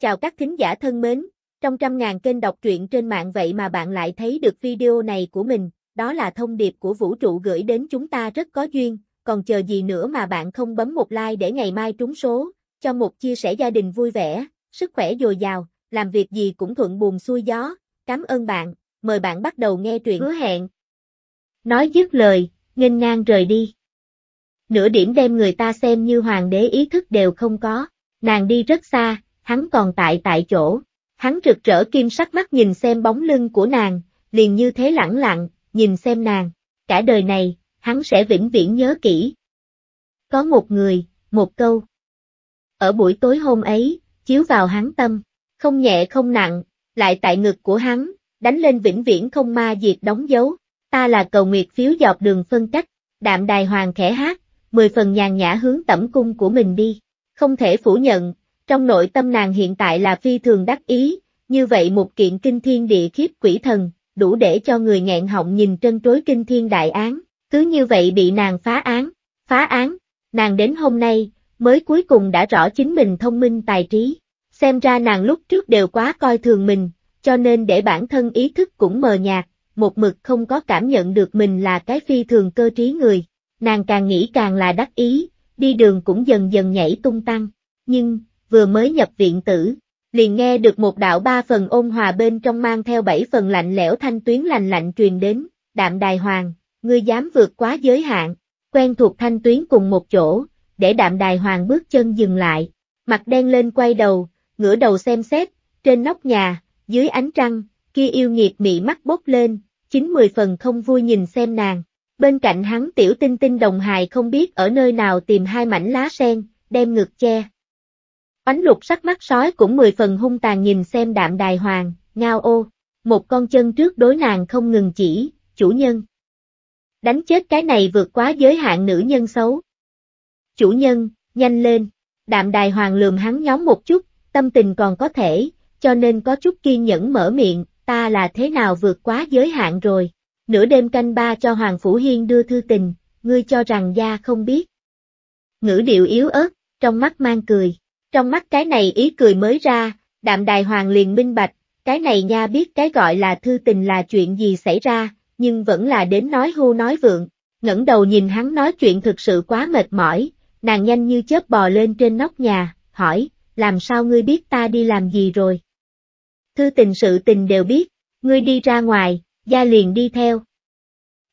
Chào các thính giả thân mến, trong trăm ngàn kênh đọc truyện trên mạng vậy mà bạn lại thấy được video này của mình, đó là thông điệp của vũ trụ gửi đến chúng ta rất có duyên, còn chờ gì nữa mà bạn không bấm một like để ngày mai trúng số, cho một chia sẻ gia đình vui vẻ, sức khỏe dồi dào, làm việc gì cũng thuận buồm xuôi gió, cảm ơn bạn, mời bạn bắt đầu nghe truyện. Hứa hẹn. Nói dứt lời, nghênh ngang rời đi. Nửa điểm đem người ta xem như hoàng đế ý thức đều không có, nàng đi rất xa hắn còn tại tại chỗ. Hắn rực rỡ kim sắc mắt nhìn xem bóng lưng của nàng, liền như thế lẳng lặng, nhìn xem nàng. Cả đời này, hắn sẽ vĩnh viễn nhớ kỹ. Có một người, một câu. Ở buổi tối hôm ấy, chiếu vào hắn tâm, không nhẹ không nặng, lại tại ngực của hắn, đánh lên vĩnh viễn không ma diệt đóng dấu. Ta là cầu nguyệt phiếu dọc đường phân cách, đạm đài hoàng khẽ hát, mười phần nhàn nhã hướng tẩm cung của mình đi. Không thể phủ nhận, trong nội tâm nàng hiện tại là phi thường đắc ý, như vậy một kiện kinh thiên địa khiếp quỷ thần, đủ để cho người nghẹn họng nhìn trân trối kinh thiên đại án, cứ như vậy bị nàng phá án, phá án, nàng đến hôm nay, mới cuối cùng đã rõ chính mình thông minh tài trí, xem ra nàng lúc trước đều quá coi thường mình, cho nên để bản thân ý thức cũng mờ nhạt, một mực không có cảm nhận được mình là cái phi thường cơ trí người, nàng càng nghĩ càng là đắc ý, đi đường cũng dần dần nhảy tung tăng, nhưng, vừa mới nhập viện tử, liền nghe được một đạo ba phần ôn hòa bên trong mang theo bảy phần lạnh lẽo thanh tuyến lành lạnh truyền đến, đạm đài hoàng, ngươi dám vượt quá giới hạn, quen thuộc thanh tuyến cùng một chỗ, để đạm đài hoàng bước chân dừng lại, mặt đen lên quay đầu, ngửa đầu xem xét, trên nóc nhà, dưới ánh trăng, kia yêu nghiệt mị mắt bốc lên, chín mười phần không vui nhìn xem nàng. Bên cạnh hắn tiểu tinh tinh đồng hài không biết ở nơi nào tìm hai mảnh lá sen, đem ngực che. Ánh lục sắc mắt sói cũng mười phần hung tàn nhìn xem đạm đài hoàng, ngao ô, một con chân trước đối nàng không ngừng chỉ, chủ nhân. Đánh chết cái này vượt quá giới hạn nữ nhân xấu. Chủ nhân, nhanh lên, đạm đài hoàng lườm hắn nhóm một chút, tâm tình còn có thể, cho nên có chút kiên nhẫn mở miệng, ta là thế nào vượt quá giới hạn rồi. Nửa đêm canh ba cho Hoàng Phủ Hiên đưa thư tình, ngươi cho rằng gia không biết. Ngữ điệu yếu ớt, trong mắt mang cười trong mắt cái này ý cười mới ra, đạm đài hoàng liền minh bạch, cái này nha biết cái gọi là thư tình là chuyện gì xảy ra, nhưng vẫn là đến nói hưu nói vượng, ngẩng đầu nhìn hắn nói chuyện thực sự quá mệt mỏi, nàng nhanh như chớp bò lên trên nóc nhà, hỏi, làm sao ngươi biết ta đi làm gì rồi? Thư tình sự tình đều biết, ngươi đi ra ngoài, gia liền đi theo.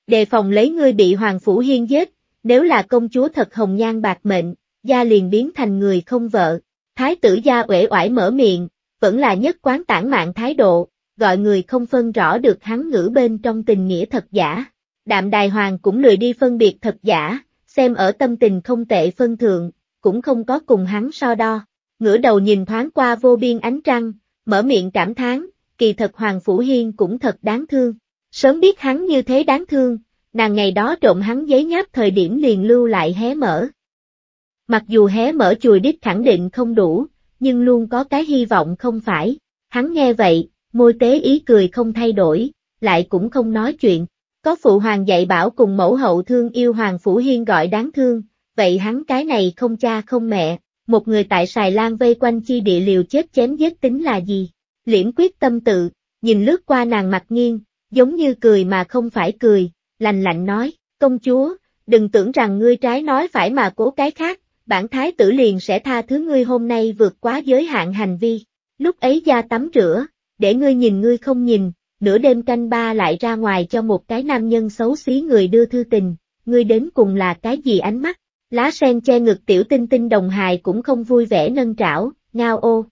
Đề phòng lấy ngươi bị Hoàng Phủ Hiên giết, nếu là công chúa thật hồng nhan bạc mệnh, gia liền biến thành người không vợ, Thái tử gia uể oải mở miệng, vẫn là nhất quán tản mạn thái độ, gọi người không phân rõ được hắn ngữ bên trong tình nghĩa thật giả. Đạm Đài Hoàng cũng lười đi phân biệt thật giả, xem ở tâm tình không tệ phân thượng, cũng không có cùng hắn so đo. Ngửa đầu nhìn thoáng qua vô biên ánh trăng, mở miệng cảm thán, kỳ thật Hoàng Phủ Hiên cũng thật đáng thương. Sớm biết hắn như thế đáng thương, nàng ngày đó trộn hắn giấy nháp thời điểm liền lưu lại hé mở. Mặc dù hé mở chùi đít khẳng định không đủ, nhưng luôn có cái hy vọng không phải. Hắn nghe vậy, môi tế ý cười không thay đổi, lại cũng không nói chuyện. Có phụ hoàng dạy bảo cùng mẫu hậu thương yêu hoàng phủ hiên gọi đáng thương, vậy hắn cái này không cha không mẹ, một người tại xài Lan vây quanh chi địa liều chết chém giết tính là gì? Liễm quyết tâm tự, nhìn lướt qua nàng mặt nghiêng, giống như cười mà không phải cười, lành lạnh nói, công chúa, đừng tưởng rằng ngươi trái nói phải mà cố cái khác, bản thái tử liền sẽ tha thứ ngươi hôm nay vượt quá giới hạn hành vi. Lúc ấy ra tắm rửa, để ngươi nhìn ngươi không nhìn, nửa đêm canh ba lại ra ngoài cho một cái nam nhân xấu xí người đưa thư tình, ngươi đến cùng là cái gì ánh mắt, lá sen che ngực tiểu tinh tinh đồng hài cũng không vui vẻ nâng trảo, ngao ô.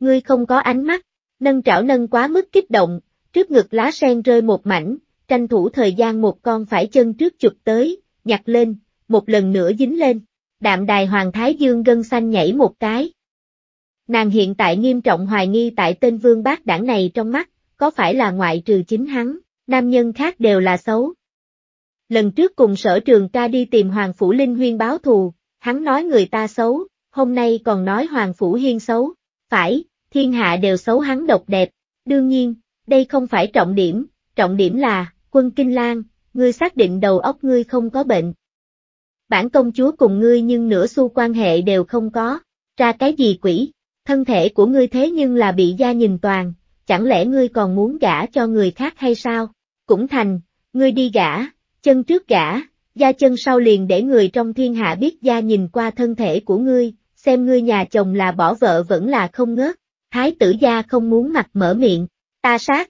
Ngươi không có ánh mắt, nâng trảo nâng quá mức kích động, trước ngực lá sen rơi một mảnh, tranh thủ thời gian một con phải chân trước chụp tới, nhặt lên, một lần nữa dính lên đạm đài hoàng thái dương gân xanh nhảy một cái. Nàng hiện tại nghiêm trọng hoài nghi tại tên vương bác đảng này trong mắt, có phải là ngoại trừ chính hắn, nam nhân khác đều là xấu. Lần trước cùng sở trường ca đi tìm Hoàng Phủ Linh Huyên báo thù, hắn nói người ta xấu, hôm nay còn nói Hoàng Phủ Hiên xấu, phải, thiên hạ đều xấu hắn độc đẹp, đương nhiên, đây không phải trọng điểm, trọng điểm là, quân Kinh Lan, ngươi xác định đầu óc ngươi không có bệnh bản công chúa cùng ngươi nhưng nửa xu quan hệ đều không có, ra cái gì quỷ, thân thể của ngươi thế nhưng là bị gia nhìn toàn, chẳng lẽ ngươi còn muốn gả cho người khác hay sao, cũng thành, ngươi đi gả, chân trước gả, gia chân sau liền để người trong thiên hạ biết gia nhìn qua thân thể của ngươi, xem ngươi nhà chồng là bỏ vợ vẫn là không ngớt, thái tử gia không muốn mặt mở miệng, ta sát.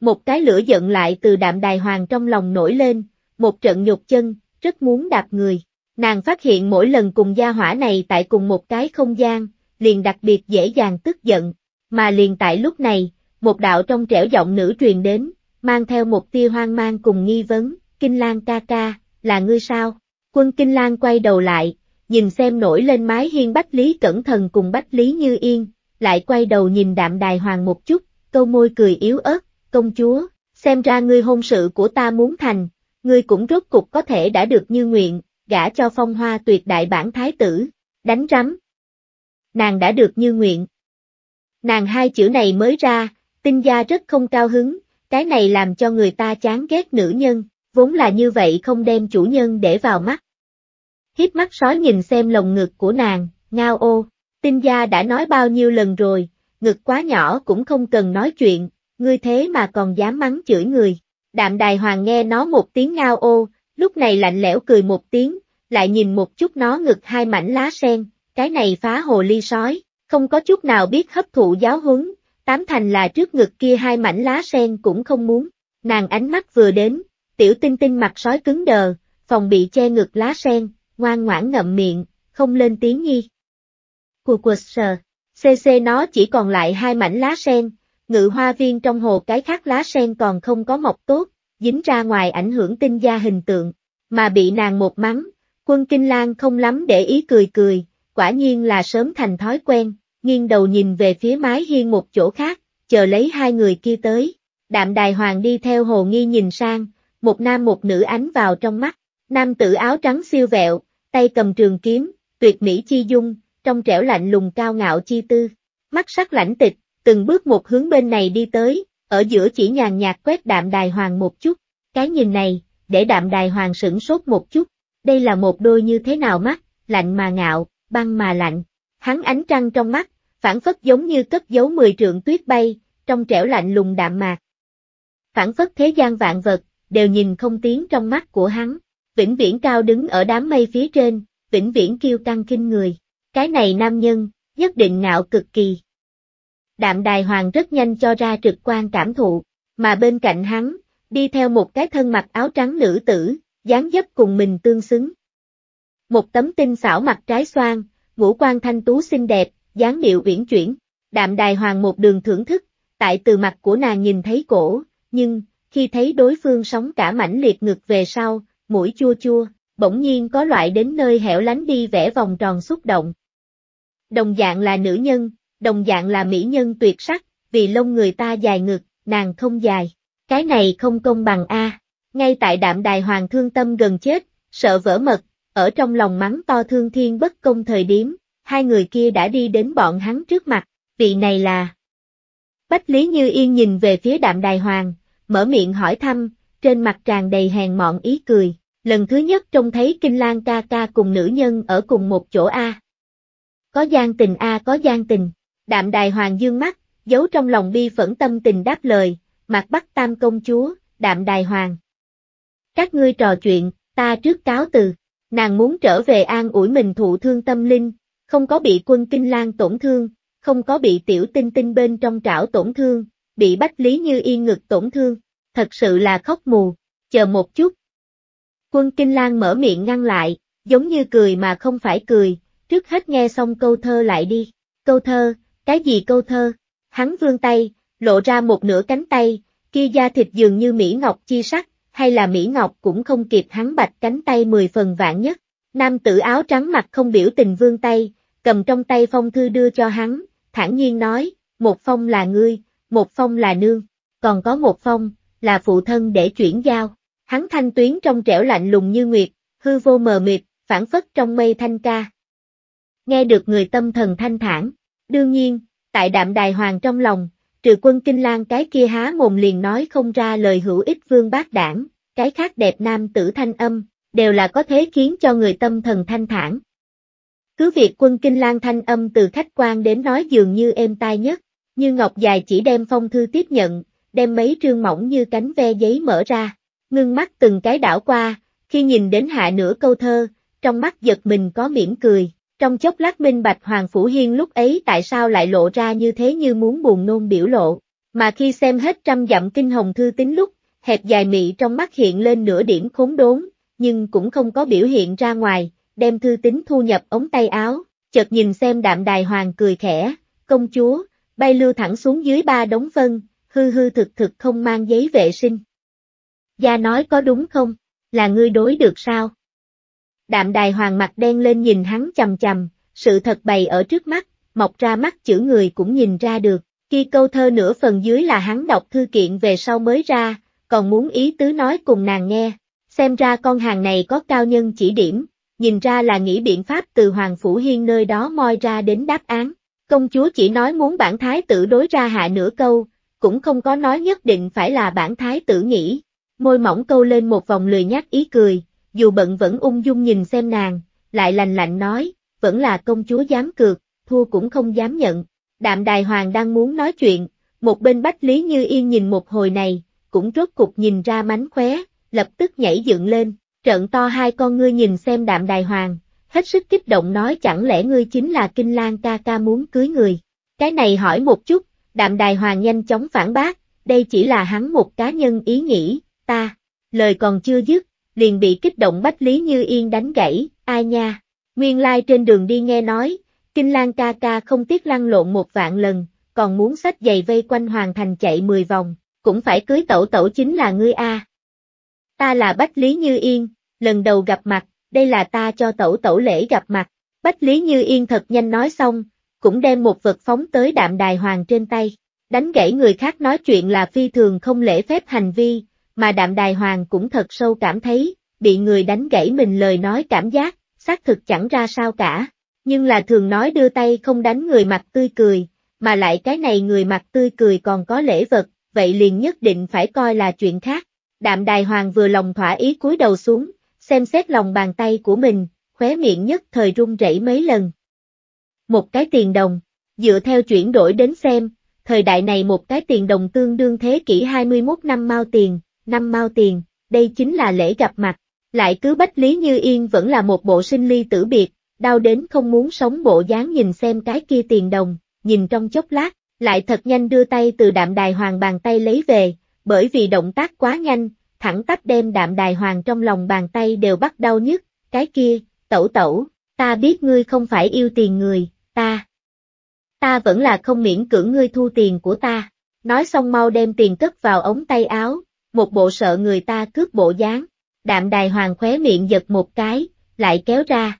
Một cái lửa giận lại từ đạm đài hoàng trong lòng nổi lên, một trận nhục chân, rất muốn đạp người. Nàng phát hiện mỗi lần cùng gia hỏa này tại cùng một cái không gian, liền đặc biệt dễ dàng tức giận, mà liền tại lúc này, một đạo trong trẻo giọng nữ truyền đến, mang theo một tia hoang mang cùng nghi vấn, Kinh Lan ca ca, là ngươi sao? Quân Kinh Lan quay đầu lại, nhìn xem nổi lên mái hiên Bách Lý Cẩn thận cùng Bách Lý Như Yên, lại quay đầu nhìn đạm đài hoàng một chút, câu môi cười yếu ớt, công chúa, xem ra ngươi hôn sự của ta muốn thành, ngươi cũng rốt cục có thể đã được như nguyện, gả cho phong hoa tuyệt đại bản thái tử, đánh rắm. Nàng đã được như nguyện. Nàng hai chữ này mới ra, tinh gia rất không cao hứng, cái này làm cho người ta chán ghét nữ nhân, vốn là như vậy không đem chủ nhân để vào mắt. Hiếp mắt sói nhìn xem lồng ngực của nàng, ngao ô, tinh gia đã nói bao nhiêu lần rồi, ngực quá nhỏ cũng không cần nói chuyện, ngươi thế mà còn dám mắng chửi người. Đạm đài hoàng nghe nó một tiếng ngao ô, lúc này lạnh lẽo cười một tiếng, lại nhìn một chút nó ngực hai mảnh lá sen, cái này phá hồ ly sói, không có chút nào biết hấp thụ giáo huấn, tám thành là trước ngực kia hai mảnh lá sen cũng không muốn. Nàng ánh mắt vừa đến, tiểu tinh tinh mặt sói cứng đờ, phòng bị che ngực lá sen, ngoan ngoãn ngậm miệng, không lên tiếng nhi. Cua cua sờ, cc nó chỉ còn lại hai mảnh lá sen, ngự hoa viên trong hồ cái khác lá sen còn không có mọc tốt, dính ra ngoài ảnh hưởng tinh gia hình tượng, mà bị nàng một mắng, quân kinh lan không lắm để ý cười cười, quả nhiên là sớm thành thói quen, nghiêng đầu nhìn về phía mái hiên một chỗ khác, chờ lấy hai người kia tới, đạm đài hoàng đi theo hồ nghi nhìn sang, một nam một nữ ánh vào trong mắt, nam tử áo trắng siêu vẹo, tay cầm trường kiếm, tuyệt mỹ chi dung, trong trẻo lạnh lùng cao ngạo chi tư, mắt sắc lãnh tịch, từng bước một hướng bên này đi tới, ở giữa chỉ nhàn nhạt quét đạm đài hoàng một chút, cái nhìn này, để đạm đài hoàng sửng sốt một chút, đây là một đôi như thế nào mắt, lạnh mà ngạo, băng mà lạnh, hắn ánh trăng trong mắt, phản phất giống như cất giấu mười trượng tuyết bay, trong trẻo lạnh lùng đạm mạc. Phản phất thế gian vạn vật, đều nhìn không tiếng trong mắt của hắn, vĩnh viễn cao đứng ở đám mây phía trên, vĩnh viễn kêu căng kinh người, cái này nam nhân, nhất định ngạo cực kỳ đạm đài hoàng rất nhanh cho ra trực quan cảm thụ, mà bên cạnh hắn, đi theo một cái thân mặc áo trắng nữ tử, dáng dấp cùng mình tương xứng. Một tấm tinh xảo mặt trái xoan, ngũ quan thanh tú xinh đẹp, dáng điệu uyển chuyển, đạm đài hoàng một đường thưởng thức, tại từ mặt của nàng nhìn thấy cổ, nhưng, khi thấy đối phương sóng cả mảnh liệt ngực về sau, mũi chua chua, bỗng nhiên có loại đến nơi hẻo lánh đi vẽ vòng tròn xúc động. Đồng dạng là nữ nhân, đồng dạng là mỹ nhân tuyệt sắc, vì lông người ta dài ngực, nàng không dài. Cái này không công bằng a. Ngay tại đạm đài hoàng thương tâm gần chết, sợ vỡ mật, ở trong lòng mắng to thương thiên bất công thời điểm, hai người kia đã đi đến bọn hắn trước mặt, vị này là. Bách Lý Như Yên nhìn về phía đạm đài hoàng, mở miệng hỏi thăm, trên mặt tràn đầy hèn mọn ý cười, lần thứ nhất trông thấy Kinh Lan ca ca cùng nữ nhân ở cùng một chỗ A. Có gian tình A có gian tình. Đạm đài hoàng dương mắt, giấu trong lòng bi phẫn tâm tình đáp lời, mặt bắt tam công chúa, đạm đài hoàng. Các ngươi trò chuyện, ta trước cáo từ, nàng muốn trở về an ủi mình thụ thương tâm linh, không có bị quân kinh lang tổn thương, không có bị tiểu tinh tinh bên trong trảo tổn thương, bị bách lý như yên ngực tổn thương, thật sự là khóc mù, chờ một chút. Quân kinh lan mở miệng ngăn lại, giống như cười mà không phải cười, trước hết nghe xong câu thơ lại đi, câu thơ, cái gì câu thơ? Hắn vươn tay, lộ ra một nửa cánh tay, kia da thịt dường như Mỹ Ngọc chi sắc, hay là Mỹ Ngọc cũng không kịp hắn bạch cánh tay mười phần vạn nhất. Nam tử áo trắng mặt không biểu tình vươn tay, cầm trong tay phong thư đưa cho hắn, thản nhiên nói, một phong là ngươi, một phong là nương, còn có một phong, là phụ thân để chuyển giao. Hắn thanh tuyến trong trẻo lạnh lùng như nguyệt, hư vô mờ mịt, phản phất trong mây thanh ca. Nghe được người tâm thần thanh thản, Đương nhiên, tại đạm đài hoàng trong lòng, trừ quân kinh lang cái kia há mồm liền nói không ra lời hữu ích vương bác đảng, cái khác đẹp nam tử thanh âm, đều là có thế khiến cho người tâm thần thanh thản. Cứ việc quân kinh lang thanh âm từ khách quan đến nói dường như êm tai nhất, như ngọc dài chỉ đem phong thư tiếp nhận, đem mấy trương mỏng như cánh ve giấy mở ra, ngưng mắt từng cái đảo qua, khi nhìn đến hạ nửa câu thơ, trong mắt giật mình có mỉm cười, trong chốc lát minh bạch Hoàng Phủ Hiên lúc ấy tại sao lại lộ ra như thế như muốn buồn nôn biểu lộ, mà khi xem hết trăm dặm kinh hồng thư tính lúc, hẹp dài mị trong mắt hiện lên nửa điểm khốn đốn, nhưng cũng không có biểu hiện ra ngoài, đem thư tính thu nhập ống tay áo, chợt nhìn xem đạm đài hoàng cười khẽ, công chúa, bay lưu thẳng xuống dưới ba đống phân, hư hư thực thực không mang giấy vệ sinh. Gia nói có đúng không, là ngươi đối được sao? Đạm đài hoàng mặt đen lên nhìn hắn chầm chầm, sự thật bày ở trước mắt, mọc ra mắt chữ người cũng nhìn ra được, khi câu thơ nửa phần dưới là hắn đọc thư kiện về sau mới ra, còn muốn ý tứ nói cùng nàng nghe, xem ra con hàng này có cao nhân chỉ điểm, nhìn ra là nghĩ biện pháp từ Hoàng Phủ Hiên nơi đó moi ra đến đáp án, công chúa chỉ nói muốn bản thái tử đối ra hạ nửa câu, cũng không có nói nhất định phải là bản thái tử nghĩ, môi mỏng câu lên một vòng lười nhát ý cười, dù bận vẫn ung dung nhìn xem nàng, lại lành lạnh nói, vẫn là công chúa dám cược, thua cũng không dám nhận. Đạm Đài Hoàng đang muốn nói chuyện, một bên Bách Lý Như Yên nhìn một hồi này, cũng rốt cục nhìn ra mánh khóe, lập tức nhảy dựng lên, trợn to hai con ngươi nhìn xem Đạm Đài Hoàng, hết sức kích động nói chẳng lẽ ngươi chính là Kinh lang ca ca muốn cưới người. Cái này hỏi một chút, Đạm Đài Hoàng nhanh chóng phản bác, đây chỉ là hắn một cá nhân ý nghĩ, ta. Lời còn chưa dứt, liền bị kích động Bách Lý Như Yên đánh gãy, ai nha. Nguyên lai like trên đường đi nghe nói, Kinh lang ca ca không tiếc lăn lộn một vạn lần, còn muốn sách giày vây quanh hoàng thành chạy 10 vòng, cũng phải cưới tẩu tẩu chính là ngươi a. Ta là Bách Lý Như Yên, lần đầu gặp mặt, đây là ta cho tẩu tẩu lễ gặp mặt. Bách Lý Như Yên thật nhanh nói xong, cũng đem một vật phóng tới đạm đài hoàng trên tay. Đánh gãy người khác nói chuyện là phi thường không lễ phép hành vi, mà đạm đài hoàng cũng thật sâu cảm thấy, bị người đánh gãy mình lời nói cảm giác, xác thực chẳng ra sao cả. Nhưng là thường nói đưa tay không đánh người mặt tươi cười, mà lại cái này người mặt tươi cười còn có lễ vật, vậy liền nhất định phải coi là chuyện khác. Đạm đài hoàng vừa lòng thỏa ý cúi đầu xuống, xem xét lòng bàn tay của mình, khóe miệng nhất thời run rẩy mấy lần. Một cái tiền đồng, dựa theo chuyển đổi đến xem, thời đại này một cái tiền đồng tương đương thế kỷ 21 năm mao tiền, năm mau tiền, đây chính là lễ gặp mặt. Lại cứ Bách Lý Như Yên vẫn là một bộ sinh ly tử biệt, đau đến không muốn sống bộ dáng nhìn xem cái kia tiền đồng, nhìn trong chốc lát, lại thật nhanh đưa tay từ đạm đài hoàng bàn tay lấy về, bởi vì động tác quá nhanh, thẳng tắp đem đạm đài hoàng trong lòng bàn tay đều bắt đau nhất, cái kia, tẩu tẩu, ta biết ngươi không phải yêu tiền người, ta. Ta vẫn là không miễn cưỡng ngươi thu tiền của ta, nói xong mau đem tiền cất vào ống tay áo, một bộ sợ người ta cướp bộ dáng. Đạm đài hoàng khóe miệng giật một cái, lại kéo ra.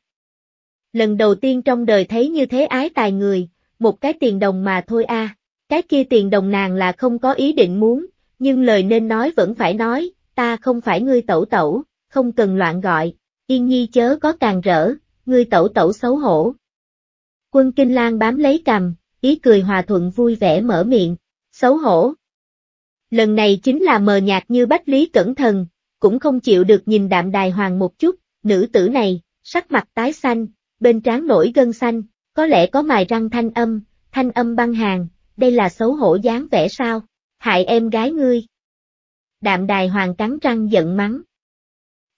Lần đầu tiên trong đời thấy như thế ái tài người, một cái tiền đồng mà thôi a. Cái kia tiền đồng nàng là không có ý định muốn, nhưng lời nên nói vẫn phải nói, ta không phải ngươi tẩu tẩu, không cần loạn gọi, yên nhi chớ có càng rỡ, ngươi tẩu tẩu xấu hổ. Quân Kinh Lan bám lấy cầm, ý cười hòa thuận vui vẻ mở miệng, xấu hổ, Lần này chính là mờ nhạt như bách lý cẩn thần, cũng không chịu được nhìn đạm đài hoàng một chút, nữ tử này, sắc mặt tái xanh, bên trán nổi gân xanh, có lẽ có mài răng thanh âm, thanh âm băng hàng, đây là xấu hổ dáng vẻ sao, hại em gái ngươi. Đạm đài hoàng cắn răng giận mắng.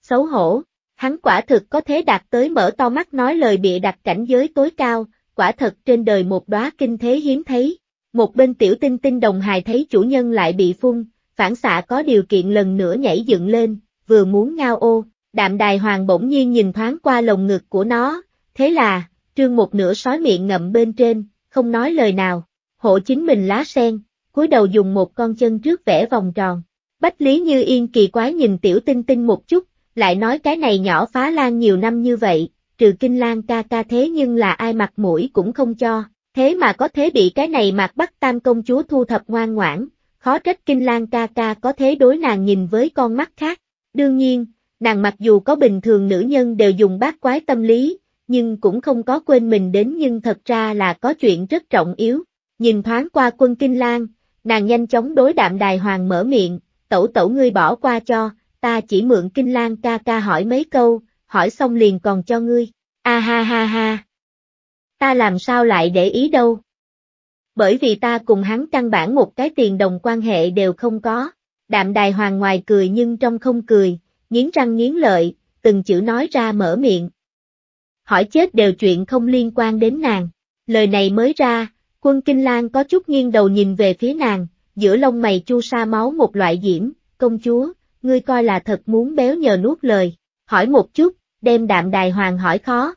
Xấu hổ, hắn quả thực có thế đạt tới mở to mắt nói lời bịa đặt cảnh giới tối cao, quả thật trên đời một đóa kinh thế hiếm thấy, một bên tiểu tinh tinh đồng hài thấy chủ nhân lại bị phun, phản xạ có điều kiện lần nữa nhảy dựng lên, vừa muốn ngao ô, đạm đài hoàng bỗng nhiên nhìn thoáng qua lồng ngực của nó, thế là, trương một nửa sói miệng ngậm bên trên, không nói lời nào, hộ chính mình lá sen, cúi đầu dùng một con chân trước vẽ vòng tròn. Bách Lý Như Yên kỳ quái nhìn tiểu tinh tinh một chút, lại nói cái này nhỏ phá lan nhiều năm như vậy, trừ kinh lan ca ca thế nhưng là ai mặt mũi cũng không cho, thế mà có thế bị cái này mặc bắt tam công chúa thu thập ngoan ngoãn, khó trách kinh lan ca ca có thế đối nàng nhìn với con mắt khác. Đương nhiên, nàng mặc dù có bình thường nữ nhân đều dùng bát quái tâm lý, nhưng cũng không có quên mình đến nhưng thật ra là có chuyện rất trọng yếu. Nhìn thoáng qua quân kinh lan, nàng nhanh chóng đối đạm đài hoàng mở miệng, tẩu tẩu ngươi bỏ qua cho, ta chỉ mượn kinh lan ca ca hỏi mấy câu, hỏi xong liền còn cho ngươi. A ha ha ha, ta làm sao lại để ý đâu. Bởi vì ta cùng hắn căn bản một cái tiền đồng quan hệ đều không có, đạm đài hoàng ngoài cười nhưng trong không cười, nghiến răng nghiến lợi, từng chữ nói ra mở miệng. Hỏi chết đều chuyện không liên quan đến nàng, lời này mới ra, quân Kinh Lan có chút nghiêng đầu nhìn về phía nàng, giữa lông mày chu sa máu một loại diễm, công chúa, ngươi coi là thật muốn béo nhờ nuốt lời, hỏi một chút, đem đạm đài hoàng hỏi khó,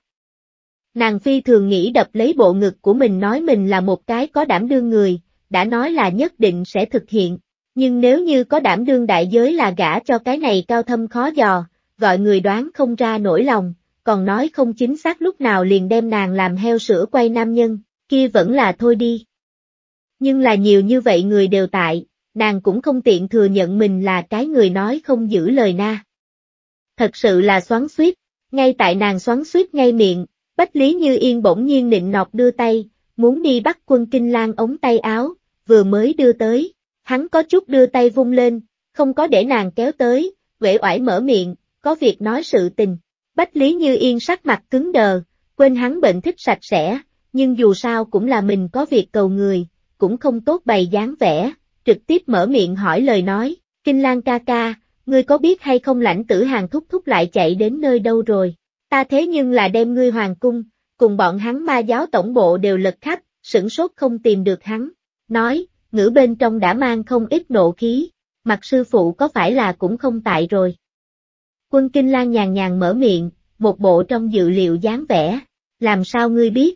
Nàng phi thường nghĩ đập lấy bộ ngực của mình nói mình là một cái có đảm đương người, đã nói là nhất định sẽ thực hiện, nhưng nếu như có đảm đương đại giới là gả cho cái này cao thâm khó dò, gọi người đoán không ra nỗi lòng, còn nói không chính xác lúc nào liền đem nàng làm heo sữa quay nam nhân, kia vẫn là thôi đi. Nhưng là nhiều như vậy người đều tại, nàng cũng không tiện thừa nhận mình là cái người nói không giữ lời na. Thật sự là xoắn suýt, ngay tại nàng xoắn suýt ngay miệng, Bách Lý Như Yên bỗng nhiên nịnh nọt đưa tay, muốn đi bắt quân Kinh Lan ống tay áo, vừa mới đưa tới, hắn có chút đưa tay vung lên, không có để nàng kéo tới, uể oải mở miệng, có việc nói sự tình. Bách Lý Như Yên sắc mặt cứng đờ, quên hắn bệnh thích sạch sẽ, nhưng dù sao cũng là mình có việc cầu người, cũng không tốt bày dáng vẻ, trực tiếp mở miệng hỏi lời nói, Kinh Lan ca ca, ngươi có biết hay không lãnh tử hàng thúc thúc lại chạy đến nơi đâu rồi? ta thế nhưng là đem ngươi hoàng cung, cùng bọn hắn ma giáo tổng bộ đều lật khắp, sửng sốt không tìm được hắn, nói, ngữ bên trong đã mang không ít nộ khí, mặt sư phụ có phải là cũng không tại rồi. Quân Kinh Lan nhàn nhàn mở miệng, một bộ trong dự liệu dáng vẻ, làm sao ngươi biết?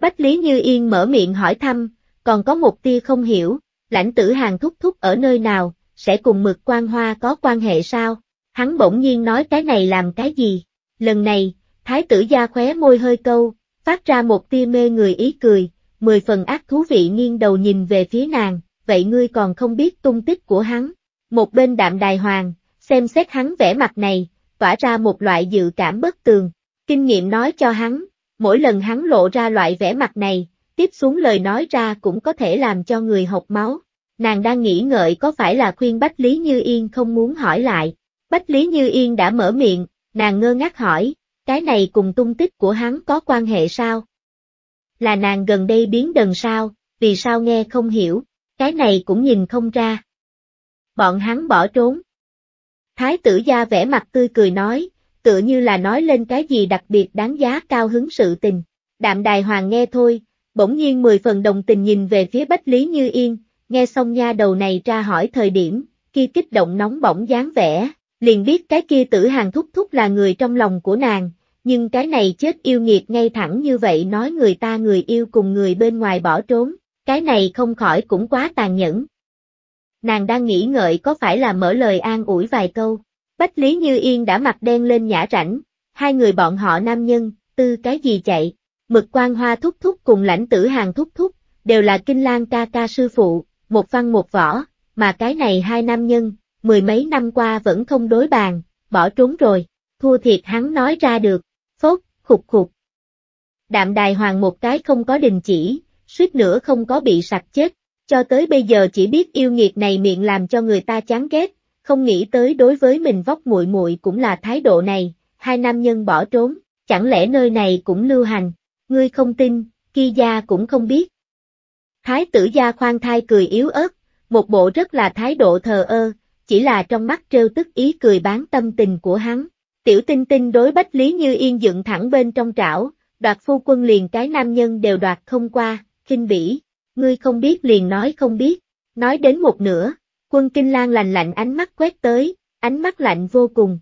Bách Lý Như Yên mở miệng hỏi thăm, còn có một tia không hiểu, lãnh tử hàng thúc thúc ở nơi nào, sẽ cùng mực quan hoa có quan hệ sao? Hắn bỗng nhiên nói cái này làm cái gì? lần này, thái tử gia khóe môi hơi câu, phát ra một tia mê người ý cười, mười phần ác thú vị nghiêng đầu nhìn về phía nàng, vậy ngươi còn không biết tung tích của hắn. Một bên đạm đài hoàng, xem xét hắn vẻ mặt này, tỏa ra một loại dự cảm bất tường, kinh nghiệm nói cho hắn, mỗi lần hắn lộ ra loại vẻ mặt này, tiếp xuống lời nói ra cũng có thể làm cho người học máu. Nàng đang nghĩ ngợi có phải là khuyên Bách Lý Như Yên không muốn hỏi lại. Bách Lý Như Yên đã mở miệng, Nàng ngơ ngác hỏi, cái này cùng tung tích của hắn có quan hệ sao? Là nàng gần đây biến đần sao, vì sao nghe không hiểu, cái này cũng nhìn không ra. Bọn hắn bỏ trốn. Thái tử gia vẻ mặt tươi cười nói, tựa như là nói lên cái gì đặc biệt đáng giá cao hứng sự tình. Đạm đài hoàng nghe thôi, bỗng nhiên mười phần đồng tình nhìn về phía Bách Lý Như Yên, nghe xong nha đầu này ra hỏi thời điểm, khi kích động nóng bỏng dáng vẻ, liền biết cái kia tử hàng thúc thúc là người trong lòng của nàng, nhưng cái này chết yêu nghiệt ngay thẳng như vậy nói người ta người yêu cùng người bên ngoài bỏ trốn, cái này không khỏi cũng quá tàn nhẫn. Nàng đang nghĩ ngợi có phải là mở lời an ủi vài câu, Bách Lý Như Yên đã mặt đen lên nhã rảnh, hai người bọn họ nam nhân, tư cái gì chạy, mực quan hoa thúc thúc cùng lãnh tử hàng thúc thúc, đều là kinh lang ca ca sư phụ, một văn một võ, mà cái này hai nam nhân, mười mấy năm qua vẫn không đối bàn, bỏ trốn rồi, thua thiệt hắn nói ra được, phốt, khục khục. Đạm đài hoàng một cái không có đình chỉ, suýt nữa không có bị sặc chết, cho tới bây giờ chỉ biết yêu nghiệt này miệng làm cho người ta chán ghét, không nghĩ tới đối với mình vóc muội muội cũng là thái độ này, hai nam nhân bỏ trốn, chẳng lẽ nơi này cũng lưu hành, ngươi không tin, kia gia cũng không biết. Thái tử gia khoan thai cười yếu ớt, một bộ rất là thái độ thờ ơ, chỉ là trong mắt trêu tức ý cười bán tâm tình của hắn. Tiểu tinh tinh đối bách Lý Như Yên dựng thẳng bên trong trảo, đoạt phu quân liền cái nam nhân đều đoạt không qua, kinh bỉ, ngươi không biết liền nói không biết, nói đến một nửa, quân kinh lan lành lạnh ánh mắt quét tới, ánh mắt lạnh vô cùng.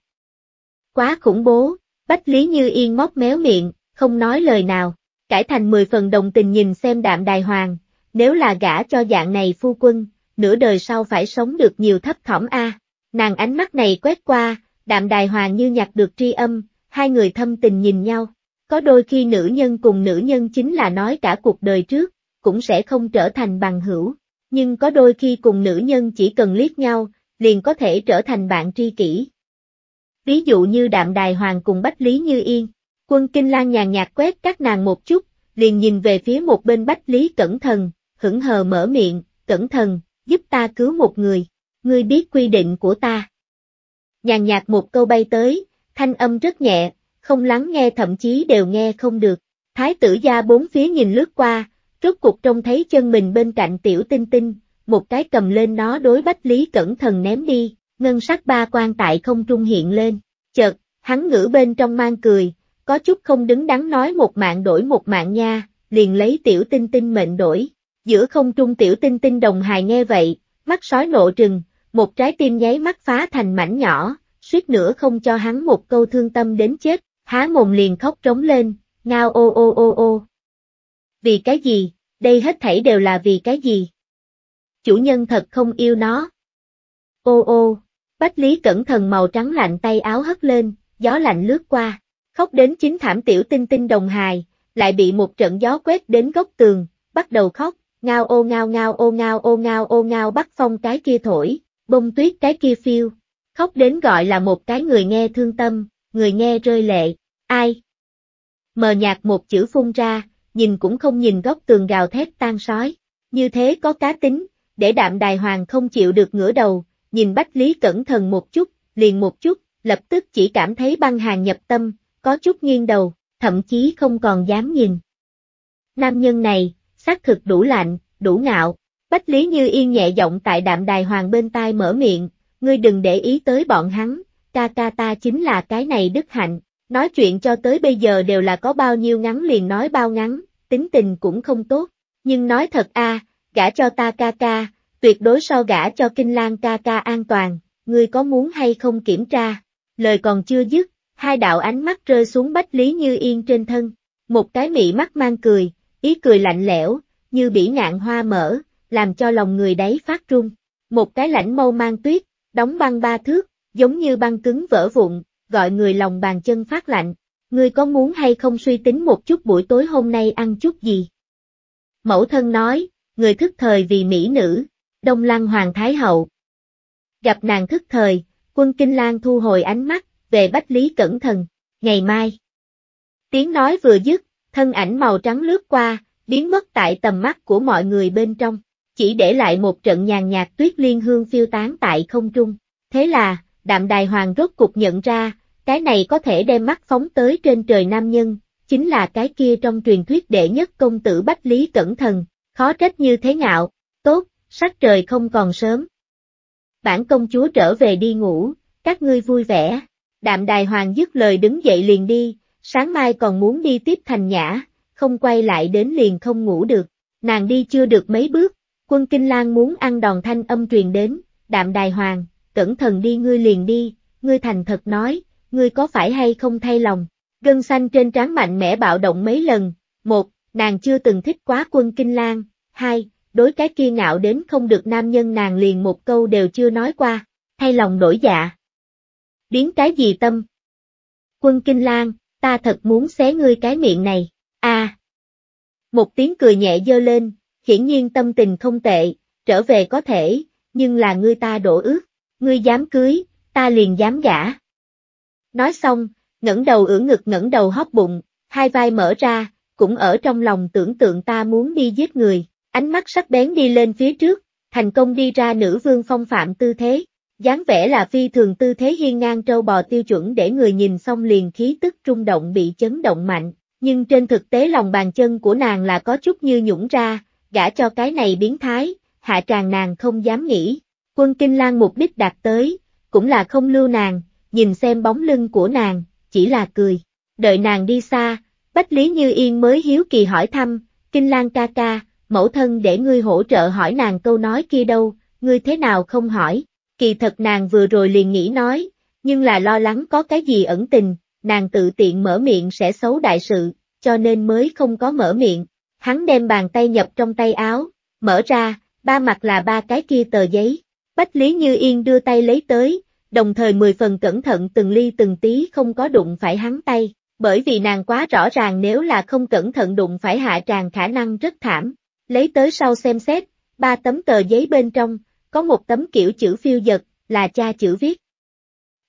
Quá khủng bố, bách Lý Như Yên móc méo miệng, không nói lời nào, cải thành mười phần đồng tình nhìn xem đạm đài hoàng, nếu là gả cho dạng này phu quân, nửa đời sau phải sống được nhiều thấp thỏm a. Nàng ánh mắt này quét qua, đạm đài hoàng như nhặt được tri âm, hai người thâm tình nhìn nhau. Có đôi khi nữ nhân cùng nữ nhân chính là nói cả cuộc đời trước, cũng sẽ không trở thành bằng hữu, nhưng có đôi khi cùng nữ nhân chỉ cần liếc nhau, liền có thể trở thành bạn tri kỷ. Ví dụ như đạm đài hoàng cùng bách lý như yên, quân kinh lan nhàn nhạt quét các nàng một chút, liền nhìn về phía một bên bách lý cẩn thận, hững hờ mở miệng, cẩn thận, giúp ta cứu một người, ngươi biết quy định của ta. Nhàn nhạt một câu bay tới, thanh âm rất nhẹ, không lắng nghe thậm chí đều nghe không được. Thái tử gia bốn phía nhìn lướt qua, rốt cuộc trông thấy chân mình bên cạnh tiểu tinh tinh, một cái cầm lên nó đối bách lý cẩn thận ném đi, ngân sắc ba quan tại không trung hiện lên, chợt, hắn ngữ bên trong mang cười, có chút không đứng đắn nói một mạng đổi một mạng nha, liền lấy tiểu tinh tinh mệnh đổi, Giữa không trung tiểu tinh tinh đồng hài nghe vậy, mắt sói nộ trừng, một trái tim nháy mắt phá thành mảnh nhỏ, suýt nữa không cho hắn một câu thương tâm đến chết, há mồm liền khóc trống lên, ngao ô ô ô ô. Vì cái gì, đây hết thảy đều là vì cái gì? Chủ nhân thật không yêu nó. Ô ô, Bách Lý cẩn thận màu trắng lạnh tay áo hất lên, gió lạnh lướt qua, khóc đến chính thảm tiểu tinh tinh đồng hài, lại bị một trận gió quét đến góc tường, bắt đầu khóc, ngao ô ngao ngao ô ngao ô ngao ô ngao bắt phong cái kia thổi, bông tuyết cái kia phiêu, khóc đến gọi là một cái người nghe thương tâm, người nghe rơi lệ, ai? Mờ nhạt một chữ phun ra, nhìn cũng không nhìn góc tường gào thét tan sói, như thế có cá tính, để đạm đài hoàng không chịu được ngửa đầu, nhìn bách lý cẩn thận một chút, liền một chút, lập tức chỉ cảm thấy băng hàng nhập tâm, có chút nghiêng đầu, thậm chí không còn dám nhìn. Nam nhân này, xác thực đủ lạnh, đủ ngạo. Bách Lý Như Yên nhẹ giọng tại đạm đài hoàng bên tai mở miệng, ngươi đừng để ý tới bọn hắn, ca ca ta chính là cái này đức hạnh, nói chuyện cho tới bây giờ đều là có bao nhiêu ngắn liền nói bao ngắn, tính tình cũng không tốt, nhưng nói thật a, gả cho ta ca ca, tuyệt đối so gả cho Kinh Lan ca ca an toàn, ngươi có muốn hay không kiểm tra, lời còn chưa dứt, hai đạo ánh mắt rơi xuống Bách Lý Như Yên trên thân, một cái mị mắt mang cười, ý cười lạnh lẽo, như bỉ ngạn hoa mở, làm cho lòng người đấy phát run. Một cái lãnh mâu mang tuyết, đóng băng ba thước, giống như băng cứng vỡ vụn, gọi người lòng bàn chân phát lạnh. Ngươi có muốn hay không suy tính một chút buổi tối hôm nay ăn chút gì? Mẫu thân nói, người thức thời vì mỹ nữ, Đông Lăng Hoàng Thái Hậu. Gặp nàng thức thời, quân Kinh lang thu hồi ánh mắt, về Bách Lý cẩn thận, ngày mai. Tiếng nói vừa dứt, thân ảnh màu trắng lướt qua, biến mất tại tầm mắt của mọi người bên trong, chỉ để lại một trận nhàn nhạt tuyết liên hương phiêu tán tại không trung. Thế là, đạm đài hoàng rốt cục nhận ra, cái này có thể đem mắt phóng tới trên trời nam nhân, chính là cái kia trong truyền thuyết đệ nhất công tử Bách Lý Cẩn Thần, khó trách như thế ngạo, tốt, sắc trời không còn sớm. Bản công chúa trở về đi ngủ, các ngươi vui vẻ. Đạm Đài Hoàng dứt lời đứng dậy liền đi, sáng mai còn muốn đi tiếp thành nhã, không quay lại đến liền không ngủ được, nàng đi chưa được mấy bước, quân Kinh lang muốn ăn đòn thanh âm truyền đến, đạm đài hoàng, cẩn thận đi ngươi liền đi, ngươi thành thật nói, ngươi có phải hay không thay lòng, gân xanh trên trán mạnh mẽ bạo động mấy lần, một, nàng chưa từng thích quá quân Kinh lang. hai, đối cái kia ngạo đến không được nam nhân nàng liền một câu đều chưa nói qua, thay lòng đổi dạ. Biến cái gì tâm? Quân Kinh lang ta thật muốn xé ngươi cái miệng này, a. À. Một tiếng cười nhẹ dơ lên, hiển nhiên tâm tình không tệ, trở về có thể, nhưng là ngươi ta đổ ước, ngươi dám cưới, ta liền dám gả. Nói xong, ngẩng đầu ưỡn ngực ngẩng đầu hóp bụng, hai vai mở ra, cũng ở trong lòng tưởng tượng ta muốn đi giết người, ánh mắt sắc bén đi lên phía trước, thành công đi ra nữ vương phong phạm tư thế dáng vẻ là phi thường tư thế hiên ngang trâu bò tiêu chuẩn để người nhìn xong liền khí tức trung động bị chấn động mạnh, nhưng trên thực tế lòng bàn chân của nàng là có chút như nhũng ra, gã cho cái này biến thái, hạ tràng nàng không dám nghĩ. Quân Kinh Lan mục đích đạt tới, cũng là không lưu nàng, nhìn xem bóng lưng của nàng, chỉ là cười. Đợi nàng đi xa, Bách Lý Như Yên mới hiếu kỳ hỏi thăm, Kinh Lan ca ca, mẫu thân để ngươi hỗ trợ hỏi nàng câu nói kia đâu, ngươi thế nào không hỏi, Kỳ thật nàng vừa rồi liền nghĩ nói, nhưng là lo lắng có cái gì ẩn tình, nàng tự tiện mở miệng sẽ xấu đại sự, cho nên mới không có mở miệng. Hắn đem bàn tay nhập trong tay áo, mở ra, ba mặt là ba cái kia tờ giấy. Bách Lý Như Yên đưa tay lấy tới, đồng thời mười phần cẩn thận từng ly từng tí không có đụng phải hắn tay, bởi vì nàng quá rõ ràng nếu là không cẩn thận đụng phải hạ tràng khả năng rất thảm. Lấy tới sau xem xét, ba tấm tờ giấy bên trong, có một tấm kiểu chữ phiêu dật, là cha chữ viết.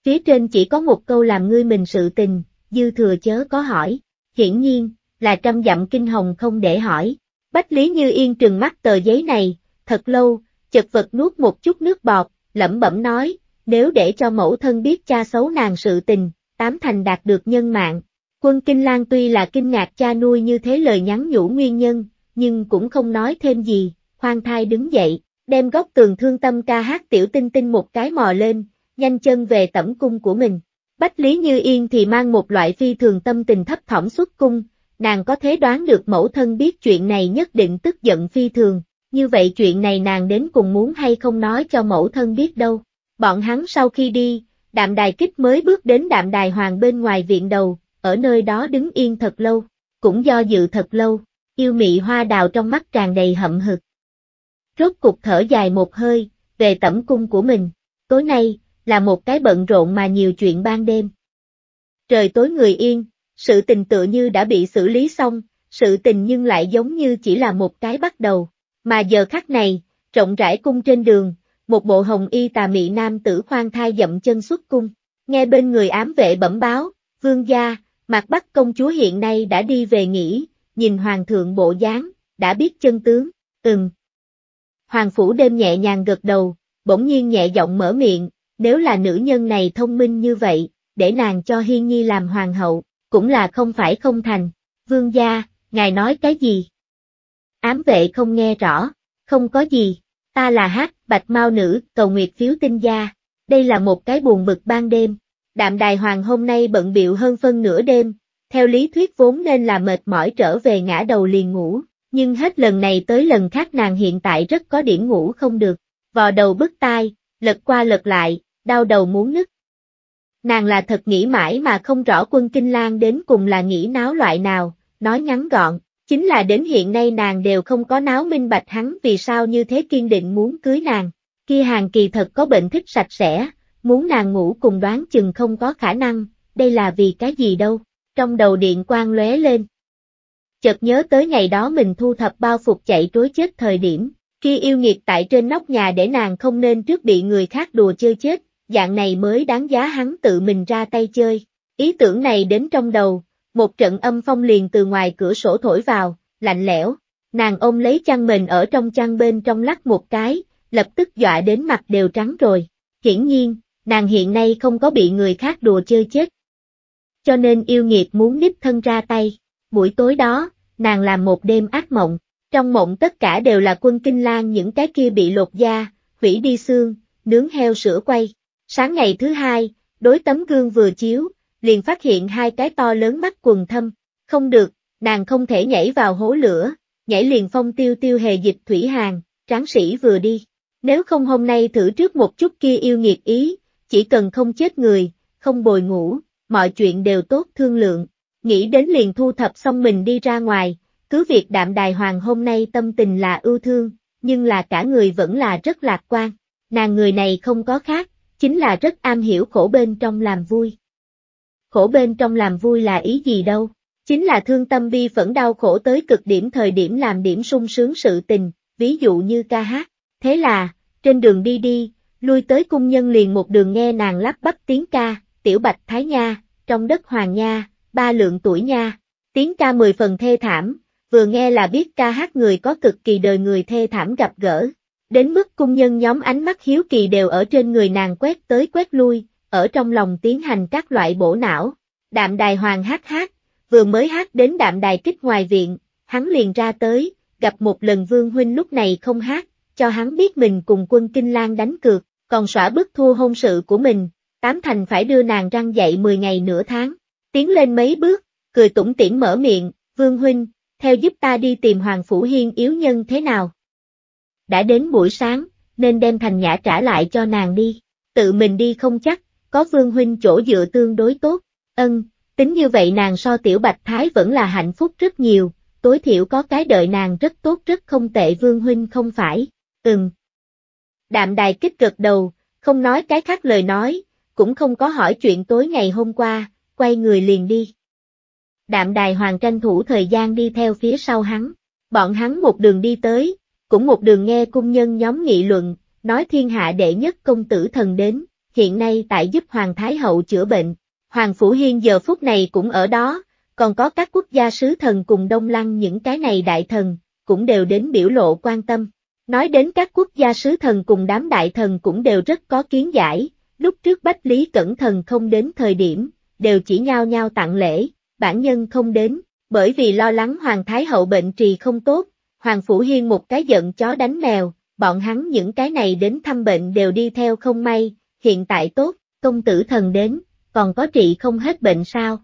Phía trên chỉ có một câu làm ngươi mình sự tình, dư thừa chớ có hỏi, hiển nhiên, là trăm dặm kinh hồng không để hỏi. Bách Lý Như Yên trừng mắt tờ giấy này, thật lâu, chật vật nuốt một chút nước bọt, lẩm bẩm nói, nếu để cho mẫu thân biết cha xấu nàng sự tình, tám thành đạt được nhân mạng. Quân Kinh Lan tuy là kinh ngạc cha nuôi như thế lời nhắn nhủ nguyên nhân, nhưng cũng không nói thêm gì, khoan thai đứng dậy, đem góc tường thương tâm ca hát tiểu tinh tinh một cái mò lên, nhanh chân về tẩm cung của mình. Bách Lý Như Yên thì mang một loại phi thường tâm tình thấp thỏm xuất cung, nàng có thể đoán được mẫu thân biết chuyện này nhất định tức giận phi thường, như vậy chuyện này nàng đến cùng muốn hay không nói cho mẫu thân biết đâu. Bọn hắn sau khi đi, đạm đài kích mới bước đến đạm đài hoàng bên ngoài viện đầu, ở nơi đó đứng yên thật lâu, cũng do dự thật lâu, yêu mị hoa đào trong mắt tràn đầy hậm hực rốt cục thở dài một hơi, về tẩm cung của mình. Tối nay, là một cái bận rộn mà nhiều chuyện ban đêm. Trời tối người yên, sự tình tựa như đã bị xử lý xong, sự tình nhưng lại giống như chỉ là một cái bắt đầu. Mà giờ khắc này, rộng rãi cung trên đường, một bộ hồng y tà mị nam tử khoan thai dậm chân xuất cung. Nghe bên người ám vệ bẩm báo, vương gia, mặt bắc công chúa hiện nay đã đi về nghỉ, nhìn hoàng thượng bộ dáng, đã biết chân tướng, ừm, Hoàng Phủ đêm nhẹ nhàng gật đầu, bỗng nhiên nhẹ giọng mở miệng, nếu là nữ nhân này thông minh như vậy, để nàng cho Hiên Nhi làm hoàng hậu, cũng là không phải không thành. Vương gia, ngài nói cái gì? Ám vệ không nghe rõ, không có gì, ta là hát, bạch mau nữ, cầu nguyệt phiếu tinh gia, đây là một cái buồn bực ban đêm. Đạm đài hoàng hôm nay bận biệu hơn phân nửa đêm, theo lý thuyết vốn nên là mệt mỏi trở về ngã đầu liền ngủ, nhưng hết lần này tới lần khác nàng hiện tại rất có điểm ngủ không được, vò đầu bứt tai, lật qua lật lại, đau đầu muốn nứt. Nàng là thật nghĩ mãi mà không rõ quân Kinh lang đến cùng là nghĩ náo loại nào, nói ngắn gọn, chính là đến hiện nay nàng đều không có náo minh bạch hắn vì sao như thế kiên định muốn cưới nàng, kia hàng kỳ thật có bệnh thích sạch sẽ, muốn nàng ngủ cùng đoán chừng không có khả năng, đây là vì cái gì đâu, trong đầu điện quang lóe lên chợt nhớ tới ngày đó mình thu thập bao phục chạy trối chết thời điểm, khi yêu nghiệt tại trên nóc nhà để nàng không nên trước bị người khác đùa chơi chết, dạng này mới đáng giá hắn tự mình ra tay chơi. Ý tưởng này đến trong đầu, một trận âm phong liền từ ngoài cửa sổ thổi vào, lạnh lẽo, nàng ôm lấy chăn mình ở trong chăn bên trong lắc một cái, lập tức dọa đến mặt đều trắng rồi. Hiển nhiên, nàng hiện nay không có bị người khác đùa chơi chết. Cho nên yêu nghiệt muốn níp thân ra tay. Buổi tối đó, nàng làm một đêm ác mộng, trong mộng tất cả đều là quân kinh lang những cái kia bị lột da, hủy đi xương, nướng heo sữa quay. Sáng ngày thứ hai, đối tấm gương vừa chiếu, liền phát hiện hai cái to lớn mắt quần thâm, không được, nàng không thể nhảy vào hố lửa, nhảy liền phong tiêu tiêu hề dịch thủy hàng, tráng sĩ vừa đi. Nếu không hôm nay thử trước một chút kia yêu nghiệt ý, chỉ cần không chết người, không bồi ngủ, mọi chuyện đều tốt thương lượng nghĩ đến liền thu thập xong mình đi ra ngoài, cứ việc đạm đài hoàng hôm nay tâm tình là ưu thương, nhưng là cả người vẫn là rất lạc quan, nàng người này không có khác, chính là rất am hiểu khổ bên trong làm vui. Khổ bên trong làm vui là ý gì đâu, chính là thương tâm bi phẫn đau khổ tới cực điểm thời điểm làm điểm sung sướng sự tình, ví dụ như ca hát, thế là, trên đường đi đi, lui tới cung nhân liền một đường nghe nàng lắp bắp tiếng ca, tiểu bạch thái nha, trong đất hoàng nha, ba lượng tuổi nha. Tiếng ca mười phần thê thảm, vừa nghe là biết ca hát người có cực kỳ đời người thê thảm gặp gỡ. Đến mức cung nhân nhóm ánh mắt hiếu kỳ đều ở trên người nàng quét tới quét lui, ở trong lòng tiến hành các loại bổ não. Đạm đài hoàng hát hát, vừa mới hát đến đạm đài kích ngoài viện, hắn liền ra tới, gặp một lần vương huynh lúc này không hát, cho hắn biết mình cùng quân Kinh lang đánh cược, còn xóa bức thua hôn sự của mình, tám thành phải đưa nàng răng dậy 10 ngày nửa tháng tiến lên mấy bước, cười tủm tiễn mở miệng, Vương Huynh, theo giúp ta đi tìm Hoàng Phủ Hiên yếu nhân thế nào. Đã đến buổi sáng, nên đem thành nhã trả lại cho nàng đi, tự mình đi không chắc, có Vương Huynh chỗ dựa tương đối tốt, ân, tính như vậy nàng so tiểu bạch thái vẫn là hạnh phúc rất nhiều, tối thiểu có cái đợi nàng rất tốt rất không tệ Vương Huynh không phải, ừm. Đạm đài kích cực đầu, không nói cái khác lời nói, cũng không có hỏi chuyện tối ngày hôm qua, quay người liền đi. Đạm đài hoàng tranh thủ thời gian đi theo phía sau hắn, bọn hắn một đường đi tới, cũng một đường nghe cung nhân nhóm nghị luận, nói thiên hạ đệ nhất công tử thần đến, hiện nay tại giúp hoàng thái hậu chữa bệnh, hoàng phủ hiên giờ phút này cũng ở đó, còn có các quốc gia sứ thần cùng đông lăng những cái này đại thần, cũng đều đến biểu lộ quan tâm. Nói đến các quốc gia sứ thần cùng đám đại thần cũng đều rất có kiến giải, lúc trước Bách Lý Cẩn Thần không đến thời điểm, đều chỉ nhau nhau tặng lễ, bản nhân không đến, bởi vì lo lắng Hoàng Thái Hậu bệnh trì không tốt, Hoàng Phủ Hiên một cái giận chó đánh mèo, bọn hắn những cái này đến thăm bệnh đều đi theo không may, hiện tại tốt, công tử thần đến, còn có trị không hết bệnh sao?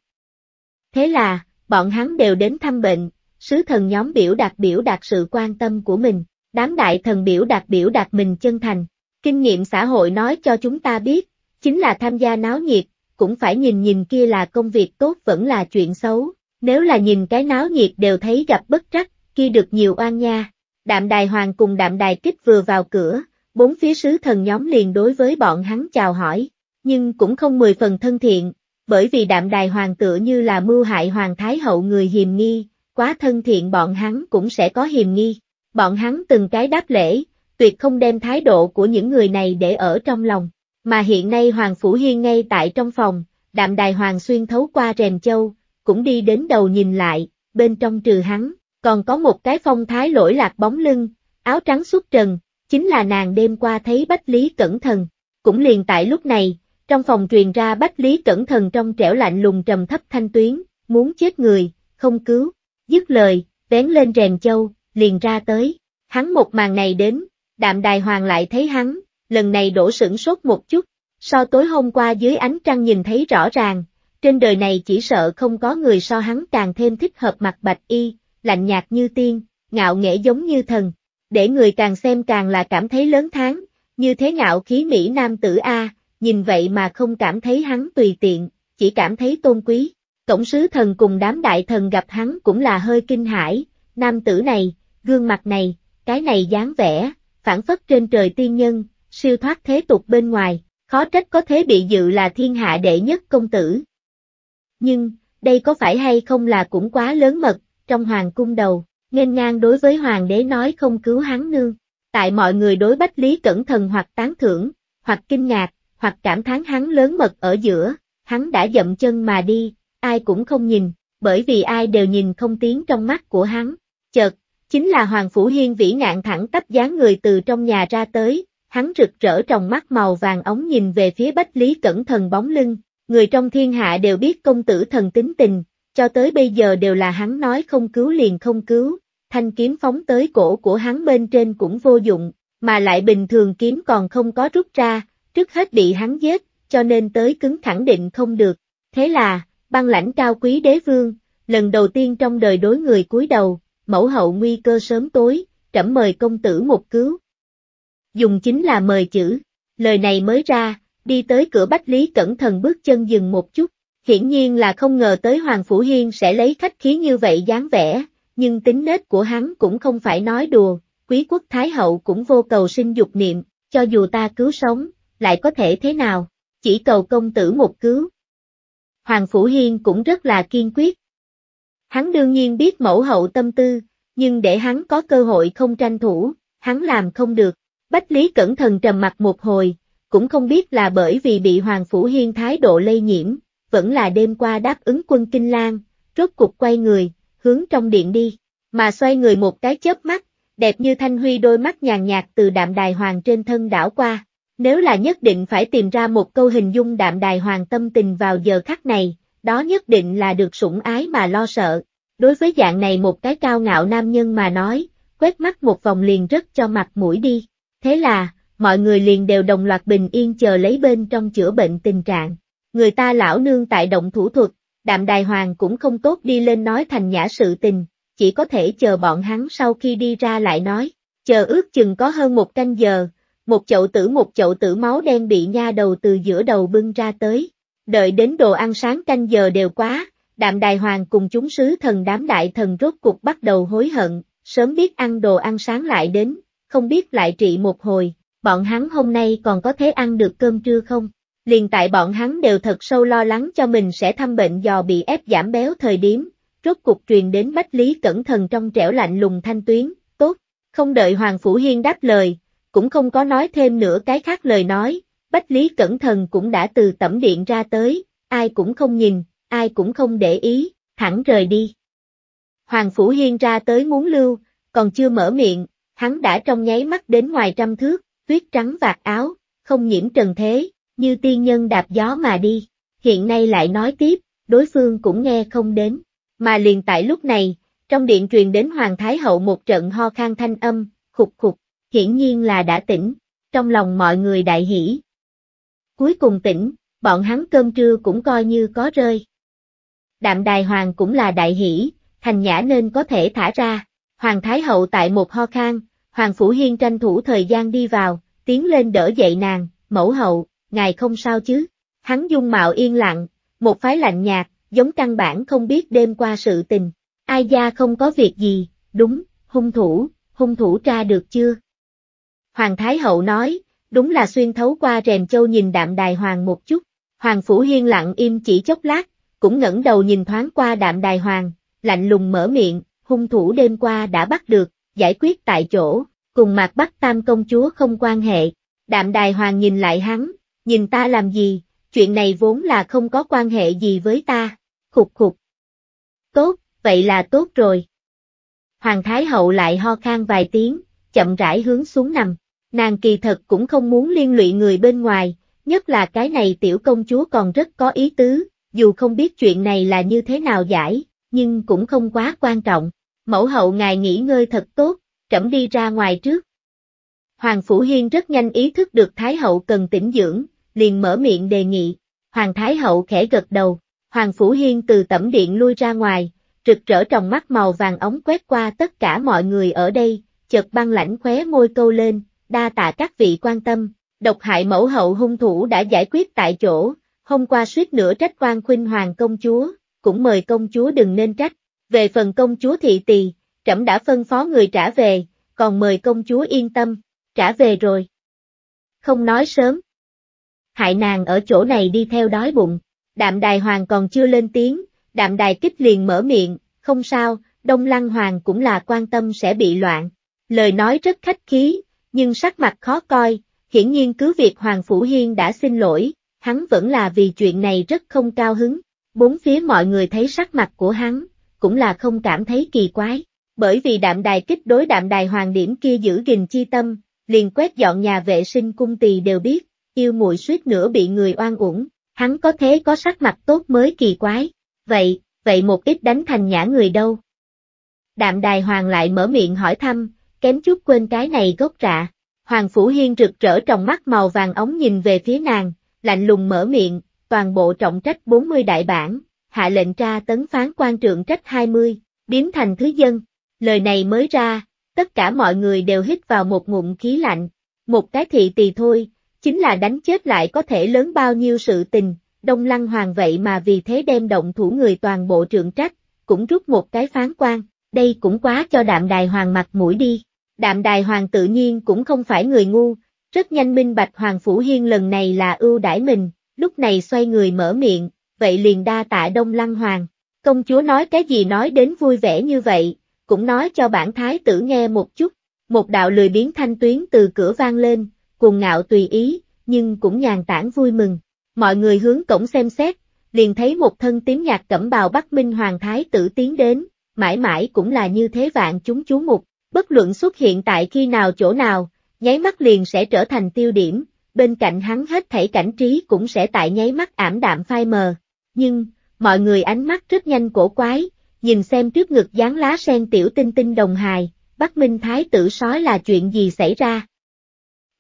Thế là, bọn hắn đều đến thăm bệnh, sứ thần nhóm biểu đạt biểu đạt sự quan tâm của mình, đám đại thần biểu đạt biểu đạt mình chân thành. Kinh nghiệm xã hội nói cho chúng ta biết, chính là tham gia náo nhiệt, cũng phải nhìn nhìn kia là công việc tốt vẫn là chuyện xấu, nếu là nhìn cái náo nhiệt đều thấy gặp bất trắc, kia được nhiều oan nha. Đạm Đài Hoàng cùng Đạm Đài Kích vừa vào cửa, bốn phía sứ thần nhóm liền đối với bọn hắn chào hỏi, nhưng cũng không mười phần thân thiện, bởi vì Đạm Đài Hoàng tựa như là mưu hại Hoàng Thái Hậu người hiềm nghi, quá thân thiện bọn hắn cũng sẽ có hiềm nghi. Bọn hắn từng cái đáp lễ, tuyệt không đem thái độ của những người này để ở trong lòng. Mà hiện nay Hoàng Phủ Hiên ngay tại trong phòng, đạm đài Hoàng xuyên thấu qua rèm châu, cũng đi đến đầu nhìn lại, bên trong trừ hắn, còn có một cái phong thái lỗi lạc bóng lưng, áo trắng suốt trần, chính là nàng đêm qua thấy Bách Lý Cẩn Thần. Cũng liền tại lúc này, trong phòng truyền ra Bách Lý Cẩn Thần trong trẻo lạnh lùng trầm thấp thanh tuyến, muốn chết người, không cứu, dứt lời, vén lên rèm châu, liền ra tới. Hắn một màn này đến, đạm đài hoàng lại thấy hắn, lần này đổ sửng sốt một chút, so tối hôm qua dưới ánh trăng nhìn thấy rõ ràng, trên đời này chỉ sợ không có người so hắn càng thêm thích hợp mặt bạch y, lạnh nhạt như tiên, ngạo nghễ giống như thần, để người càng xem càng là cảm thấy lớn tháng, như thế ngạo khí Mỹ Nam tử A, nhìn vậy mà không cảm thấy hắn tùy tiện, chỉ cảm thấy tôn quý. Cổng sứ thần cùng đám đại thần gặp hắn cũng là hơi kinh hãi, nam tử này, gương mặt này, cái này dáng vẻ, phản phất trên trời tiên nhân, siêu thoát thế tục bên ngoài, khó trách có thế bị dự là thiên hạ đệ nhất công tử. Nhưng, đây có phải hay không là cũng quá lớn mật, trong hoàng cung đầu, nên ngang đối với hoàng đế nói không cứu hắn nương. Tại mọi người đối bách lý cẩn thận hoặc tán thưởng, hoặc kinh ngạc, hoặc cảm thán hắn lớn mật ở giữa, hắn đã dậm chân mà đi, ai cũng không nhìn, bởi vì ai đều nhìn không tiếng trong mắt của hắn. Chợt, chính là Hoàng Phủ Hiên vĩ ngạn thẳng tắp dáng người từ trong nhà ra tới, hắn rực rỡ trong mắt màu vàng ống nhìn về phía Bách Lý Cẩn Thần bóng lưng, người trong thiên hạ đều biết công tử thần tính tình, cho tới bây giờ đều là hắn nói không cứu liền không cứu, thanh kiếm phóng tới cổ của hắn bên trên cũng vô dụng, mà lại bình thường kiếm còn không có rút ra, trước hết bị hắn giết, cho nên tới cứng khẳng định không được, thế là, băng lãnh cao quý đế vương, lần đầu tiên trong đời đối người cúi đầu, mẫu hậu nguy cơ sớm tối, trẫm mời công tử một cứu, dùng chính là mời chữ. Lời này mới ra, đi tới cửa Bách Lý cẩn thận bước chân dừng một chút, hiển nhiên là không ngờ tới Hoàng Phủ Hiên sẽ lấy khách khí như vậy dáng vẻ, nhưng tính nết của hắn cũng không phải nói đùa, quý quốc Thái Hậu cũng vô cầu sinh dục niệm, cho dù ta cứu sống, lại có thể thế nào, chỉ cầu công tử một cứu. Hoàng Phủ Hiên cũng rất là kiên quyết. Hắn đương nhiên biết mẫu hậu tâm tư, nhưng để hắn có cơ hội không tranh thủ, hắn làm không được. Bách Lý cẩn thận trầm mặt một hồi, cũng không biết là bởi vì bị Hoàng Phủ Hiên thái độ lây nhiễm, vẫn là đêm qua đáp ứng quân Kinh Lan, rốt cục quay người, hướng trong điện đi, mà xoay người một cái chớp mắt, đẹp như Thanh Huy đôi mắt nhàn nhạt từ đạm đài hoàng trên thân đảo qua. Nếu là nhất định phải tìm ra một câu hình dung đạm đài hoàng tâm tình vào giờ khắc này, đó nhất định là được sủng ái mà lo sợ. Đối với dạng này một cái cao ngạo nam nhân mà nói, quét mắt một vòng liền rất cho mặt mũi đi. Thế là, mọi người liền đều đồng loạt bình yên chờ lấy bên trong chữa bệnh tình trạng. Người ta lão nương tại động thủ thuật, đạm đài hoàng cũng không tốt đi lên nói thành nhã sự tình, chỉ có thể chờ bọn hắn sau khi đi ra lại nói, chờ ước chừng có hơn một canh giờ, một chậu tử một chậu tử máu đen bị nha đầu từ giữa đầu bưng ra tới, đợi đến đồ ăn sáng canh giờ đều quá, đạm đài hoàng cùng chúng sứ thần đám đại thần rốt cục bắt đầu hối hận, sớm biết ăn đồ ăn sáng lại đến, không biết lại trị một hồi, bọn hắn hôm nay còn có thể ăn được cơm trưa không? Liền tại bọn hắn đều thật sâu lo lắng cho mình sẽ thăm bệnh dò bị ép giảm béo thời điểm, rốt cục truyền đến Bách Lý cẩn thận trong trẻo lạnh lùng thanh tuyến, tốt, không đợi Hoàng Phủ Hiên đáp lời, cũng không có nói thêm nữa cái khác lời nói, Bách Lý cẩn thận cũng đã từ tẩm điện ra tới, ai cũng không nhìn, ai cũng không để ý, thẳng rời đi. Hoàng Phủ Hiên ra tới muốn lưu, còn chưa mở miệng, hắn đã trong nháy mắt đến ngoài trăm thước, tuyết trắng vạt áo, không nhiễm trần thế, như tiên nhân đạp gió mà đi, hiện nay lại nói tiếp, đối phương cũng nghe không đến, mà liền tại lúc này, trong điện truyền đến Hoàng Thái Hậu một trận ho khan thanh âm, khục khục, hiển nhiên là đã tỉnh, trong lòng mọi người đại hỉ. Cuối cùng tỉnh, bọn hắn cơm trưa cũng coi như có rơi. Đạm Đài Hoàng cũng là đại hỷ, thành nhã nên có thể thả ra. Hoàng Thái Hậu tại một ho khan, Hoàng Phủ Hiên tranh thủ thời gian đi vào, tiến lên đỡ dậy nàng, mẫu hậu, ngài không sao chứ. Hắn dung mạo yên lặng, một phái lạnh nhạt, giống căn bản không biết đêm qua sự tình. Ai gia không có việc gì, đúng, hung thủ, hung thủ tra được chưa? Hoàng Thái Hậu nói, đúng là xuyên thấu qua rèm châu nhìn đạm đài hoàng một chút. Hoàng Phủ Hiên lặng im chỉ chốc lát, cũng ngẩng đầu nhìn thoáng qua đạm đài hoàng, lạnh lùng mở miệng, hung thủ đêm qua đã bắt được, giải quyết tại chỗ, cùng Mạc bắt Tam công chúa không quan hệ. Đạm Đài Hoàng nhìn lại hắn, nhìn ta làm gì, chuyện này vốn là không có quan hệ gì với ta, khục khục. Tốt, vậy là tốt rồi. Hoàng Thái Hậu lại ho khan vài tiếng, chậm rãi hướng xuống nằm, nàng kỳ thật cũng không muốn liên lụy người bên ngoài, nhất là cái này tiểu công chúa còn rất có ý tứ, dù không biết chuyện này là như thế nào giải, nhưng cũng không quá quan trọng mẫu hậu ngài nghỉ ngơi thật tốt, trẫm đi ra ngoài trước. Hoàng Phủ Hiên rất nhanh ý thức được Thái hậu cần tĩnh dưỡng, liền mở miệng đề nghị. Hoàng Thái hậu khẽ gật đầu, Hoàng Phủ Hiên từ tẩm điện lui ra ngoài, rực rỡ trong mắt màu vàng ống quét qua tất cả mọi người ở đây, chợt băng lãnh khóe môi câu lên, đa tạ các vị quan tâm, độc hại mẫu hậu hung thủ đã giải quyết tại chỗ, hôm qua suýt nữa trách quan khuynh hoàng công chúa, cũng mời công chúa đừng nên trách, về phần công chúa thị tỳ, trẫm đã phân phó người trả về, còn mời công chúa yên tâm, trả về rồi. Không nói sớm. Hại nàng ở chỗ này đi theo đói bụng, đạm đài hoàng còn chưa lên tiếng, đạm đài kích liền mở miệng, không sao, đông lăng hoàng cũng là quan tâm sẽ bị loạn. Lời nói rất khách khí, nhưng sắc mặt khó coi, hiển nhiên cứ việc hoàng phủ hiên đã xin lỗi, hắn vẫn là vì chuyện này rất không cao hứng. Bốn phía mọi người thấy sắc mặt của hắn, cũng là không cảm thấy kỳ quái, bởi vì đạm đài kích đối đạm đài hoàng điểm kia giữ gìn chi tâm, liền quét dọn nhà vệ sinh cung tỳ đều biết, yêu muội suýt nữa bị người oan uổng, hắn có thế có sắc mặt tốt mới kỳ quái, vậy, vậy một ít đánh thành nhã người đâu. Đạm đài hoàng lại mở miệng hỏi thăm, kém chút quên cái này gốc rạ. Hoàng Phủ Hiên rực rỡ trong mắt màu vàng ống nhìn về phía nàng, lạnh lùng mở miệng, toàn bộ trọng trách 40 đại bản, hạ lệnh ra tấn phán quan trượng trách 20, biến thành thứ dân. Lời này mới ra, tất cả mọi người đều hít vào một ngụm khí lạnh. Một cái thị tỳ thôi, chính là đánh chết lại có thể lớn bao nhiêu sự tình, Đông Lăng Hoàng vậy mà vì thế đem động thủ người toàn bộ trượng trách, cũng rút một cái phán quan, đây cũng quá cho đạm đài hoàng mặt mũi đi. Đạm đài hoàng tự nhiên cũng không phải người ngu, rất nhanh minh bạch Hoàng Phủ Hiên lần này là ưu đãi mình, lúc này xoay người mở miệng, vậy liền đa tạ Đông Lăng Hoàng. Công chúa nói cái gì nói đến vui vẻ như vậy, cũng nói cho bản thái tử nghe một chút. Một đạo lười biến thanh tuyến từ cửa vang lên, cuồng ngạo tùy ý, nhưng cũng nhàn tản vui mừng. Mọi người hướng cổng xem xét, liền thấy một thân tím nhạt cẩm bào Bắc Minh Hoàng thái tử tiến đến, mãi mãi cũng là như thế vạn chúng chú mục, bất luận xuất hiện tại khi nào chỗ nào, nháy mắt liền sẽ trở thành tiêu điểm, bên cạnh hắn hết thảy cảnh trí cũng sẽ tại nháy mắt ảm đạm phai mờ. Nhưng, mọi người ánh mắt rất nhanh cổ quái, nhìn xem trước ngực dán lá sen tiểu tinh tinh đồng hài, Bắc Minh Thái tử sói là chuyện gì xảy ra?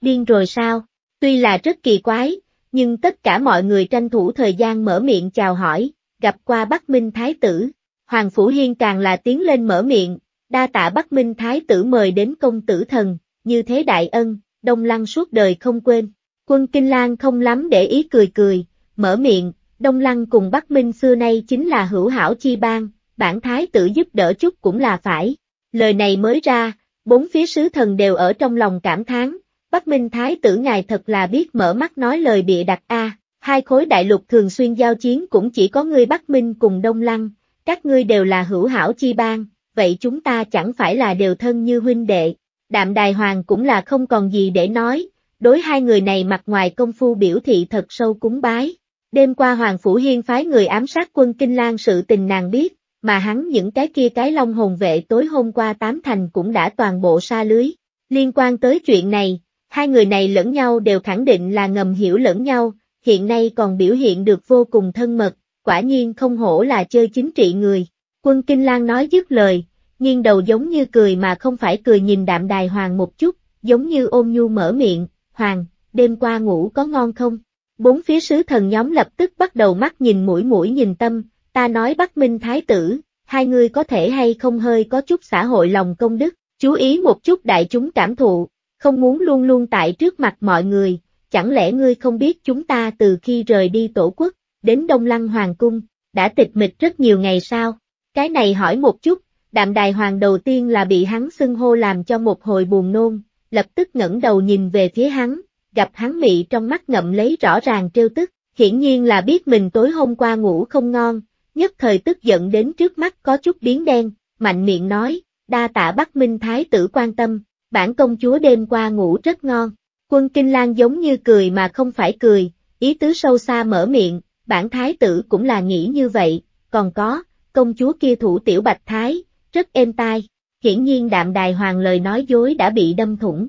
Điên rồi sao? Tuy là rất kỳ quái, nhưng tất cả mọi người tranh thủ thời gian mở miệng chào hỏi, gặp qua Bắc Minh Thái tử. Hoàng Phủ Hiên càng là tiến lên mở miệng, đa tạ Bắc Minh Thái tử mời đến công tử thần, như thế đại ân, đông lăng suốt đời không quên. Quân Kinh Lan không lắm để ý cười cười, mở miệng, Đông Lăng cùng Bắc Minh xưa nay chính là hữu hảo chi bang, bản thái tử giúp đỡ chút cũng là phải. Lời này mới ra, bốn phía sứ thần đều ở trong lòng cảm thán, Bắc Minh thái tử ngài thật là biết mở mắt nói lời bịa đặt a, hai khối đại lục thường xuyên giao chiến cũng chỉ có ngươi Bắc Minh cùng Đông Lăng, các ngươi đều là hữu hảo chi bang, vậy chúng ta chẳng phải là đều thân như huynh đệ. Đạm Đài Hoàng cũng là không còn gì để nói, đối hai người này mặt ngoài công phu biểu thị thật sâu cúng bái. Đêm qua Hoàng Phủ Hiên phái người ám sát quân Kinh Lan sự tình nàng biết, mà hắn những cái kia cái long hồn vệ tối hôm qua tám thành cũng đã toàn bộ xa lưới. Liên quan tới chuyện này, hai người này lẫn nhau đều khẳng định là ngầm hiểu lẫn nhau, hiện nay còn biểu hiện được vô cùng thân mật, quả nhiên không hổ là chơi chính trị người. Quân Kinh Lan nói dứt lời, nghiêng đầu giống như cười mà không phải cười nhìn đạm đài hoàng một chút, giống như ôm nhu mở miệng, hoàng, đêm qua ngủ có ngon không? Bốn phía sứ thần nhóm lập tức bắt đầu mắt nhìn mũi mũi nhìn tâm, ta nói Bắc Minh Thái tử, hai người có thể hay không hơi có chút xã hội lòng công đức, chú ý một chút đại chúng cảm thụ, không muốn luôn luôn tại trước mặt mọi người, chẳng lẽ ngươi không biết chúng ta từ khi rời đi tổ quốc, đến Đông Lăng Hoàng Cung, đã tịch mịch rất nhiều ngày sao? Cái này hỏi một chút, đạm đài hoàng đầu tiên là bị hắn xưng hô làm cho một hồi buồn nôn, lập tức ngẩng đầu nhìn về phía hắn, gặp hắn mị trong mắt ngậm lấy rõ ràng trêu tức, hiển nhiên là biết mình tối hôm qua ngủ không ngon, nhất thời tức giận đến trước mắt có chút biến đen, mạnh miệng nói, đa tạ Bắc Minh Thái tử quan tâm, bản công chúa đêm qua ngủ rất ngon. Quân Kinh Lan giống như cười mà không phải cười, ý tứ sâu xa mở miệng, bản thái tử cũng là nghĩ như vậy, còn có, công chúa kia thủ tiểu bạch thái, rất êm tai, hiển nhiên đạm đài hoàng lời nói dối đã bị đâm thủng,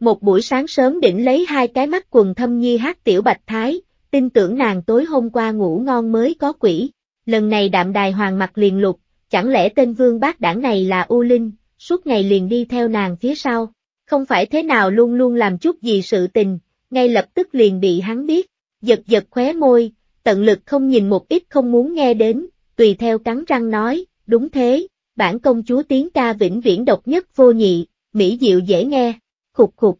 một buổi sáng sớm đỉnh lấy hai cái mắt quần thâm nhi hát tiểu bạch thái, tin tưởng nàng tối hôm qua ngủ ngon mới có quỷ. Lần này đạm đài hoàng mặt liền lục, chẳng lẽ tên vương bác đảng này là U Linh, suốt ngày liền đi theo nàng phía sau. Không phải thế nào luôn luôn làm chút gì sự tình, ngay lập tức liền bị hắn biết, giật giật khóe môi, tận lực không nhìn một ít không muốn nghe đến, tùy theo cắn răng nói, đúng thế, bản công chúa tiếng ca vĩnh viễn độc nhất vô nhị, mỹ diệu dễ nghe khục khục.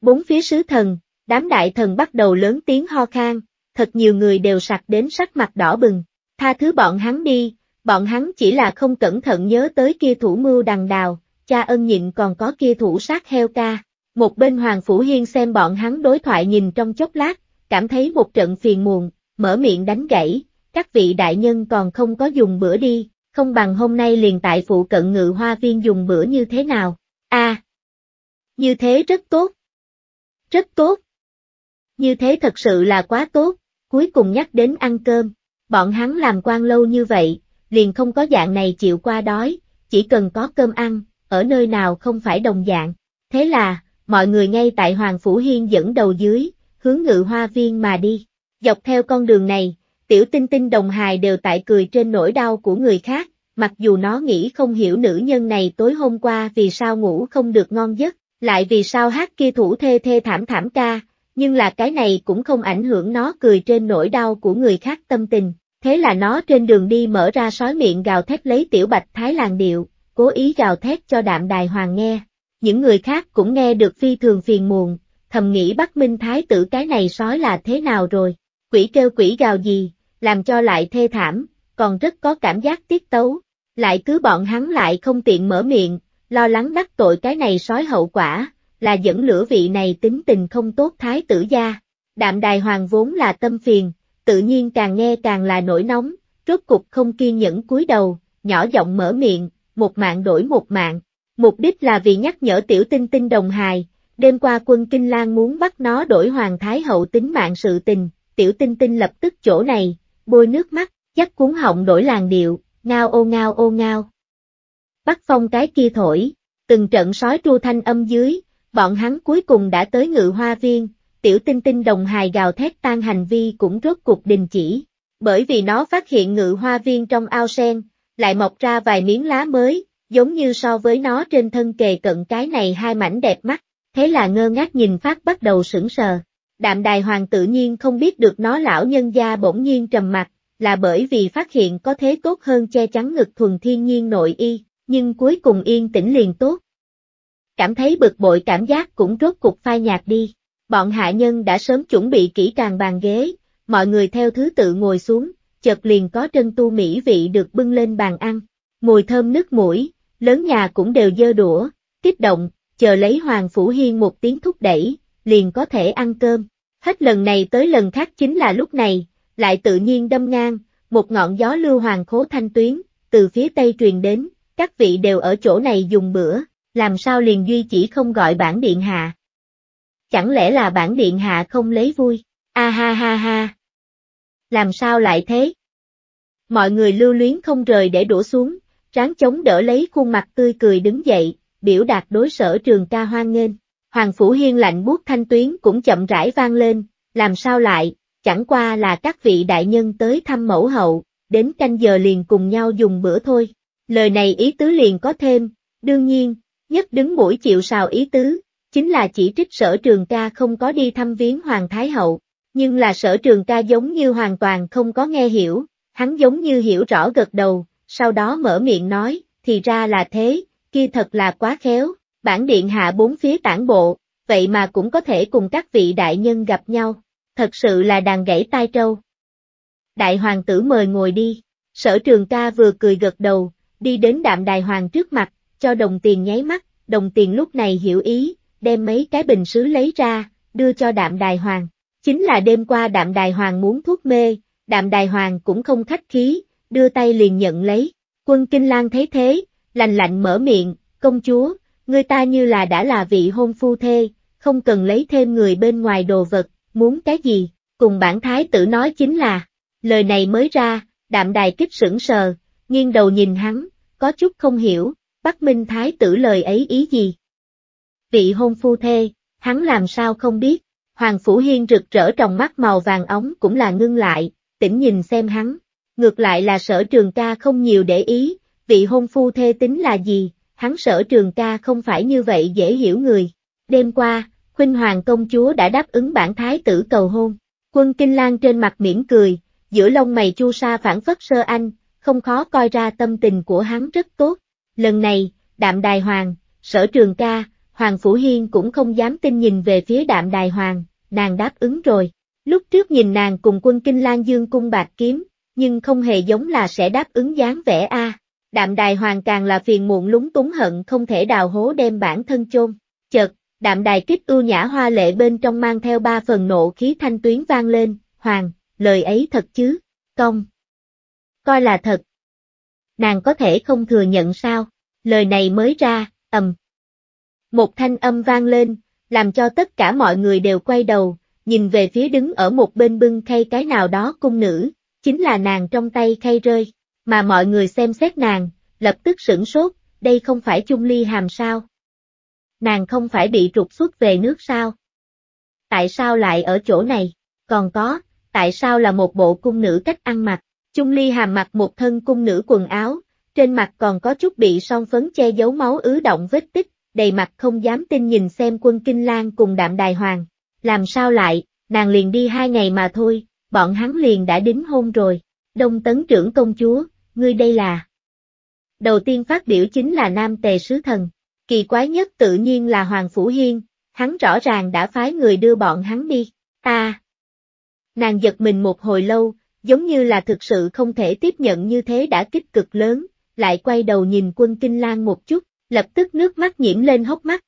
Bốn phía sứ thần, đám đại thần bắt đầu lớn tiếng ho khan, thật nhiều người đều sặc đến sắc mặt đỏ bừng, tha thứ bọn hắn đi, bọn hắn chỉ là không cẩn thận nhớ tới kia thủ mưu đằng đào, cha ân nhịn còn có kia thủ sát heo ca. Một bên Hoàng Phủ Hiên xem bọn hắn đối thoại nhìn trong chốc lát, cảm thấy một trận phiền muộn, mở miệng đánh gãy, các vị đại nhân còn không có dùng bữa đi, không bằng hôm nay liền tại phụ cận ngự hoa viên dùng bữa như thế nào. a như thế rất tốt. Rất tốt. Như thế thật sự là quá tốt, cuối cùng nhắc đến ăn cơm. Bọn hắn làm quan lâu như vậy, liền không có dạng này chịu qua đói, chỉ cần có cơm ăn, ở nơi nào không phải đồng dạng. Thế là, mọi người ngay tại Hoàng Phủ Hiên dẫn đầu dưới, hướng ngự hoa viên mà đi. Dọc theo con đường này, tiểu tinh tinh đồng hài đều tại cười trên nỗi đau của người khác, mặc dù nó nghĩ không hiểu nữ nhân này tối hôm qua vì sao ngủ không được ngon giấc, lại vì sao hát kia thủ thê thê thảm thảm ca, nhưng là cái này cũng không ảnh hưởng nó cười trên nỗi đau của người khác tâm tình, thế là nó trên đường đi mở ra sói miệng gào thét lấy tiểu bạch thái làng điệu, cố ý gào thét cho đạm đài hoàng nghe. Những người khác cũng nghe được phi thường phiền muộn, thầm nghĩ Bắc Minh Thái tử cái này sói là thế nào rồi, quỷ kêu quỷ gào gì, làm cho lại thê thảm, còn rất có cảm giác tiết tấu, lại cứ bọn hắn lại không tiện mở miệng, lo lắng đắc tội cái này sói hậu quả, là dẫn lửa vị này tính tình không tốt thái tử gia. Đạm đài hoàng vốn là tâm phiền, tự nhiên càng nghe càng là nổi nóng, rốt cục không kiên nhẫn cúi đầu, nhỏ giọng mở miệng, một mạng đổi một mạng. Mục đích là vì nhắc nhở tiểu tinh tinh đồng hài, đêm qua quân Kinh Lan muốn bắt nó đổi hoàng thái hậu tính mạng sự tình, tiểu tinh tinh lập tức chỗ này, bôi nước mắt, dắt cuốn họng đổi làng điệu, ngao ô ngao ô ngao bắt phong cái kia thổi, từng trận sói tru thanh âm dưới, bọn hắn cuối cùng đã tới ngự hoa viên, tiểu tinh tinh đồng hài gào thét tan hành vi cũng rốt cuộc đình chỉ, bởi vì nó phát hiện ngự hoa viên trong ao sen, lại mọc ra vài miếng lá mới, giống như so với nó trên thân kề cận cái này hai mảnh đẹp mắt, thế là ngơ ngác nhìn phát bắt đầu sững sờ. Đạm đài hoàng tự nhiên không biết được nó lão nhân gia bỗng nhiên trầm mặt, là bởi vì phát hiện có thế tốt hơn che chắn ngực thuần thiên nhiên nội y, nhưng cuối cùng yên tĩnh liền tốt. Cảm thấy bực bội cảm giác cũng rốt cục phai nhạt đi, bọn hạ nhân đã sớm chuẩn bị kỹ càng bàn ghế, mọi người theo thứ tự ngồi xuống, chợt liền có trân tu mỹ vị được bưng lên bàn ăn, mùi thơm nước mũi, lớn nhà cũng đều dơ đũa, kích động, chờ lấy Hoàng Phủ Hiên một tiếng thúc đẩy, liền có thể ăn cơm. Hết lần này tới lần khác chính là lúc này, lại tự nhiên đâm ngang, một ngọn gió lưu hoàng khố thanh tuyến, từ phía tây truyền đến, các vị đều ở chỗ này dùng bữa, làm sao liền duy chỉ không gọi bản điện hạ. Chẳng lẽ là bản điện hạ không lấy vui, a ha ha ha. Làm sao lại thế? Mọi người lưu luyến không rời để đổ xuống, ráng chống đỡ lấy khuôn mặt tươi cười đứng dậy, biểu đạt đối sở trường ca hoan nghênh. Hoàng Phủ Hiên lạnh buốt thanh tuyến cũng chậm rãi vang lên, làm sao lại, chẳng qua là các vị đại nhân tới thăm mẫu hậu, đến canh giờ liền cùng nhau dùng bữa thôi lời này ý tứ liền có thêm, đương nhiên, nhất đứng mũi chịu sào ý tứ, chính là chỉ trích sở trường ca không có đi thăm viếng Hoàng Thái Hậu, nhưng là sở trường ca giống như hoàn toàn không có nghe hiểu, hắn giống như hiểu rõ gật đầu, sau đó mở miệng nói, thì ra là thế, kia thật là quá khéo, bản điện hạ bốn phía tản bộ, vậy mà cũng có thể cùng các vị đại nhân gặp nhau, thật sự là đàn gãy tai trâu. Đại hoàng tử mời ngồi đi, sở trường ca vừa cười gật đầu, đi đến đạm đài hoàng trước mặt, cho đồng tiền nháy mắt, đồng tiền lúc này hiểu ý, đem mấy cái bình sứ lấy ra, đưa cho đạm đài hoàng. Chính là đêm qua đạm đài hoàng muốn thuốc mê, đạm đài hoàng cũng không khách khí, đưa tay liền nhận lấy. Quân Kinh Lan thấy thế, lành lạnh mở miệng, công chúa, người ta như là đã là vị hôn phu thê, không cần lấy thêm người bên ngoài đồ vật, muốn cái gì, cùng bản thái tử nói chính là, lời này mới ra, đạm đài kích sững sờ, nghiêng đầu nhìn hắn, có chút không hiểu, Bắc Minh Thái tử lời ấy ý gì? Vị hôn phu thê, hắn làm sao không biết, Hoàng Phủ Hiên rực rỡ trong mắt màu vàng ống cũng là ngưng lại, tỉnh nhìn xem hắn, ngược lại là sở trường ca không nhiều để ý, vị hôn phu thê tính là gì, hắn sở trường ca không phải như vậy dễ hiểu người. Đêm qua, Khuynh Hoàng công chúa đã đáp ứng bản thái tử cầu hôn, quân Kinh Lan trên mặt mỉm cười, giữa lông mày chu sa phản phất sơ anh, không khó coi ra tâm tình của hắn rất tốt. Lần này, Đạm Đài Hoàng, sở trường ca, Hoàng Phủ Hiên cũng không dám tin nhìn về phía Đạm Đài Hoàng, nàng đáp ứng rồi. Lúc trước nhìn nàng cùng quân Kinh Lan Dương cung bạc kiếm, nhưng không hề giống là sẽ đáp ứng dáng vẻ a. Đạm Đài Hoàng càng là phiền muộn lúng túng hận không thể đào hố đem bản thân chôn. Chợt, Đạm Đài kích ưu nhã hoa lệ bên trong mang theo ba phần nộ khí thanh tuyến vang lên, "Hoàng, lời ấy thật chứ?" Công coi là thật. Nàng có thể không thừa nhận sao, lời này mới ra, ầm. Một thanh âm vang lên, làm cho tất cả mọi người đều quay đầu, nhìn về phía đứng ở một bên bưng khay cái nào đó cung nữ, chính là nàng trong tay khay rơi, mà mọi người xem xét nàng, lập tức sửng sốt, đây không phải chung ly hàm sao. Nàng không phải bị trục xuất về nước sao? Tại sao lại ở chỗ này? Còn có, tại sao là một bộ cung nữ cách ăn mặc? Chung Ly Hàm mặc một thân cung nữ quần áo, trên mặt còn có chút bị son phấn che giấu máu ứ động vết tích, đầy mặt không dám tin nhìn xem quân Kinh Lan cùng đạm đài hoàng. Làm sao lại, nàng liền đi hai ngày mà thôi, bọn hắn liền đã đính hôn rồi. Đông tấn trưởng công chúa, ngươi đây là... Đầu tiên phát biểu chính là Nam Tề Sứ Thần. Kỳ quái nhất tự nhiên là Hoàng Phủ Hiên, hắn rõ ràng đã phái người đưa bọn hắn đi. Ta... Nàng giật mình một hồi lâu, giống như là thực sự không thể tiếp nhận như thế đã kích cực lớn, lại quay đầu nhìn quân Kinh Lan một chút, lập tức nước mắt nhiễm lên hốc mắt.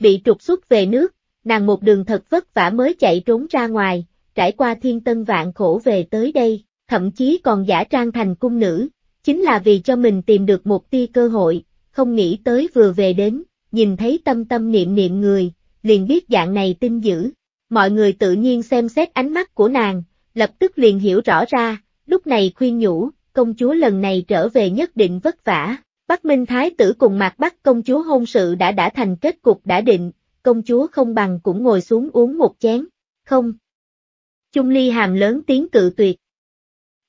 Bị trục xuất về nước, nàng một đường thật vất vả mới chạy trốn ra ngoài, trải qua thiên tân vạn khổ về tới đây, thậm chí còn giả trang thành cung nữ, chính là vì cho mình tìm được một tia cơ hội, không nghĩ tới vừa về đến, nhìn thấy tâm tâm niệm niệm người, liền biết dạng này tin dữ. Mọi người tự nhiên xem xét ánh mắt của nàng, lập tức liền hiểu rõ ra, lúc này khuyên nhủ, công chúa lần này trở về nhất định vất vả. Bắc Minh Thái tử cùng mặt bắt công chúa hôn sự đã đã thành kết cục đã định, công chúa không bằng cũng ngồi xuống uống một chén, không. Chung Ly hàm lớn tiếng cự tuyệt.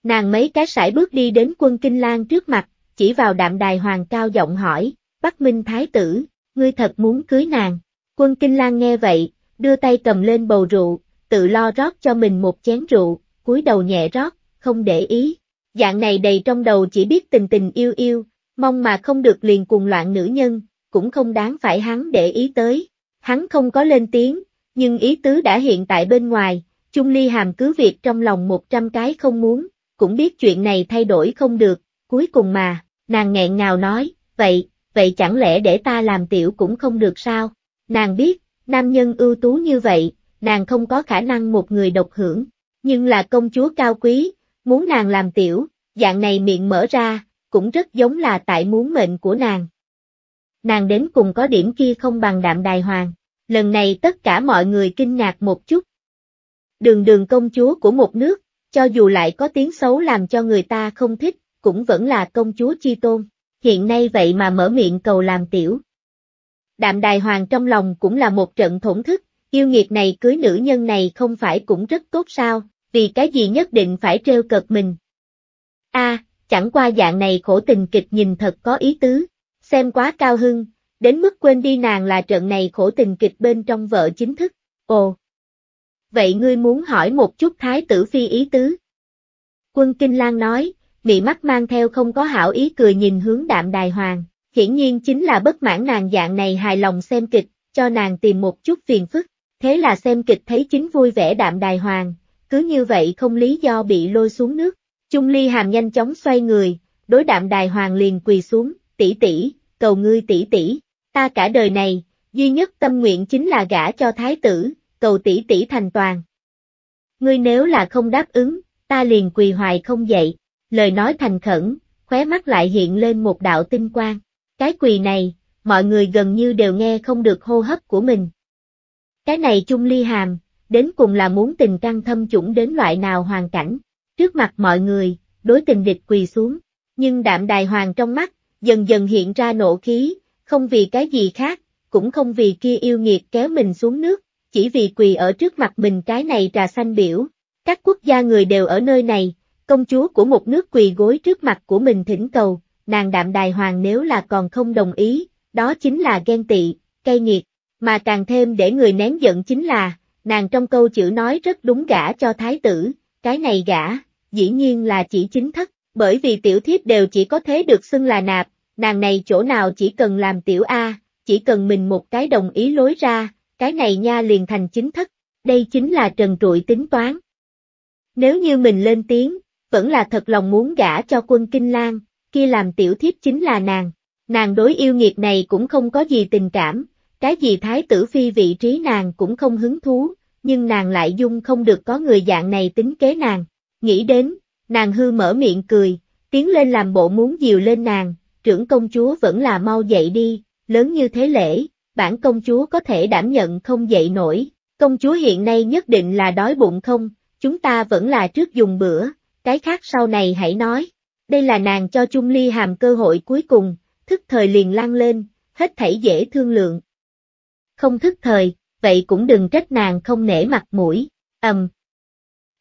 Nàng mấy cái sải bước đi đến quân Kinh Lan trước mặt, chỉ vào đạm đài hoàng cao giọng hỏi, Bắc Minh Thái tử, ngươi thật muốn cưới nàng. Quân Kinh Lan nghe vậy, đưa tay cầm lên bầu rượu, tự lo rót cho mình một chén rượu, cúi đầu nhẹ rót, không để ý. Dạng này đầy trong đầu chỉ biết tình tình yêu yêu, mong mà không được liền cùng loạn nữ nhân, cũng không đáng phải hắn để ý tới. Hắn không có lên tiếng, nhưng ý tứ đã hiện tại bên ngoài, Chung Ly Hàm cứ việc trong lòng một trăm cái không muốn, cũng biết chuyện này thay đổi không được, cuối cùng mà, nàng nghẹn ngào nói, vậy, vậy chẳng lẽ để ta làm tiểu cũng không được sao? Nàng biết, nam nhân ưu tú như vậy, nàng không có khả năng một người độc hưởng, nhưng là công chúa cao quý, muốn nàng làm tiểu, dạng này miệng mở ra, cũng rất giống là tại muốn mệnh của nàng. Nàng đến cùng có điểm kia không bằng đạm đài hoàng, lần này tất cả mọi người kinh ngạc một chút. Đường đường công chúa của một nước, cho dù lại có tiếng xấu làm cho người ta không thích, cũng vẫn là công chúa chi tôn, hiện nay vậy mà mở miệng cầu làm tiểu. Đạm đài hoàng trong lòng cũng là một trận thổn thức, yêu nghiệt này cưới nữ nhân này không phải cũng rất tốt sao, vì cái gì nhất định phải trêu cợt mình. a à, chẳng qua dạng này khổ tình kịch nhìn thật có ý tứ, xem quá cao hưng, đến mức quên đi nàng là trận này khổ tình kịch bên trong vợ chính thức, ồ. Vậy ngươi muốn hỏi một chút thái tử phi ý tứ? Quân Kinh Lan nói, bị mắt mang theo không có hảo ý cười nhìn hướng đạm đài hoàng, hiển nhiên chính là bất mãn nàng dạng này hài lòng xem kịch, cho nàng tìm một chút phiền phức. Thế là xem kịch thấy chính vui vẻ đạm đài hoàng, cứ như vậy không lý do bị lôi xuống nước. trung ly hàm nhanh chóng xoay người, đối đạm đài hoàng liền quỳ xuống, tỷ tỷ, cầu ngươi tỷ tỷ, ta cả đời này, duy nhất tâm nguyện chính là gả cho thái tử, cầu tỷ tỷ thành toàn. Ngươi nếu là không đáp ứng, ta liền quỳ hoài không dậy, lời nói thành khẩn, khóe mắt lại hiện lên một đạo tinh quang. Cái quỳ này, mọi người gần như đều nghe không được hô hấp của mình, cái này chung ly hàm, đến cùng là muốn tình căng thâm chủng đến loại nào hoàn cảnh, trước mặt mọi người, đối tình địch quỳ xuống, nhưng đạm đài hoàng trong mắt, dần dần hiện ra nộ khí, không vì cái gì khác, cũng không vì kia yêu nghiệt kéo mình xuống nước, chỉ vì quỳ ở trước mặt mình cái này trà xanh biểu, các quốc gia người đều ở nơi này, công chúa của một nước quỳ gối trước mặt của mình thỉnh cầu, nàng đạm đài hoàng nếu là còn không đồng ý, đó chính là ghen tị, cay nghiệt mà càng thêm để người nén giận chính là, nàng trong câu chữ nói rất đúng gã cho thái tử, cái này gã, dĩ nhiên là chỉ chính thất, bởi vì tiểu thiếp đều chỉ có thế được xưng là nạp, nàng này chỗ nào chỉ cần làm tiểu A, chỉ cần mình một cái đồng ý lối ra, cái này nha liền thành chính thất, đây chính là trần trụi tính toán. Nếu như mình lên tiếng, vẫn là thật lòng muốn gả cho quân Kinh lang, kia làm tiểu thiếp chính là nàng, nàng đối yêu nghiệt này cũng không có gì tình cảm, cái gì thái tử phi vị trí nàng cũng không hứng thú, nhưng nàng lại dung không được có người dạng này tính kế nàng. Nghĩ đến, nàng hư mở miệng cười, tiến lên làm bộ muốn dìu lên nàng, trưởng công chúa vẫn là mau dậy đi, lớn như thế lễ, bản công chúa có thể đảm nhận không dậy nổi, công chúa hiện nay nhất định là đói bụng không, chúng ta vẫn là trước dùng bữa, cái khác sau này hãy nói. Đây là nàng cho Chung Ly hàm cơ hội cuối cùng, thức thời liền lăn lên, hết thảy dễ thương lượng, không thức thời, vậy cũng đừng trách nàng không nể mặt mũi, ầm.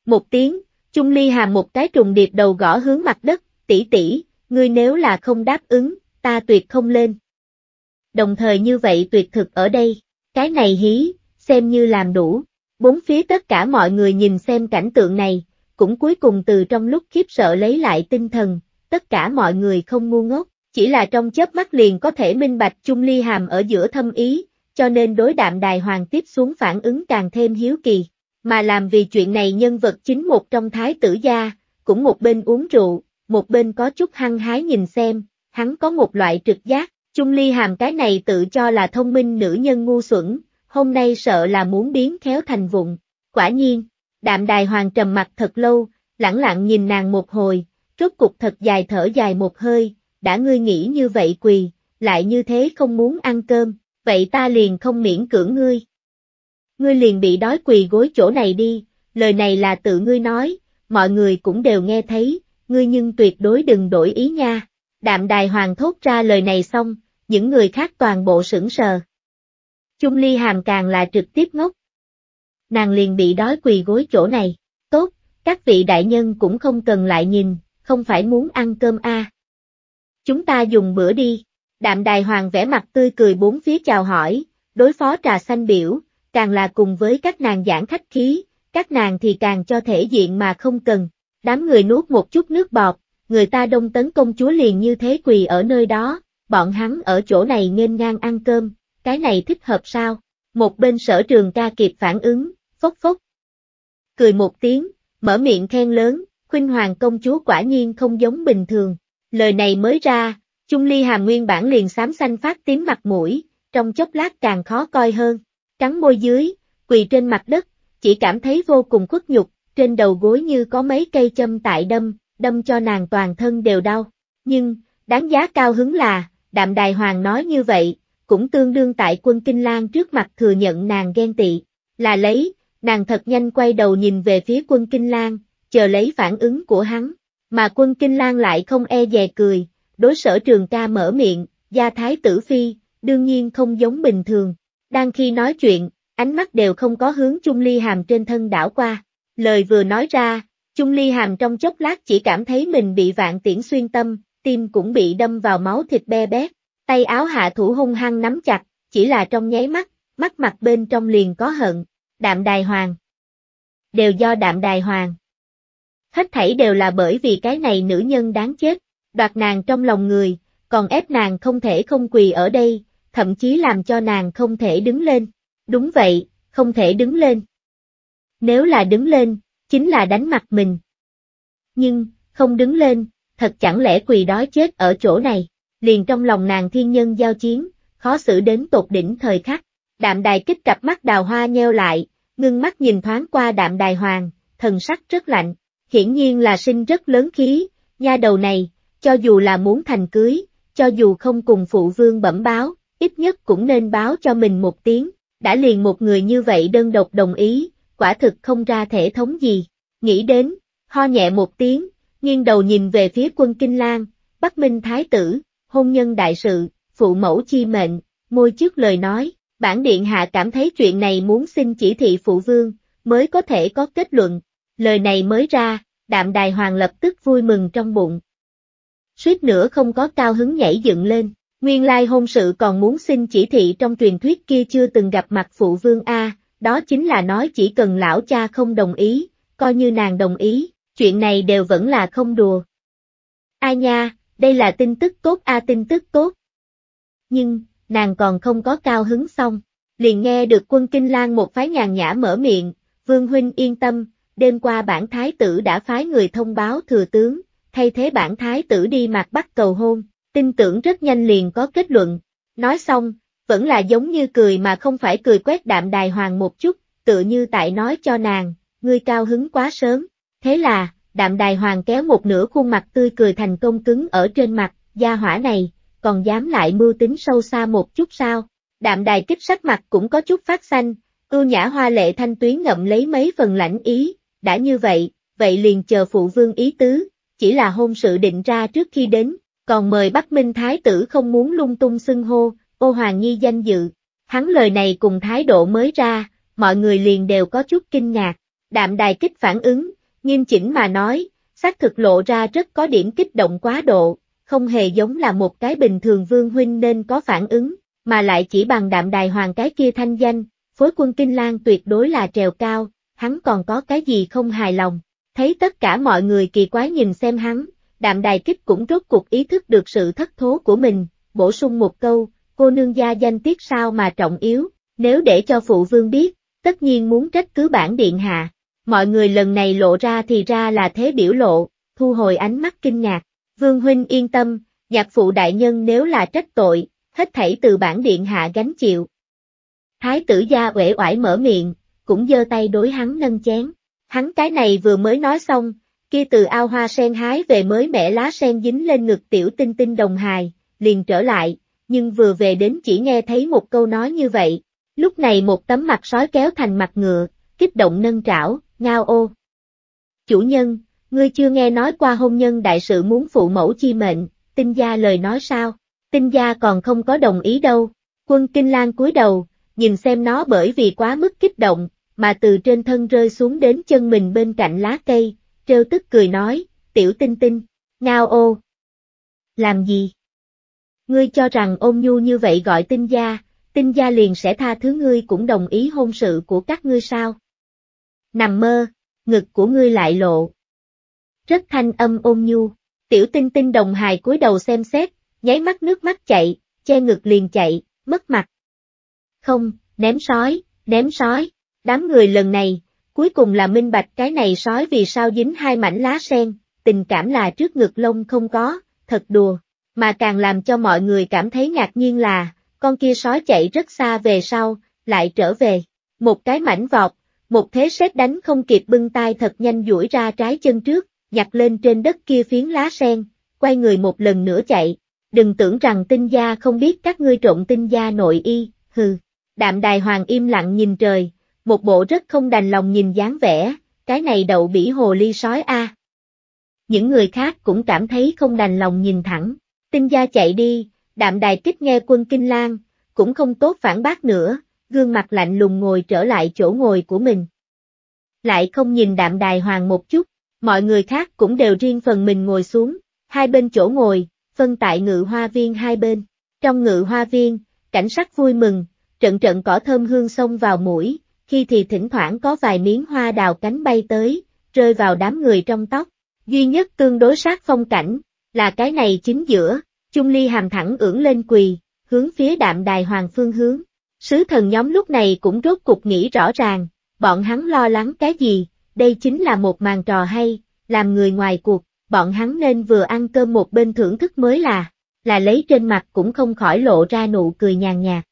Một tiếng, Trung Ly Hàm một cái trùng điệp đầu gõ hướng mặt đất, tỷ tỷ, ngươi nếu là không đáp ứng, ta tuyệt không lên. Đồng thời như vậy tuyệt thực ở đây, cái này hí, xem như làm đủ. Bốn phía tất cả mọi người nhìn xem cảnh tượng này, cũng cuối cùng từ trong lúc khiếp sợ lấy lại tinh thần, tất cả mọi người không ngu ngốc, chỉ là trong chớp mắt liền có thể minh bạch Trung Ly Hàm ở giữa thâm ý, cho nên đối đạm đài hoàng tiếp xuống phản ứng càng thêm hiếu kỳ, mà làm vì chuyện này nhân vật chính một trong thái tử gia, cũng một bên uống rượu, một bên có chút hăng hái nhìn xem, hắn có một loại trực giác, chung ly hàm cái này tự cho là thông minh nữ nhân ngu xuẩn, hôm nay sợ là muốn biến khéo thành vụn. quả nhiên, đạm đài hoàng trầm mặt thật lâu, lẳng lặng nhìn nàng một hồi, rốt cục thật dài thở dài một hơi, đã ngươi nghĩ như vậy quỳ, lại như thế không muốn ăn cơm, vậy ta liền không miễn cưỡng ngươi. Ngươi liền bị đói quỳ gối chỗ này đi, lời này là tự ngươi nói, mọi người cũng đều nghe thấy, ngươi nhưng tuyệt đối đừng đổi ý nha. Đạm đài hoàng thốt ra lời này xong, những người khác toàn bộ sững sờ. Chung ly hàm càng là trực tiếp ngốc. Nàng liền bị đói quỳ gối chỗ này, tốt, các vị đại nhân cũng không cần lại nhìn, không phải muốn ăn cơm a à. Chúng ta dùng bữa đi. Đạm Đài Hoàng vẽ mặt tươi cười bốn phía chào hỏi, đối phó trà xanh biểu, càng là cùng với các nàng giảng khách khí, các nàng thì càng cho thể diện mà không cần. Đám người nuốt một chút nước bọt, người ta đông tấn công chúa liền như thế quỳ ở nơi đó, bọn hắn ở chỗ này nghênh ngang ăn cơm, cái này thích hợp sao? Một bên sở trường ca kịp phản ứng, phốc phốc. Cười một tiếng, mở miệng khen lớn, khuynh hoàng công chúa quả nhiên không giống bình thường. Lời này mới ra, Trung ly hàm nguyên bản liền xám xanh phát tím mặt mũi, trong chốc lát càng khó coi hơn, cắn môi dưới, quỳ trên mặt đất, chỉ cảm thấy vô cùng khuất nhục, trên đầu gối như có mấy cây châm tại đâm, đâm cho nàng toàn thân đều đau. Nhưng, đáng giá cao hứng là, đạm đài hoàng nói như vậy, cũng tương đương tại quân Kinh Lan trước mặt thừa nhận nàng ghen tị, là lấy, nàng thật nhanh quay đầu nhìn về phía quân Kinh Lan, chờ lấy phản ứng của hắn, mà quân Kinh Lan lại không e dè cười, đối sở trường ca mở miệng, gia thái tử phi, đương nhiên không giống bình thường. Đang khi nói chuyện, ánh mắt đều không có hướng chung ly hàm trên thân đảo qua. Lời vừa nói ra, chung ly hàm trong chốc lát chỉ cảm thấy mình bị vạn tiễn xuyên tâm, tim cũng bị đâm vào máu thịt be bét. Tay áo hạ thủ hung hăng nắm chặt, chỉ là trong nháy mắt, mắt mặt bên trong liền có hận. Đạm đài hoàng. Đều do đạm đài hoàng. Hết thảy đều là bởi vì cái này nữ nhân đáng chết đoạt nàng trong lòng người, còn ép nàng không thể không quỳ ở đây, thậm chí làm cho nàng không thể đứng lên. Đúng vậy, không thể đứng lên. Nếu là đứng lên, chính là đánh mặt mình. Nhưng, không đứng lên, thật chẳng lẽ quỳ đói chết ở chỗ này, liền trong lòng nàng thiên nhân giao chiến, khó xử đến tột đỉnh thời khắc. Đạm đài kích cặp mắt đào hoa nheo lại, ngưng mắt nhìn thoáng qua đạm đài hoàng, thần sắc rất lạnh, hiển nhiên là sinh rất lớn khí, nha đầu này, cho dù là muốn thành cưới, cho dù không cùng phụ vương bẩm báo, ít nhất cũng nên báo cho mình một tiếng, đã liền một người như vậy đơn độc đồng ý, quả thực không ra thể thống gì. Nghĩ đến, ho nhẹ một tiếng, nghiêng đầu nhìn về phía quân Kinh Lan, Bắc Minh Thái Tử, hôn nhân đại sự, phụ mẫu chi mệnh, môi trước lời nói, bản điện hạ cảm thấy chuyện này muốn xin chỉ thị phụ vương, mới có thể có kết luận. Lời này mới ra, đạm đài hoàng lập tức vui mừng trong bụng, suýt nữa không có cao hứng nhảy dựng lên. Nguyên lai hôn sự còn muốn xin chỉ thị trong truyền thuyết kia chưa từng gặp mặt phụ vương A, đó chính là nói chỉ cần lão cha không đồng ý, coi như nàng đồng ý, chuyện này đều vẫn là không đùa. A nha, đây là tin tức tốt A tin tức tốt. Nhưng, nàng còn không có cao hứng xong, liền nghe được quân Kinh Lan một phái nhàn nhã mở miệng, Vương Huynh yên tâm, đêm qua bản thái tử đã phái người thông báo thừa tướng, thay thế bản thái tử đi mạc bắt cầu hôn, tin tưởng rất nhanh liền có kết luận. Nói xong, vẫn là giống như cười mà không phải cười quét đạm đài hoàng một chút, tựa như tại nói cho nàng, ngươi cao hứng quá sớm. Thế là, đạm đài hoàng kéo một nửa khuôn mặt tươi cười thành công cứng ở trên mặt, gia hỏa này, còn dám lại mưu tính sâu xa một chút sao. Đạm đài kích sắc mặt cũng có chút phát xanh, ưu nhã hoa lệ thanh tuyến ngậm lấy mấy phần lãnh ý, đã như vậy, vậy liền chờ phụ vương ý tứ, chỉ là hôn sự định ra trước khi đến, còn mời Bắc Minh Thái tử không muốn lung tung xưng hô, ô hoàng nhi danh dự. Hắn lời này cùng thái độ mới ra, mọi người liền đều có chút kinh ngạc, đạm đài kích phản ứng, nghiêm chỉnh mà nói, xác thực lộ ra rất có điểm kích động quá độ, không hề giống là một cái bình thường vương huynh nên có phản ứng, mà lại chỉ bằng đạm đài hoàng cái kia thanh danh, phối quân Kinh lang tuyệt đối là trèo cao, hắn còn có cái gì không hài lòng, Thấy tất cả mọi người kỳ quái nhìn xem hắn, đạm đài kích cũng rốt cuộc ý thức được sự thất thố của mình, bổ sung một câu, cô nương gia danh tiết sao mà trọng yếu, nếu để cho phụ vương biết, tất nhiên muốn trách cứ bản điện hạ. Mọi người lần này lộ ra thì ra là thế biểu lộ, thu hồi ánh mắt kinh ngạc. Vương huynh yên tâm, nhạc phụ đại nhân nếu là trách tội, hết thảy từ bản điện hạ gánh chịu. Thái tử gia uể oải mở miệng, cũng giơ tay đối hắn nâng chén. Hắn cái này vừa mới nói xong, kia từ ao hoa sen hái về mới mẻ lá sen dính lên ngực tiểu tinh tinh đồng hài, liền trở lại, nhưng vừa về đến chỉ nghe thấy một câu nói như vậy. Lúc này một tấm mặt sói kéo thành mặt ngựa, kích động nâng trảo, ngao ô. Chủ nhân, ngươi chưa nghe nói qua hôn nhân đại sự muốn phụ mẫu chi mệnh, tinh gia lời nói sao, tinh gia còn không có đồng ý đâu. Quân Kinh lang cúi đầu, nhìn xem nó bởi vì quá mức kích động, mà từ trên thân rơi xuống đến chân mình bên cạnh lá cây, trêu tức cười nói, tiểu tinh tinh, ngao ô. Làm gì? Ngươi cho rằng ôm nhu như vậy gọi tinh gia, tinh gia liền sẽ tha thứ ngươi cũng đồng ý hôn sự của các ngươi sao? Nằm mơ, ngực của ngươi lại lộ. Rất thanh âm ôm nhu, tiểu tinh tinh đồng hài cúi đầu xem xét, nháy mắt nước mắt chạy, che ngực liền chạy, mất mặt. Không, ném sói, ném sói. Đám người lần này, cuối cùng là minh bạch cái này sói vì sao dính hai mảnh lá sen, tình cảm là trước ngực lông không có, thật đùa. Mà càng làm cho mọi người cảm thấy ngạc nhiên là, con kia sói chạy rất xa về sau, lại trở về. Một cái mảnh vọt, một thế xét đánh không kịp bưng tay thật nhanh duỗi ra trái chân trước, nhặt lên trên đất kia phiến lá sen, quay người một lần nữa chạy. Đừng tưởng rằng tinh gia không biết các ngươi trộn tinh gia nội y, hừ. Đạm đài hoàng im lặng nhìn trời, một bộ rất không đành lòng nhìn dáng vẻ, cái này đậu bỉ hồ ly sói a. À. Những người khác cũng cảm thấy không đành lòng nhìn thẳng, tinh gia chạy đi, đạm đài kích nghe quân kinh lang, cũng không tốt phản bác nữa, gương mặt lạnh lùng ngồi trở lại chỗ ngồi của mình. Lại không nhìn đạm đài hoàng một chút, mọi người khác cũng đều riêng phần mình ngồi xuống, hai bên chỗ ngồi, phân tại ngự hoa viên hai bên. Trong ngự hoa viên, cảnh sắc vui mừng, trận trận cỏ thơm hương xông vào mũi, khi thì thỉnh thoảng có vài miếng hoa đào cánh bay tới, rơi vào đám người trong tóc. Duy nhất tương đối sát phong cảnh, là cái này chính giữa, Chung Ly hàm thẳng ưỡng lên quỳ, hướng phía đạm đài hoàng phương hướng. Sứ thần nhóm lúc này cũng rốt cục nghĩ rõ ràng, bọn hắn lo lắng cái gì, đây chính là một màn trò hay, làm người ngoài cuộc, bọn hắn nên vừa ăn cơm một bên thưởng thức mới là, là lấy trên mặt cũng không khỏi lộ ra nụ cười nhàn nhạt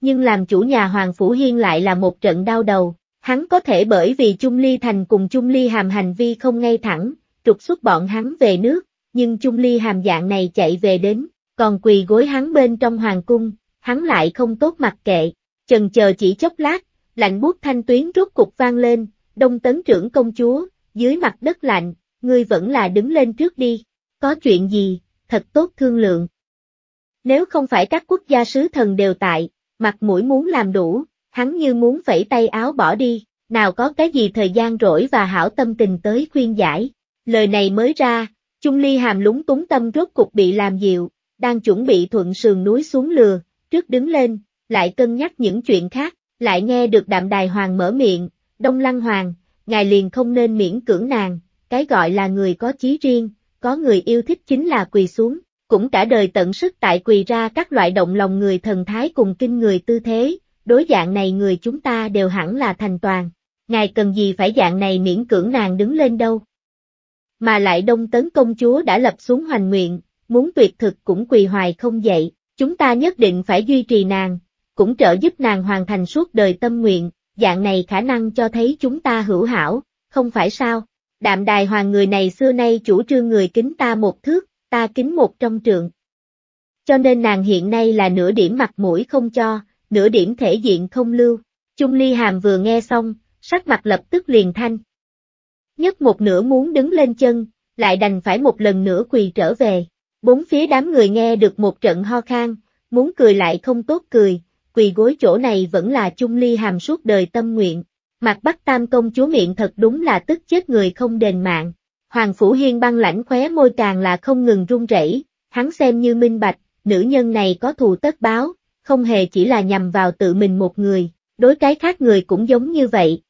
nhưng làm chủ nhà Hoàng Phủ Hiên lại là một trận đau đầu. Hắn có thể bởi vì trung Ly Thành cùng trung Ly Hàm hành vi không ngay thẳng, trục xuất bọn hắn về nước, nhưng trung Ly Hàm dạng này chạy về đến, còn quỳ gối hắn bên trong hoàng cung, hắn lại không tốt mặt kệ. trần chờ chỉ chốc lát, lạnh buốt thanh tuyến rốt cục vang lên, đông tấn trưởng công chúa, dưới mặt đất lạnh, ngươi vẫn là đứng lên trước đi, có chuyện gì, thật tốt thương lượng. Nếu không phải các quốc gia sứ thần đều tại, mặt mũi muốn làm đủ, hắn như muốn vẫy tay áo bỏ đi, nào có cái gì thời gian rỗi và hảo tâm tình tới khuyên giải. Lời này mới ra, Chung Ly hàm lúng túng tâm rốt cục bị làm dịu, đang chuẩn bị thuận sườn núi xuống lừa, trước đứng lên, lại cân nhắc những chuyện khác, lại nghe được đạm đài hoàng mở miệng, đông lăng hoàng, ngài liền không nên miễn cưỡng nàng, cái gọi là người có chí riêng, có người yêu thích chính là quỳ xuống, cũng cả đời tận sức tại quỳ ra các loại động lòng người thần thái cùng kinh người tư thế, đối dạng này người chúng ta đều hẳn là thành toàn. Ngài cần gì phải dạng này miễn cưỡng nàng đứng lên đâu. Mà lại đông tấn công chúa đã lập xuống hoành nguyện, muốn tuyệt thực cũng quỳ hoài không dậy, chúng ta nhất định phải duy trì nàng, cũng trợ giúp nàng hoàn thành suốt đời tâm nguyện, dạng này khả năng cho thấy chúng ta hữu hảo, không phải sao. Đạm đài hoàng người này xưa nay chủ trương người kính ta một thước, ta kính một trong trường, Cho nên nàng hiện nay là nửa điểm mặt mũi không cho, nửa điểm thể diện không lưu. Trung Ly Hàm vừa nghe xong, sắc mặt lập tức liền thanh. Nhất một nửa muốn đứng lên chân, lại đành phải một lần nữa quỳ trở về. Bốn phía đám người nghe được một trận ho khan, muốn cười lại không tốt cười, quỳ gối chỗ này vẫn là Trung Ly Hàm suốt đời tâm nguyện. Mặt Bắc Tam công chúa miệng thật đúng là tức chết người không đền mạng. Hoàng Phủ Hiên băng lãnh khóe môi càng là không ngừng run rẩy, hắn xem như minh bạch, nữ nhân này có thù tất báo, không hề chỉ là nhằm vào tự mình một người, đối cái khác người cũng giống như vậy.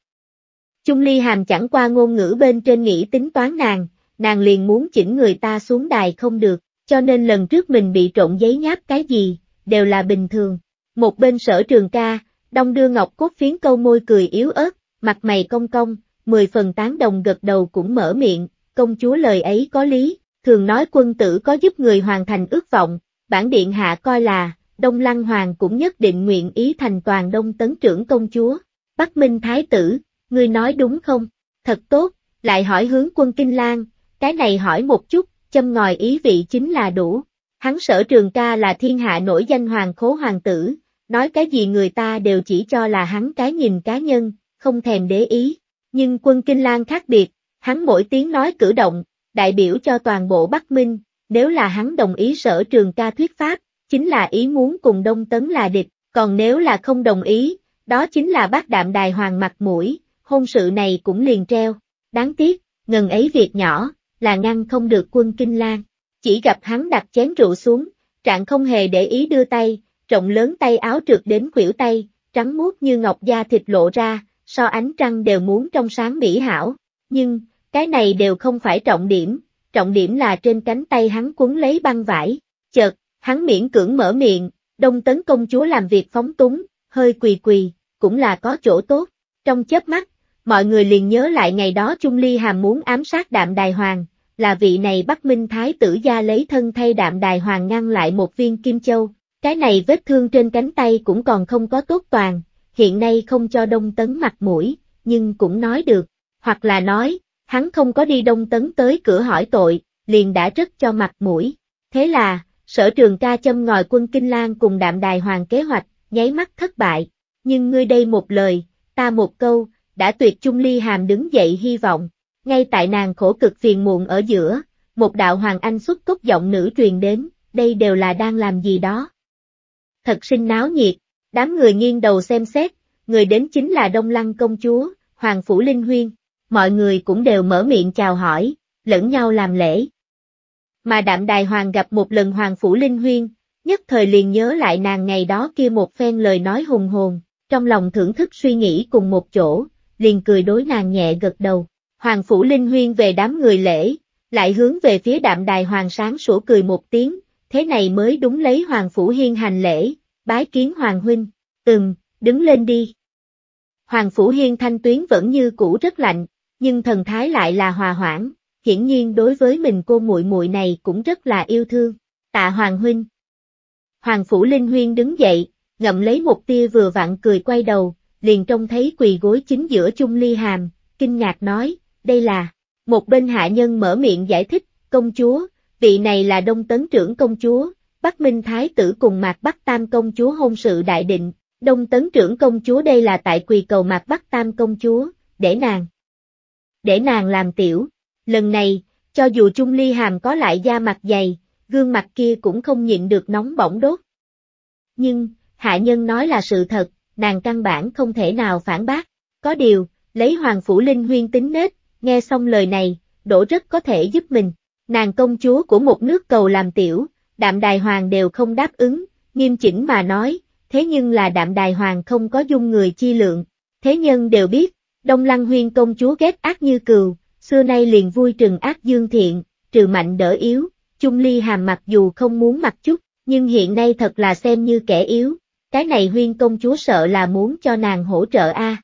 Trung Ly Hàm chẳng qua ngôn ngữ bên trên nghĩ tính toán nàng, nàng liền muốn chỉnh người ta xuống đài không được, cho nên lần trước mình bị trộn giấy nháp cái gì, đều là bình thường. Một bên sở trường ca, đông đưa ngọc cốt phiến câu môi cười yếu ớt, mặt mày cong cong, mười phần tán đồng gật đầu cũng mở miệng, công chúa lời ấy có lý, thường nói quân tử có giúp người hoàn thành ước vọng, bản điện hạ coi là, Đông Lăng Hoàng cũng nhất định nguyện ý thành toàn Đông Tấn trưởng công chúa, Bắc Minh Thái tử, ngươi nói đúng không, thật tốt, lại hỏi hướng quân Kinh Lan, cái này hỏi một chút, châm ngòi ý vị chính là đủ, hắn sở trường ca là thiên hạ nổi danh hoàng khố hoàng tử, nói cái gì người ta đều chỉ cho là hắn cái nhìn cá nhân, không thèm để ý, nhưng quân Kinh Lan khác biệt, Hắn mỗi tiếng nói cử động, đại biểu cho toàn bộ Bắc Minh, nếu là hắn đồng ý sở trường ca thuyết pháp, chính là ý muốn cùng Đông Tấn là địch, còn nếu là không đồng ý, đó chính là bác đạm đài hoàng mặt mũi, hôn sự này cũng liền treo. Đáng tiếc, ngần ấy việc nhỏ, là ngăn không được quân Kinh Lan. Chỉ gặp hắn đặt chén rượu xuống, trạng không hề để ý đưa tay, rộng lớn tay áo trượt đến khuỷu tay, trắng muốt như ngọc da thịt lộ ra, so ánh trăng đều muốn trong sáng mỹ hảo. Nhưng, cái này đều không phải trọng điểm, trọng điểm là trên cánh tay hắn cuốn lấy băng vải, chợt, hắn miễn cưỡng mở miệng, đông tấn công chúa làm việc phóng túng, hơi quỳ quỳ, cũng là có chỗ tốt, trong chớp mắt, mọi người liền nhớ lại ngày đó Trung Ly Hàm muốn ám sát đạm đài hoàng, là vị này bắt Minh Thái tử gia lấy thân thay đạm đài hoàng ngăn lại một viên kim châu, cái này vết thương trên cánh tay cũng còn không có tốt toàn, hiện nay không cho đông tấn mặt mũi, nhưng cũng nói được, hoặc là nói, hắn không có đi đông tấn tới cửa hỏi tội, liền đã rất cho mặt mũi. Thế là, sở trường ca châm ngòi quân Kinh Lan cùng đạm đài hoàng kế hoạch, nháy mắt thất bại, nhưng ngươi đây một lời, ta một câu, đã tuyệt chung ly hàm đứng dậy hy vọng, ngay tại nàng khổ cực phiền muộn ở giữa, một đạo hoàng anh xuất cốc giọng nữ truyền đến, đây đều là đang làm gì đó. Thật sinh náo nhiệt, đám người nghiêng đầu xem xét, người đến chính là Đông Lăng công chúa, Hoàng Phủ Linh Huyên mọi người cũng đều mở miệng chào hỏi, lẫn nhau làm lễ. Mà đạm đài hoàng gặp một lần hoàng phủ linh huyên, nhất thời liền nhớ lại nàng ngày đó kia một phen lời nói hùng hồn, trong lòng thưởng thức suy nghĩ cùng một chỗ, liền cười đối nàng nhẹ gật đầu. Hoàng phủ linh huyên về đám người lễ, lại hướng về phía đạm đài hoàng sáng sủa cười một tiếng, thế này mới đúng lấy hoàng phủ hiên hành lễ, bái kiến hoàng huynh, ừm, đứng lên đi. Hoàng phủ hiên thanh tuyến vẫn như cũ rất lạnh, nhưng thần thái lại là hòa hoãn, hiển nhiên đối với mình cô muội muội này cũng rất là yêu thương. Tạ Hoàng huynh. Hoàng phủ Linh Huyên đứng dậy, ngậm lấy một tia vừa vặn cười quay đầu, liền trông thấy quỳ gối chính giữa chung ly hàm, kinh ngạc nói, đây là, một bên hạ nhân mở miệng giải thích, công chúa, vị này là đông tấn trưởng công chúa, Bắc Minh Thái tử cùng Mạc Bắc Tam công chúa hôn sự đại định, đông tấn trưởng công chúa đây là tại quỳ cầu Mạc Bắc Tam công chúa, để nàng, để nàng làm tiểu. Lần này, cho dù Trung Ly Hàm có lại da mặt dày, gương mặt kia cũng không nhịn được nóng bỏng đốt. Nhưng, hạ nhân nói là sự thật, nàng căn bản không thể nào phản bác. Có điều, lấy Hoàng Phủ Linh huyên tính nết, nghe xong lời này, đổ rất có thể giúp mình. Nàng công chúa của một nước cầu làm tiểu, đạm đài hoàng đều không đáp ứng, nghiêm chỉnh mà nói, thế nhưng là đạm đài hoàng không có dung người chi lượng. Thế nhân đều biết, Đông Lăng Huyên công chúa ghét ác như cừu, xưa nay liền vui trừng ác dương thiện, trừ mạnh đỡ yếu, chung ly hàm mặc dù không muốn mặc chút, nhưng hiện nay thật là xem như kẻ yếu, cái này huyên công chúa sợ là muốn cho nàng hỗ trợ a.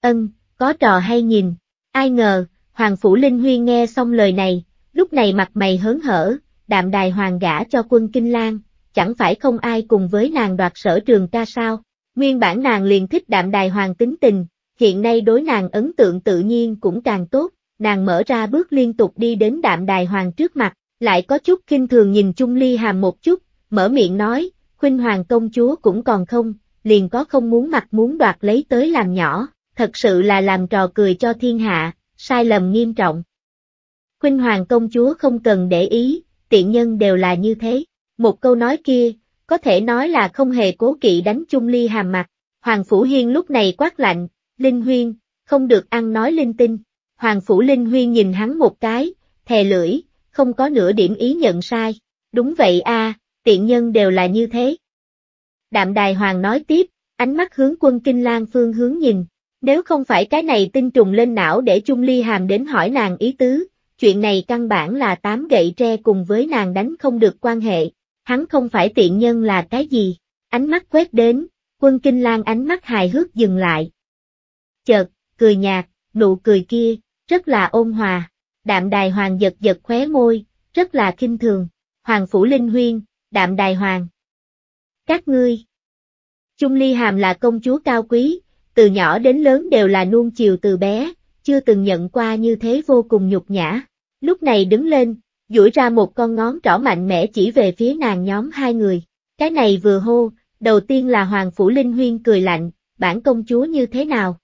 Ân, có trò hay nhìn, ai ngờ, Hoàng Phủ Linh Huyên nghe xong lời này, lúc này mặt mày hớn hở, đạm đài hoàng gã cho quân Kinh Lan, chẳng phải không ai cùng với nàng đoạt sở trường ca sao, nguyên bản nàng liền thích đạm đài hoàng tính tình, hiện nay đối nàng ấn tượng tự nhiên cũng càng tốt, nàng mở ra bước liên tục đi đến đạm đài hoàng trước mặt, lại có chút kinh thường nhìn Trung Ly Hàm một chút, mở miệng nói, khuynh hoàng công chúa cũng còn không, liền có không muốn mặt muốn đoạt lấy tới làm nhỏ, thật sự là làm trò cười cho thiên hạ, sai lầm nghiêm trọng. Khuynh hoàng công chúa không cần để ý, tiện nhân đều là như thế, một câu nói kia, có thể nói là không hề cố kỵ đánh Trung Ly Hàm mặt, Hoàng Phủ Hiên lúc này quát lạnh, Linh Huyên, không được ăn nói linh tinh. Hoàng Phủ Linh Huyên nhìn hắn một cái, thè lưỡi, không có nửa điểm ý nhận sai. Đúng vậy a, tiện nhân đều là như thế. Đạm Đài Hoàng nói tiếp, ánh mắt hướng quân Kinh Lan phương hướng nhìn. Nếu không phải cái này tinh trùng lên não để Chung Ly Hàm đến hỏi nàng ý tứ, chuyện này căn bản là tám gậy tre cùng với nàng đánh không được quan hệ, hắn không phải tiện nhân là cái gì. Ánh mắt quét đến, quân Kinh Lan ánh mắt hài hước dừng lại, chợt, cười nhạt, nụ cười kia, rất là ôn hòa, đạm đài hoàng giật giật khóe môi, rất là kinh thường, hoàng phủ linh huyên, đạm đài hoàng. Các ngươi, Trung Ly Hàm là công chúa cao quý, từ nhỏ đến lớn đều là nuông chiều từ bé, chưa từng nhận qua như thế vô cùng nhục nhã. Lúc này đứng lên, duỗi ra một con ngón trỏ mạnh mẽ chỉ về phía nàng nhóm hai người. Cái này vừa hô, đầu tiên là Hoàng Phủ Linh Huyên cười lạnh, bản công chúa như thế nào?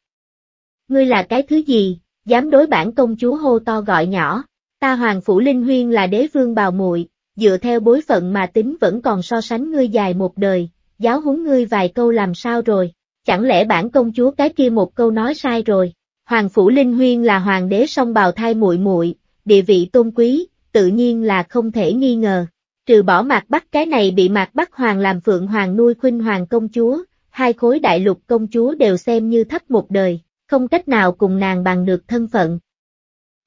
ngươi là cái thứ gì, dám đối bản công chúa hô to gọi nhỏ, ta hoàng phủ linh huyên là đế vương bào muội, dựa theo bối phận mà tính vẫn còn so sánh ngươi dài một đời, giáo huấn ngươi vài câu làm sao rồi, chẳng lẽ bản công chúa cái kia một câu nói sai rồi, hoàng phủ linh huyên là hoàng đế song bào thai muội muội, địa vị tôn quý, tự nhiên là không thể nghi ngờ. Trừ bỏ mạc bắc cái này bị mạc bắc hoàng làm phượng hoàng nuôi khuynh hoàng công chúa, hai khối đại lục công chúa đều xem như thấp một đời, không cách nào cùng nàng bằng được thân phận.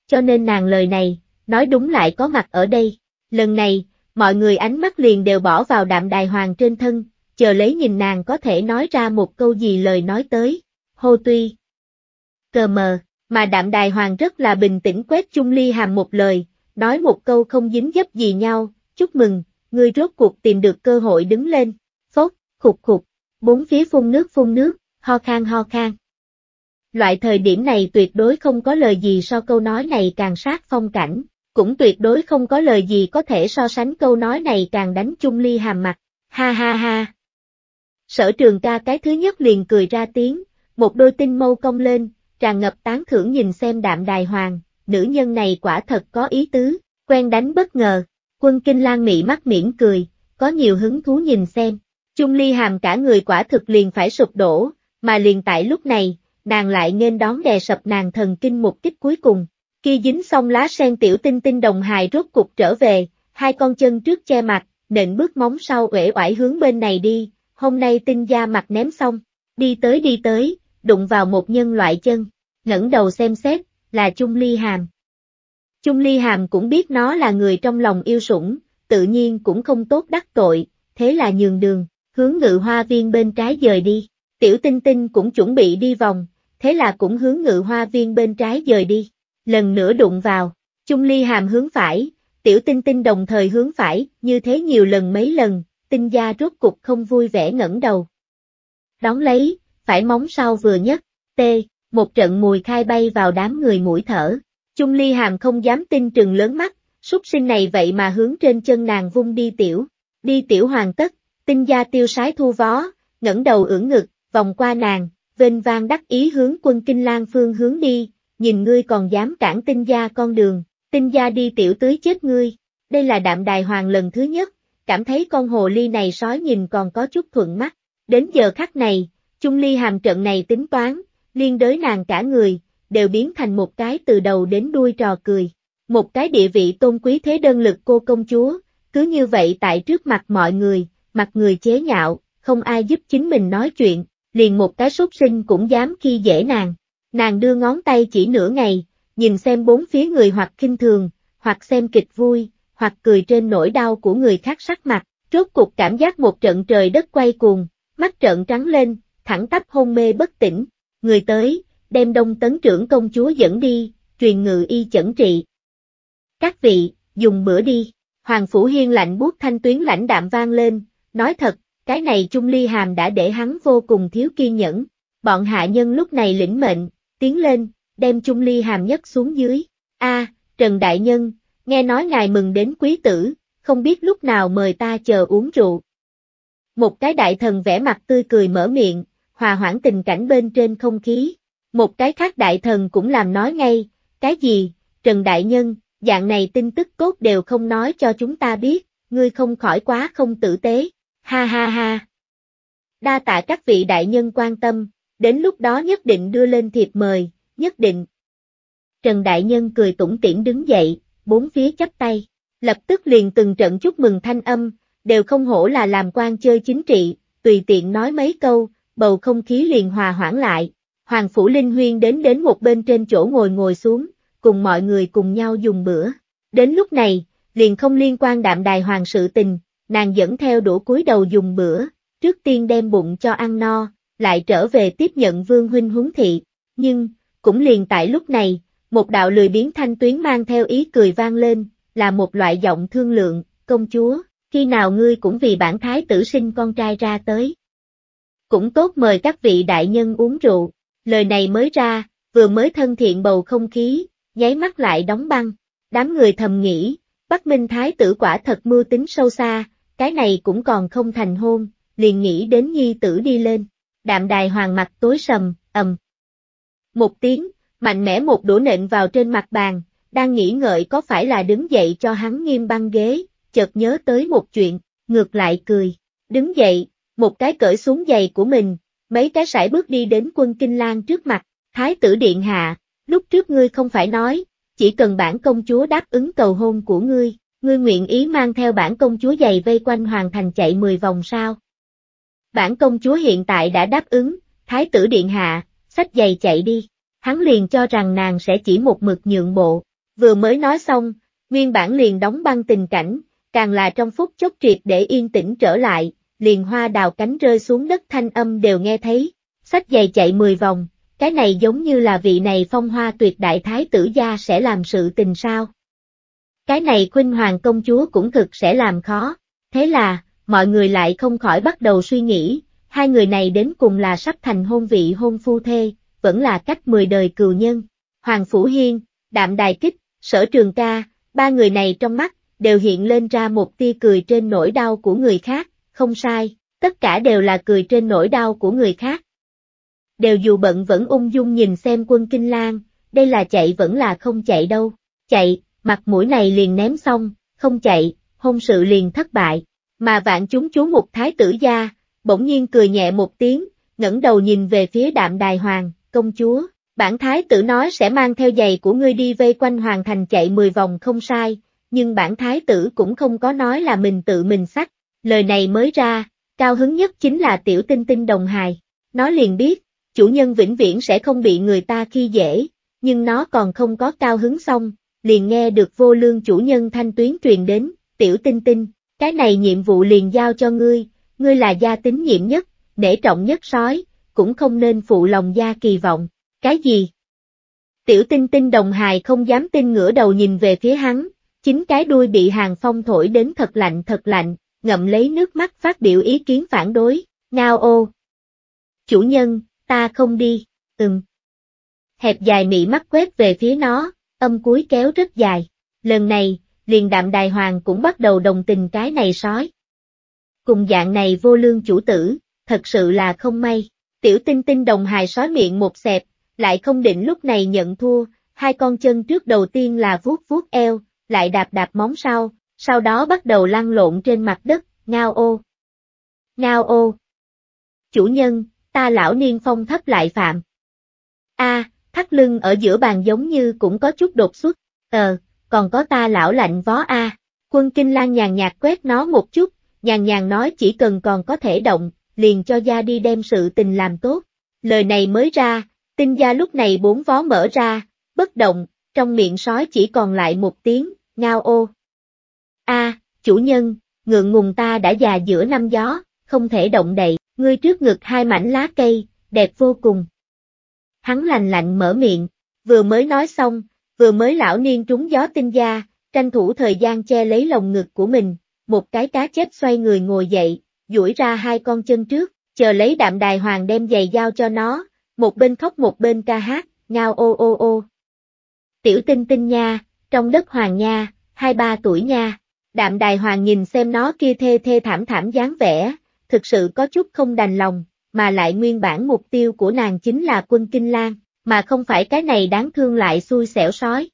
Cho nên nàng lời này, nói đúng lại có mặt ở đây. Lần này, mọi người ánh mắt liền đều bỏ vào đạm đài hoàng trên thân, chờ lấy nhìn nàng có thể nói ra một câu gì lời nói tới. Hô tuy. Cờ mờ, mà đạm đài hoàng rất là bình tĩnh quét chung ly hàm một lời, nói một câu không dính dấp gì nhau, chúc mừng, ngươi rốt cuộc tìm được cơ hội đứng lên. Phốt, khục khục, bốn phía phun nước phun nước, ho khang ho khang loại thời điểm này tuyệt đối không có lời gì so câu nói này càng sát phong cảnh, cũng tuyệt đối không có lời gì có thể so sánh câu nói này càng đánh chung ly hàm mặt, ha ha ha. Sở trường ca cái thứ nhất liền cười ra tiếng, một đôi tinh mâu cong lên, tràn ngập tán thưởng nhìn xem đạm đài hoàng, nữ nhân này quả thật có ý tứ, quen đánh bất ngờ, quân kinh lan mị mắt mỉm cười, có nhiều hứng thú nhìn xem, Trung ly hàm cả người quả thực liền phải sụp đổ, mà liền tại lúc này, nàng lại nên đón đè sập nàng thần kinh một kích cuối cùng. Khi dính xong lá sen tiểu tinh tinh đồng hài rốt cục trở về, hai con chân trước che mặt, nện bước móng sau uể oải hướng bên này đi, hôm nay tinh da mặt ném xong, đi tới đi tới, đụng vào một nhân loại chân, ngẩng đầu xem xét, là Chung Ly Hàm. Chung Ly Hàm cũng biết nó là người trong lòng yêu sủng, tự nhiên cũng không tốt đắc tội, thế là nhường đường, hướng ngự hoa viên bên trái dời đi. Tiểu Tinh Tinh cũng chuẩn bị đi vòng, thế là cũng hướng ngự hoa viên bên trái dời đi. Lần nữa đụng vào, Chung Ly Hàm hướng phải, Tiểu Tinh Tinh đồng thời hướng phải, như thế nhiều lần mấy lần, Tinh Gia rốt cục không vui vẻ ngẩng đầu. Đón lấy, phải móng sau vừa nhất, tê, một trận mùi khai bay vào đám người mũi thở. Chung Ly Hàm không dám tin trừng lớn mắt, súc sinh này vậy mà hướng trên chân nàng vung đi tiểu, đi tiểu hoàn tất, tinh gia tiêu sái thu vó, ngẩng đầu ưỡn ngực, vòng qua nàng, vênh vang đắc ý hướng quân Kinh lang phương hướng đi, nhìn ngươi còn dám cản tinh gia con đường, tinh gia đi tiểu tưới chết ngươi. Đây là đạm đài hoàng lần thứ nhất, cảm thấy con hồ ly này sói nhìn còn có chút thuận mắt. Đến giờ khắc này, Trung Ly hàm trận này tính toán, liên đới nàng cả người, đều biến thành một cái từ đầu đến đuôi trò cười. Một cái địa vị tôn quý thế đơn lực cô công chúa, cứ như vậy tại trước mặt mọi người, mặt người chế nhạo, không ai giúp chính mình nói chuyện, liền một cái sốt sinh cũng dám khi dễ nàng. Nàng đưa ngón tay chỉ nửa ngày, nhìn xem bốn phía người hoặc kinh thường, hoặc xem kịch vui, hoặc cười trên nỗi đau của người khác sắc mặt, rốt cuộc cảm giác một trận trời đất quay cuồng, mắt trợn trắng lên, thẳng tắp hôn mê bất tỉnh, người tới, đem đông tấn trưởng công chúa dẫn đi, truyền ngự y chẩn trị. Các vị, dùng bữa đi, Hoàng Phủ Hiên lạnh buốt thanh tuyến lãnh đạm vang lên, nói thật, cái này Trung Ly Hàm đã để hắn vô cùng thiếu kiên nhẫn, bọn hạ nhân lúc này lĩnh mệnh, tiến lên, đem Trung Ly Hàm nhất xuống dưới, a Trần Đại Nhân, nghe nói ngài mừng đến quý tử, không biết lúc nào mời ta chờ uống rượu. Một cái đại thần vẽ mặt tươi cười mở miệng, hòa hoãn tình cảnh bên trên không khí, một cái khác đại thần cũng làm nói ngay, cái gì, Trần Đại Nhân, dạng này tin tức cốt đều không nói cho chúng ta biết, ngươi không khỏi quá không tử tế. Ha ha ha. Đa tạ các vị đại nhân quan tâm, đến lúc đó nhất định đưa lên thiệp mời, nhất định. Trần Đại Nhân cười tủm tỉm đứng dậy, bốn phía chắp tay, lập tức liền từng trận chúc mừng thanh âm, đều không hổ là làm quan chơi chính trị, tùy tiện nói mấy câu, bầu không khí liền hòa hoãn lại. Hoàng Phủ Linh Huyên đến đến một bên trên chỗ ngồi ngồi xuống, cùng mọi người cùng nhau dùng bữa. Đến lúc này, liền không liên quan đạm đài hoàng sự tình, nàng dẫn theo đũa cúi đầu dùng bữa, trước tiên đem bụng cho ăn no, lại trở về tiếp nhận vương huynh huấn thị, nhưng, cũng liền tại lúc này, một đạo lười biến thanh tuyến mang theo ý cười vang lên, là một loại giọng thương lượng, công chúa, khi nào ngươi cũng vì bản thái tử sinh con trai ra tới. Cũng tốt mời các vị đại nhân uống rượu, lời này mới ra, vừa mới thân thiện bầu không khí, nháy mắt lại đóng băng, đám người thầm nghĩ, Bắc Minh thái tử quả thật mưu tính sâu xa, cái này cũng còn không thành hôn, liền nghĩ đến nhi tử đi lên. Đạm đài hoàng mặt tối sầm, ầm. Một tiếng, mạnh mẽ một đũa nện vào trên mặt bàn, đang nghĩ ngợi có phải là đứng dậy cho hắn nghiêm băng ghế, chợt nhớ tới một chuyện, ngược lại cười, đứng dậy, một cái cởi xuống giày của mình, mấy cái sải bước đi đến quân Kinh lang trước mặt, Thái tử Điện Hạ, lúc trước ngươi không phải nói, chỉ cần bản công chúa đáp ứng cầu hôn của ngươi, Ngươi nguyện ý mang theo bản công chúa giày vây quanh hoàng thành chạy 10 vòng sao? Bản công chúa hiện tại đã đáp ứng, thái tử điện hạ, sách giày chạy đi. Hắn liền cho rằng nàng sẽ chỉ một mực nhượng bộ. Vừa mới nói xong, nguyên bản liền đóng băng tình cảnh, càng là trong phút chốc triệt để yên tĩnh trở lại, liền hoa đào cánh rơi xuống đất thanh âm đều nghe thấy. Sách giày chạy 10 vòng, cái này giống như là vị này phong hoa tuyệt đại thái tử gia sẽ làm sự tình sao cái này khuynh hoàng công chúa cũng cực sẽ làm khó. Thế là, mọi người lại không khỏi bắt đầu suy nghĩ, hai người này đến cùng là sắp thành hôn vị hôn phu thê, vẫn là cách mười đời cừu nhân. Hoàng Phủ Hiên, Đạm Đài Kích, Sở Trường Ca, ba người này trong mắt, đều hiện lên ra một tia cười trên nỗi đau của người khác, không sai, tất cả đều là cười trên nỗi đau của người khác. Đều dù bận vẫn ung dung nhìn xem quân Kinh lang đây là chạy vẫn là không chạy đâu, chạy, mặt mũi này liền ném xong, không chạy, hôn sự liền thất bại, mà vạn chúng chú mục thái tử gia, bỗng nhiên cười nhẹ một tiếng, ngẩng đầu nhìn về phía đạm đài hoàng, công chúa, bản thái tử nói sẽ mang theo giày của ngươi đi vây quanh hoàng thành chạy 10 vòng không sai, nhưng bản thái tử cũng không có nói là mình tự mình sắc, lời này mới ra, cao hứng nhất chính là tiểu tinh tinh đồng hài, nó liền biết, chủ nhân vĩnh viễn sẽ không bị người ta khi dễ, nhưng nó còn không có cao hứng xong, liền nghe được vô lương chủ nhân thanh tuyến truyền đến, tiểu tinh tinh, cái này nhiệm vụ liền giao cho ngươi, ngươi là gia tín nhiệm nhất, để trọng nhất sói, cũng không nên phụ lòng gia kỳ vọng, cái gì? Tiểu tinh tinh đồng hài không dám tin ngửa đầu nhìn về phía hắn, chính cái đuôi bị hàng phong thổi đến thật lạnh thật lạnh, ngậm lấy nước mắt phát biểu ý kiến phản đối, ngao ô. Chủ nhân, ta không đi, ừm. Hẹp dài mị mắt quét về phía nó, âm cuối kéo rất dài. Lần này, liền đạm đài hoàng cũng bắt đầu đồng tình cái này sói. Cùng dạng này vô lương chủ tử, thật sự là không may. Tiểu tinh tinh đồng hài sói miệng một xẹp, lại không định lúc này nhận thua, hai con chân trước đầu tiên là vuốt vuốt eo, lại đạp đạp móng sau, sau đó bắt đầu lăn lộn trên mặt đất, ngao ô. Ngao ô. Chủ nhân, ta lão niên phong thấp lại phạm. a thắt lưng ở giữa bàn giống như cũng có chút đột xuất, ờ, còn có ta lão lạnh vó a. Quân Kinh Lan nhàn nhạt quét nó một chút, nhàn nhàn nói chỉ cần còn có thể động, liền cho gia đi đem sự tình làm tốt. Lời này mới ra, tinh gia lúc này bốn vó mở ra, bất động, trong miệng sói chỉ còn lại một tiếng, ngao ô. a chủ nhân, ngượng ngùng ta đã già giữa năm gió, không thể động đậy, ngươi trước ngực hai mảnh lá cây, đẹp vô cùng hắn lành lạnh mở miệng, vừa mới nói xong, vừa mới lão niên trúng gió tinh gia, tranh thủ thời gian che lấy lồng ngực của mình, một cái cá chết xoay người ngồi dậy, duỗi ra hai con chân trước, chờ lấy đạm đài hoàng đem giày giao cho nó, một bên khóc một bên ca hát, ngao ô ô ô. Tiểu tinh tinh nha, trong đất hoàng nha, hai ba tuổi nha, đạm đài hoàng nhìn xem nó kia thê thê thảm thảm dáng vẻ, thực sự có chút không đành lòng, mà lại nguyên bản mục tiêu của nàng chính là quân Kinh Lan, mà không phải cái này đáng thương lại xui xẻo sói.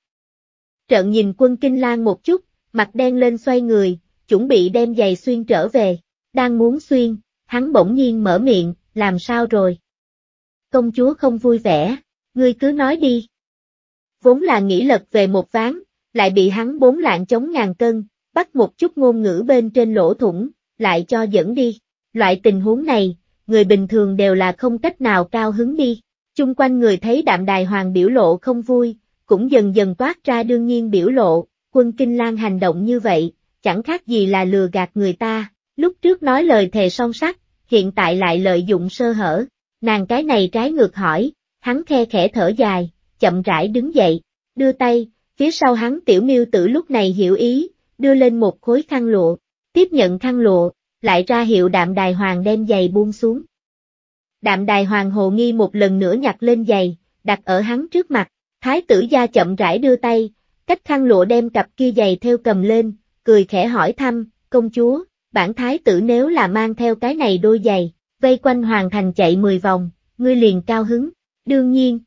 Trận nhìn quân Kinh Lan một chút, mặt đen lên xoay người, chuẩn bị đem giày xuyên trở về, đang muốn xuyên, hắn bỗng nhiên mở miệng, làm sao rồi? Công chúa không vui vẻ, ngươi cứ nói đi. Vốn là nghĩ lật về một ván, lại bị hắn bốn lạng chống ngàn cân, bắt một chút ngôn ngữ bên trên lỗ thủng, lại cho dẫn đi. Loại tình huống này, người bình thường đều là không cách nào cao hứng đi. Chung quanh người thấy đạm đài hoàng biểu lộ không vui, cũng dần dần toát ra đương nhiên biểu lộ, quân Kinh Lan hành động như vậy, chẳng khác gì là lừa gạt người ta, lúc trước nói lời thề son sắc, hiện tại lại lợi dụng sơ hở, nàng cái này trái ngược hỏi, hắn khe khẽ thở dài, chậm rãi đứng dậy, đưa tay, phía sau hắn tiểu miêu tử lúc này hiểu ý, đưa lên một khối khăn lụa, tiếp nhận khăn lụa, lại ra hiệu đạm đài hoàng đem giày buông xuống. Đạm đài hoàng hồ nghi một lần nữa nhặt lên giày, đặt ở hắn trước mặt, thái tử gia chậm rãi đưa tay, cách khăn lụa đem cặp kia giày theo cầm lên, cười khẽ hỏi thăm, công chúa, bản thái tử nếu là mang theo cái này đôi giày, vây quanh hoàng thành chạy 10 vòng, ngươi liền cao hứng, đương nhiên.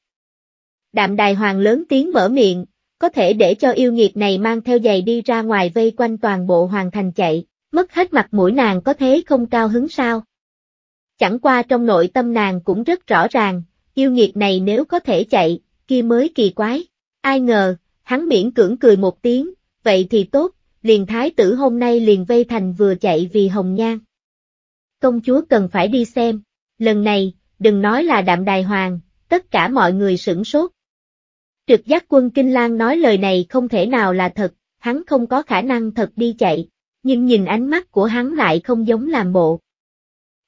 Đạm đài hoàng lớn tiếng mở miệng, có thể để cho yêu nghiệp này mang theo giày đi ra ngoài vây quanh toàn bộ hoàng thành chạy, mất hết mặt mũi nàng có thế không cao hứng sao. Chẳng qua trong nội tâm nàng cũng rất rõ ràng, yêu nghiệt này nếu có thể chạy, kia mới kỳ quái. Ai ngờ, hắn miễn cưỡng cười một tiếng, vậy thì tốt, liền thái tử hôm nay liền vây thành vừa chạy vì hồng nhan. Công chúa cần phải đi xem, lần này, đừng nói là đạm đài hoàng, tất cả mọi người sửng sốt. Trực giác quân Kinh Lan nói lời này không thể nào là thật, hắn không có khả năng thật đi chạy, nhưng nhìn ánh mắt của hắn lại không giống làm bộ.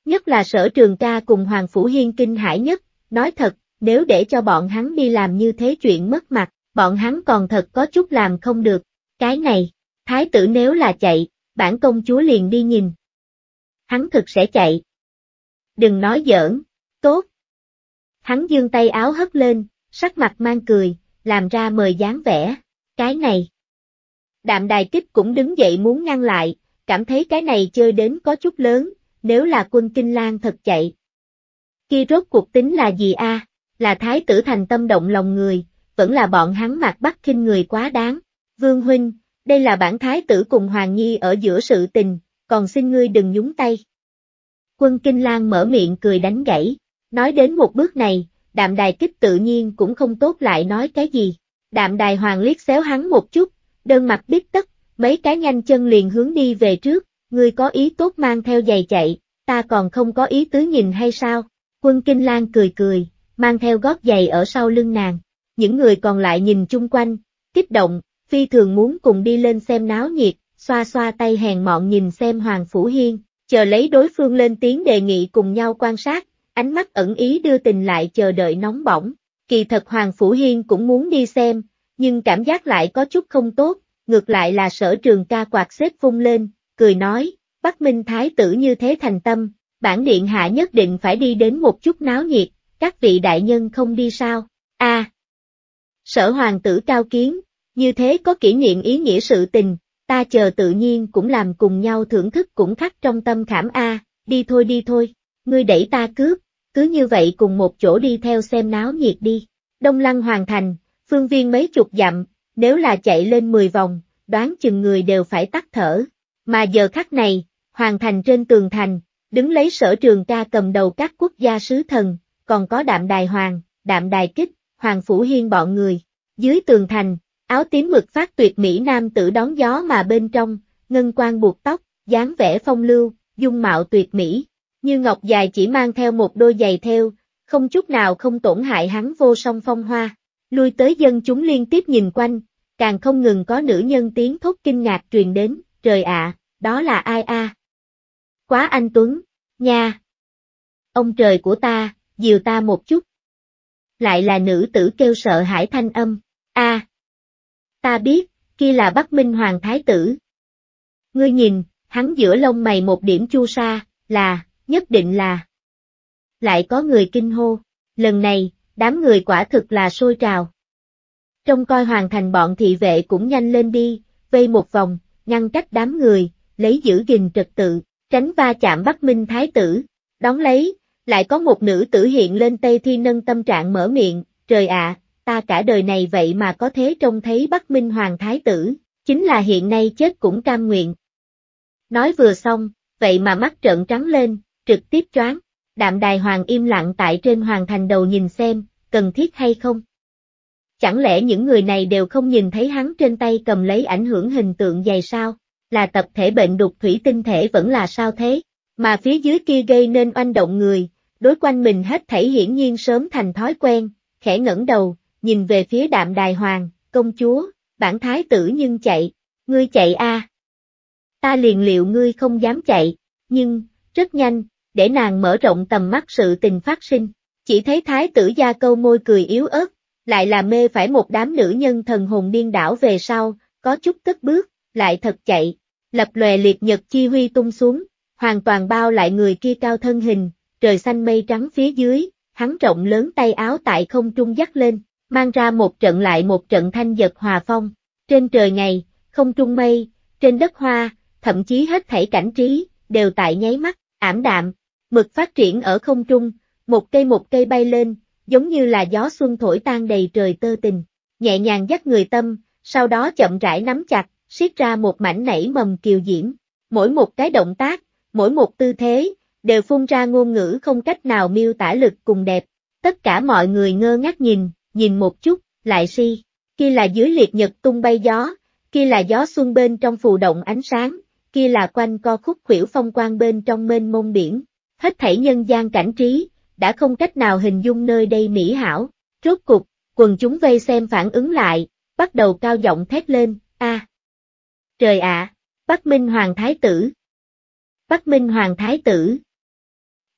Nhất là sở trường ca cùng Hoàng Phủ Hiên kinh hãi nhất, nói thật, nếu để cho bọn hắn đi làm như thế chuyện mất mặt, bọn hắn còn thật có chút làm không được, cái này, thái tử nếu là chạy, bản công chúa liền đi nhìn. Hắn thực sẽ chạy. Đừng nói giỡn, tốt. Hắn dương tay áo hất lên, sắc mặt mang cười, làm ra mời dáng vẻ, cái này, Đạm đài kích cũng đứng dậy muốn ngăn lại, cảm thấy cái này chơi đến có chút lớn, nếu là quân Kinh lang thật chạy. Kia rốt cuộc tính là gì a? Là thái tử thành tâm động lòng người, vẫn là bọn hắn mặt bắt kinh người quá đáng. Vương Huynh, đây là bản thái tử cùng Hoàng Nhi ở giữa sự tình, còn xin ngươi đừng nhúng tay. Quân Kinh lang mở miệng cười đánh gãy, nói đến một bước này, đạm đài kích tự nhiên cũng không tốt lại nói cái gì. Đạm đài hoàng liếc xéo hắn một chút, đơn mặt biết tất, mấy cái nhanh chân liền hướng đi về trước, ngươi có ý tốt mang theo giày chạy, ta còn không có ý tứ nhìn hay sao? Quân Kinh Lan cười cười, mang theo gót giày ở sau lưng nàng, những người còn lại nhìn chung quanh, kích động, phi thường muốn cùng đi lên xem náo nhiệt, xoa xoa tay hèn mọn nhìn xem Hoàng Phủ Hiên, chờ lấy đối phương lên tiếng đề nghị cùng nhau quan sát, ánh mắt ẩn ý đưa tình lại chờ đợi nóng bỏng. Kỳ thật Hoàng Phủ Hiên cũng muốn đi xem, nhưng cảm giác lại có chút không tốt, ngược lại là sở trường ca quạt xếp vung lên, cười nói, Bắc Minh Thái tử như thế thành tâm, bản điện hạ nhất định phải đi đến một chút náo nhiệt, các vị đại nhân không đi sao, a Sở hoàng tử cao kiến, như thế có kỷ niệm ý nghĩa sự tình, ta chờ tự nhiên cũng làm cùng nhau thưởng thức cũng khắc trong tâm khảm a đi thôi đi thôi, ngươi đẩy ta cướp, cứ như vậy cùng một chỗ đi theo xem náo nhiệt đi. Đông Lăng Hoàng Thành, phương viên mấy chục dặm, nếu là chạy lên 10 vòng, đoán chừng người đều phải tắt thở. Mà giờ khắc này, hoàn thành trên tường thành, đứng lấy sở trường ca cầm đầu các quốc gia sứ thần, còn có đạm đài hoàng, đạm đài kích, hoàng phủ hiên bọn người. Dưới tường thành, áo tím mực phát tuyệt mỹ nam tử đón gió mà bên trong, ngân quan buộc tóc, dáng vẻ phong lưu, dung mạo tuyệt mỹ. Như ngọc dài chỉ mang theo một đôi giày theo, không chút nào không tổn hại hắn vô song phong hoa lui tới dân chúng liên tiếp nhìn quanh, càng không ngừng có nữ nhân tiếng thốt kinh ngạc truyền đến, trời ạ, đó là ai a? Quá anh Tuấn, nha! Ông trời của ta, dìu ta một chút. Lại là nữ tử kêu sợ hãi thanh âm, a, Ta biết, kia là Bắc Minh Hoàng Thái Tử. Ngươi nhìn, hắn giữa lông mày một điểm chu sa, là, nhất định là. Lại có người kinh hô, lần này, đám người quả thực là sôi trào. Trong coi hoàn thành bọn thị vệ cũng nhanh lên đi, vây một vòng, ngăn cách đám người, lấy giữ gìn trật tự, tránh va chạm Bắc Minh Thái tử, đón lấy, lại có một nữ tử hiện lên Tây Thi nâng tâm trạng mở miệng, trời ạ, ta cả đời này vậy mà có thế trông thấy Bắc Minh Hoàng Thái tử, chính là hiện nay chết cũng cam nguyện. Nói vừa xong, vậy mà mắt trợn trắng lên, trực tiếp choáng. Đạm đài hoàng im lặng tại trên hoàng thành đầu nhìn xem, cần thiết hay không? Chẳng lẽ những người này đều không nhìn thấy hắn trên tay cầm lấy ảnh hưởng hình tượng dày sao? Là tập thể bệnh đục thủy tinh thể vẫn là sao thế? Mà phía dưới kia gây nên oanh động người, đối quanh mình hết thảy hiển nhiên sớm thành thói quen, khẽ ngẩng đầu, nhìn về phía đạm đài hoàng, công chúa, bản thái tử nhưng chạy, ngươi chạy a Ta liền liệu ngươi không dám chạy, nhưng, rất nhanh, để nàng mở rộng tầm mắt sự tình phát sinh. Chỉ thấy thái tử gia câu môi cười yếu ớt, lại là mê phải một đám nữ nhân thần hồn điên đảo về sau, có chút cất bước, lại thật chạy, lập lòe liệt nhật chi huy tung xuống, hoàn toàn bao lại người kia cao thân hình, trời xanh mây trắng phía dưới, hắn rộng lớn tay áo tại không trung dắt lên, mang ra một trận lại một trận thanh giật hòa phong, trên trời ngày, không trung mây, trên đất hoa, thậm chí hết thảy cảnh trí, đều tại nháy mắt, ảm đạm, Mực phát triển ở không trung, một cây một cây bay lên, giống như là gió xuân thổi tan đầy trời tơ tình, nhẹ nhàng dắt người tâm, sau đó chậm rãi nắm chặt, siết ra một mảnh nảy mầm kiều diễm. Mỗi một cái động tác, mỗi một tư thế, đều phun ra ngôn ngữ không cách nào miêu tả lực cùng đẹp. Tất cả mọi người ngơ ngác nhìn, nhìn một chút, lại si. Kia là dưới liệt nhật tung bay gió, kia là gió xuân bên trong phù động ánh sáng, kia là quanh co khúc khuỷu phong quang bên trong mênh mông biển hết thảy nhân gian cảnh trí, đã không cách nào hình dung nơi đây mỹ hảo. Rốt cục, quần chúng vây xem phản ứng lại, bắt đầu cao giọng thét lên, a Trời ạ, Bắc Minh Hoàng Thái Tử! Bắc Minh Hoàng Thái Tử!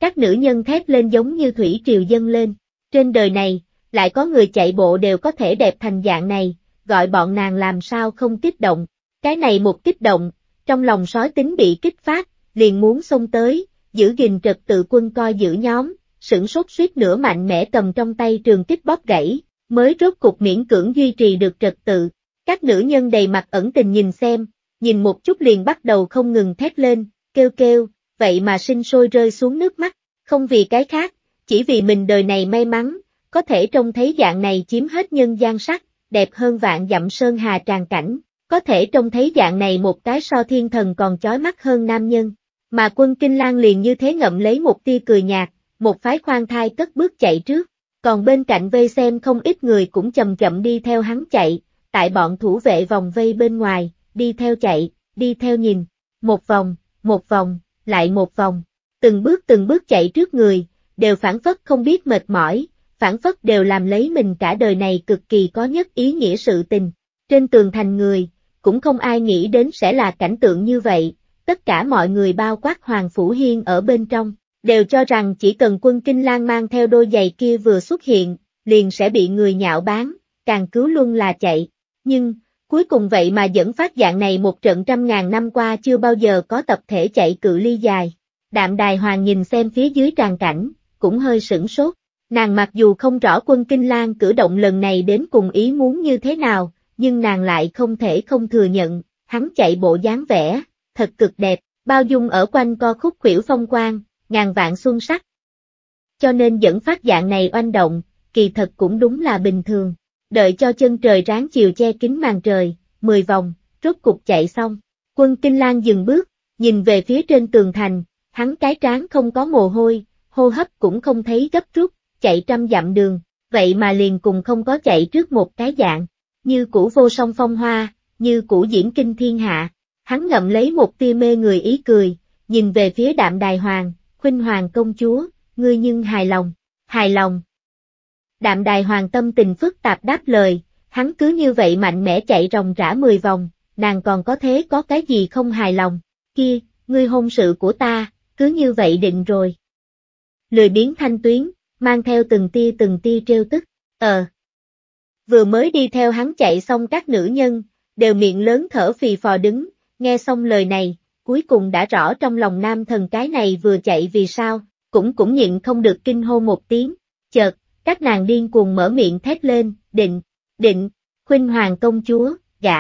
Các nữ nhân thét lên giống như thủy triều dâng lên, trên đời này, lại có người chạy bộ đều có thể đẹp thành dạng này, gọi bọn nàng làm sao không kích động, cái này một kích động, trong lòng sói tính bị kích phát, liền muốn xông tới, giữ gìn trật tự quân coi giữ nhóm, sửng sốt suýt nửa mạnh mẽ cầm trong tay trường kích bóp gãy, mới rốt cục miễn cưỡng duy trì được trật tự. Các nữ nhân đầy mặt ẩn tình nhìn xem, nhìn một chút liền bắt đầu không ngừng thét lên, kêu kêu, vậy mà sinh sôi rơi xuống nước mắt, không vì cái khác, chỉ vì mình đời này may mắn, có thể trông thấy dạng này chiếm hết nhân gian sắc, đẹp hơn vạn dặm sơn hà tràn cảnh, có thể trông thấy dạng này một cái so thiên thần còn chói mắt hơn nam nhân. Mà quân Kinh lang liền như thế ngậm lấy một tia cười nhạt, một phái khoan thai cất bước chạy trước, còn bên cạnh vây xem không ít người cũng chậm chậm đi theo hắn chạy, tại bọn thủ vệ vòng vây bên ngoài, đi theo chạy, đi theo nhìn, một vòng, một vòng, lại một vòng, từng bước từng bước chạy trước người, đều phản phất không biết mệt mỏi, phản phất đều làm lấy mình cả đời này cực kỳ có nhất ý nghĩa sự tình. Trên tường thành người, cũng không ai nghĩ đến sẽ là cảnh tượng như vậy, tất cả mọi người bao quát Hoàng Phủ Hiên ở bên trong, đều cho rằng chỉ cần quân Kinh Lan mang theo đôi giày kia vừa xuất hiện, liền sẽ bị người nhạo bán, càng cứu luôn là chạy. Nhưng, cuối cùng vậy mà dẫn phát dạng này một trận trăm ngàn năm qua chưa bao giờ có tập thể chạy cự ly dài. Đạm Đài Hoàng nhìn xem phía dưới tràn cảnh, cũng hơi sửng sốt. Nàng mặc dù không rõ quân Kinh Lan cử động lần này đến cùng ý muốn như thế nào, nhưng nàng lại không thể không thừa nhận, hắn chạy bộ dáng vẻ, thật cực đẹp, bao dung ở quanh co khúc khuỷu phong quang, ngàn vạn xuân sắc. Cho nên dẫn phát dạng này oanh động, kỳ thật cũng đúng là bình thường. Đợi cho chân trời ráng chiều che kín màn trời, 10 vòng, rốt cục chạy xong. Quân Kinh Lan dừng bước, nhìn về phía trên tường thành, hắn cái trán không có mồ hôi, hô hấp cũng không thấy gấp rút, chạy trăm dặm đường, vậy mà liền cùng không có chạy trước một cái dạng, như cũ vô song phong hoa, như cũ diễn kinh thiên hạ, Hắn ngậm lấy một tia mê người ý cười, nhìn về phía đạm đài hoàng, khuynh hoàng công chúa, ngươi nhưng hài lòng, hài lòng. Đạm đài hoàng tâm tình phức tạp đáp lời, hắn cứ như vậy mạnh mẽ chạy rồng rã 10 vòng, nàng còn có thế có cái gì không hài lòng, kia, ngươi hôn sự của ta, cứ như vậy định rồi. Lười biến thanh tuyến, mang theo từng tia từng tia trêu tức, ờ. Vừa mới đi theo hắn chạy xong các nữ nhân, đều miệng lớn thở phì phò đứng, Nghe xong lời này, cuối cùng đã rõ trong lòng nam thần cái này vừa chạy vì sao, cũng cũng nhịn không được kinh hô một tiếng, chợt, các nàng điên cuồng mở miệng thét lên, định, định, khuynh hoàng công chúa, gã,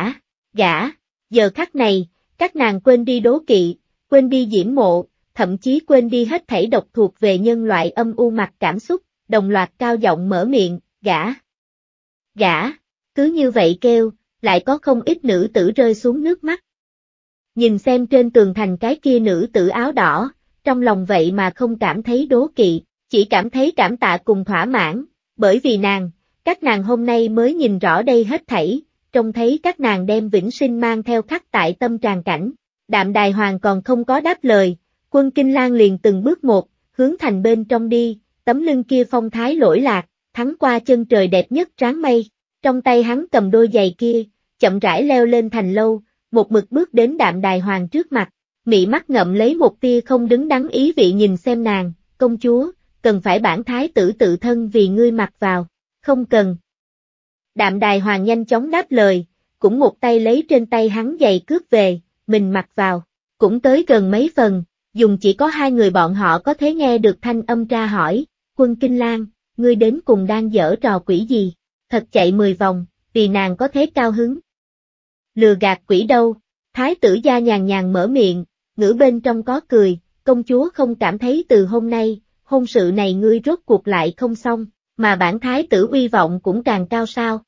gã, giờ khắc này, các nàng quên đi đố kỵ, quên đi diễm mộ, thậm chí quên đi hết thảy độc thuộc về nhân loại âm u mặt cảm xúc, đồng loạt cao giọng mở miệng, gã, gã, cứ như vậy kêu, lại có không ít nữ tử rơi xuống nước mắt, nhìn xem trên tường thành cái kia nữ tử áo đỏ, trong lòng vậy mà không cảm thấy đố kỵ, chỉ cảm thấy cảm tạ cùng thỏa mãn, bởi vì nàng, các nàng hôm nay mới nhìn rõ đây hết thảy, trông thấy các nàng đem vĩnh sinh mang theo khắc tại tâm tràn cảnh. Đạm Đài Hoàng còn không có đáp lời, quân Kinh Lan liền từng bước một, hướng thành bên trong đi, tấm lưng kia phong thái lỗi lạc, thắng qua chân trời đẹp nhất tráng mây, trong tay hắn cầm đôi giày kia, chậm rãi leo lên thành lâu, một mực bước đến đạm đài hoàng trước mặt, mị mắt ngậm lấy một tia không đứng đắn ý vị nhìn xem nàng, công chúa, cần phải bản thái tử tự thân vì ngươi mặc vào, không cần. Đạm đài hoàng nhanh chóng đáp lời, cũng một tay lấy trên tay hắn giày cướp về, mình mặc vào, cũng tới gần mấy phần, dùng chỉ có hai người bọn họ có thể nghe được thanh âm tra hỏi, quân kinh lang, ngươi đến cùng đang dở trò quỷ gì, thật chạy mười vòng, vì nàng có thế cao hứng, lừa gạt quỷ đâu, thái tử gia nhàn nhàn mở miệng, ngữ bên trong có cười, công chúa không cảm thấy từ hôm nay, hôn sự này ngươi rốt cuộc lại không xong, mà bản thái tử uy vọng cũng càng cao sao.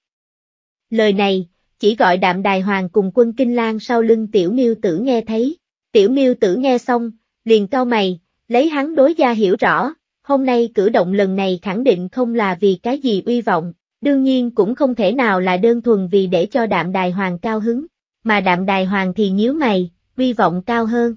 Lời này, chỉ gọi đạm đài hoàng cùng quân kinh lang sau lưng tiểu miêu tử nghe thấy, tiểu miêu tử nghe xong, liền cau mày, lấy hắn đối gia hiểu rõ, hôm nay cử động lần này khẳng định không là vì cái gì uy vọng, Đương nhiên cũng không thể nào là đơn thuần vì để cho đạm đài hoàng cao hứng, mà đạm đài hoàng thì nhíu mày, vi vọng cao hơn.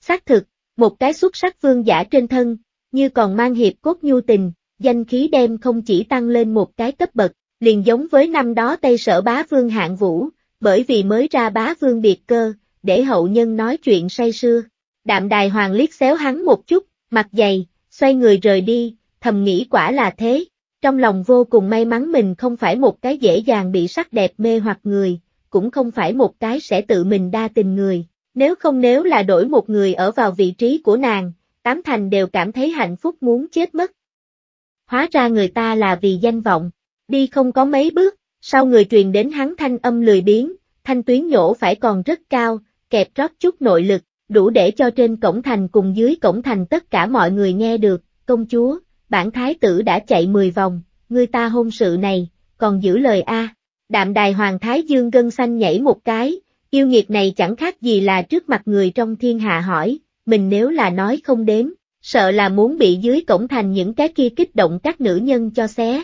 Xác thực, một cái xuất sắc vương giả trên thân, như còn mang hiệp cốt nhu tình, danh khí đem không chỉ tăng lên một cái cấp bậc, liền giống với năm đó Tây Sở Bá Vương Hạng Vũ, bởi vì mới ra Bá Vương biệt cơ, để hậu nhân nói chuyện say xưa. Đạm Đài Hoàng liếc xéo hắn một chút, mặt dày, xoay người rời đi, thầm nghĩ quả là thế, trong lòng vô cùng may mắn mình không phải một cái dễ dàng bị sắc đẹp mê hoặc người, cũng không phải một cái sẽ tự mình đa tình người. Nếu không nếu là đổi một người ở vào vị trí của nàng, tám thành đều cảm thấy hạnh phúc muốn chết mất. Hóa ra người ta là vì danh vọng, đi không có mấy bước, sau người truyền đến hắn thanh âm lười biếng, thanh tuyến nhổ phải còn rất cao, kẹp rót chút nội lực, đủ để cho trên cổng thành cùng dưới cổng thành tất cả mọi người nghe được, công chúa, bản thái tử đã chạy 10 vòng, ngươi ta hôn sự này, còn giữ lời a. Đạm đài hoàng thái dương gân xanh nhảy một cái, yêu nghiệt này chẳng khác gì là trước mặt người trong thiên hạ hỏi, mình nếu là nói không đếm, sợ là muốn bị dưới cổng thành những cái kia kích động các nữ nhân cho xé.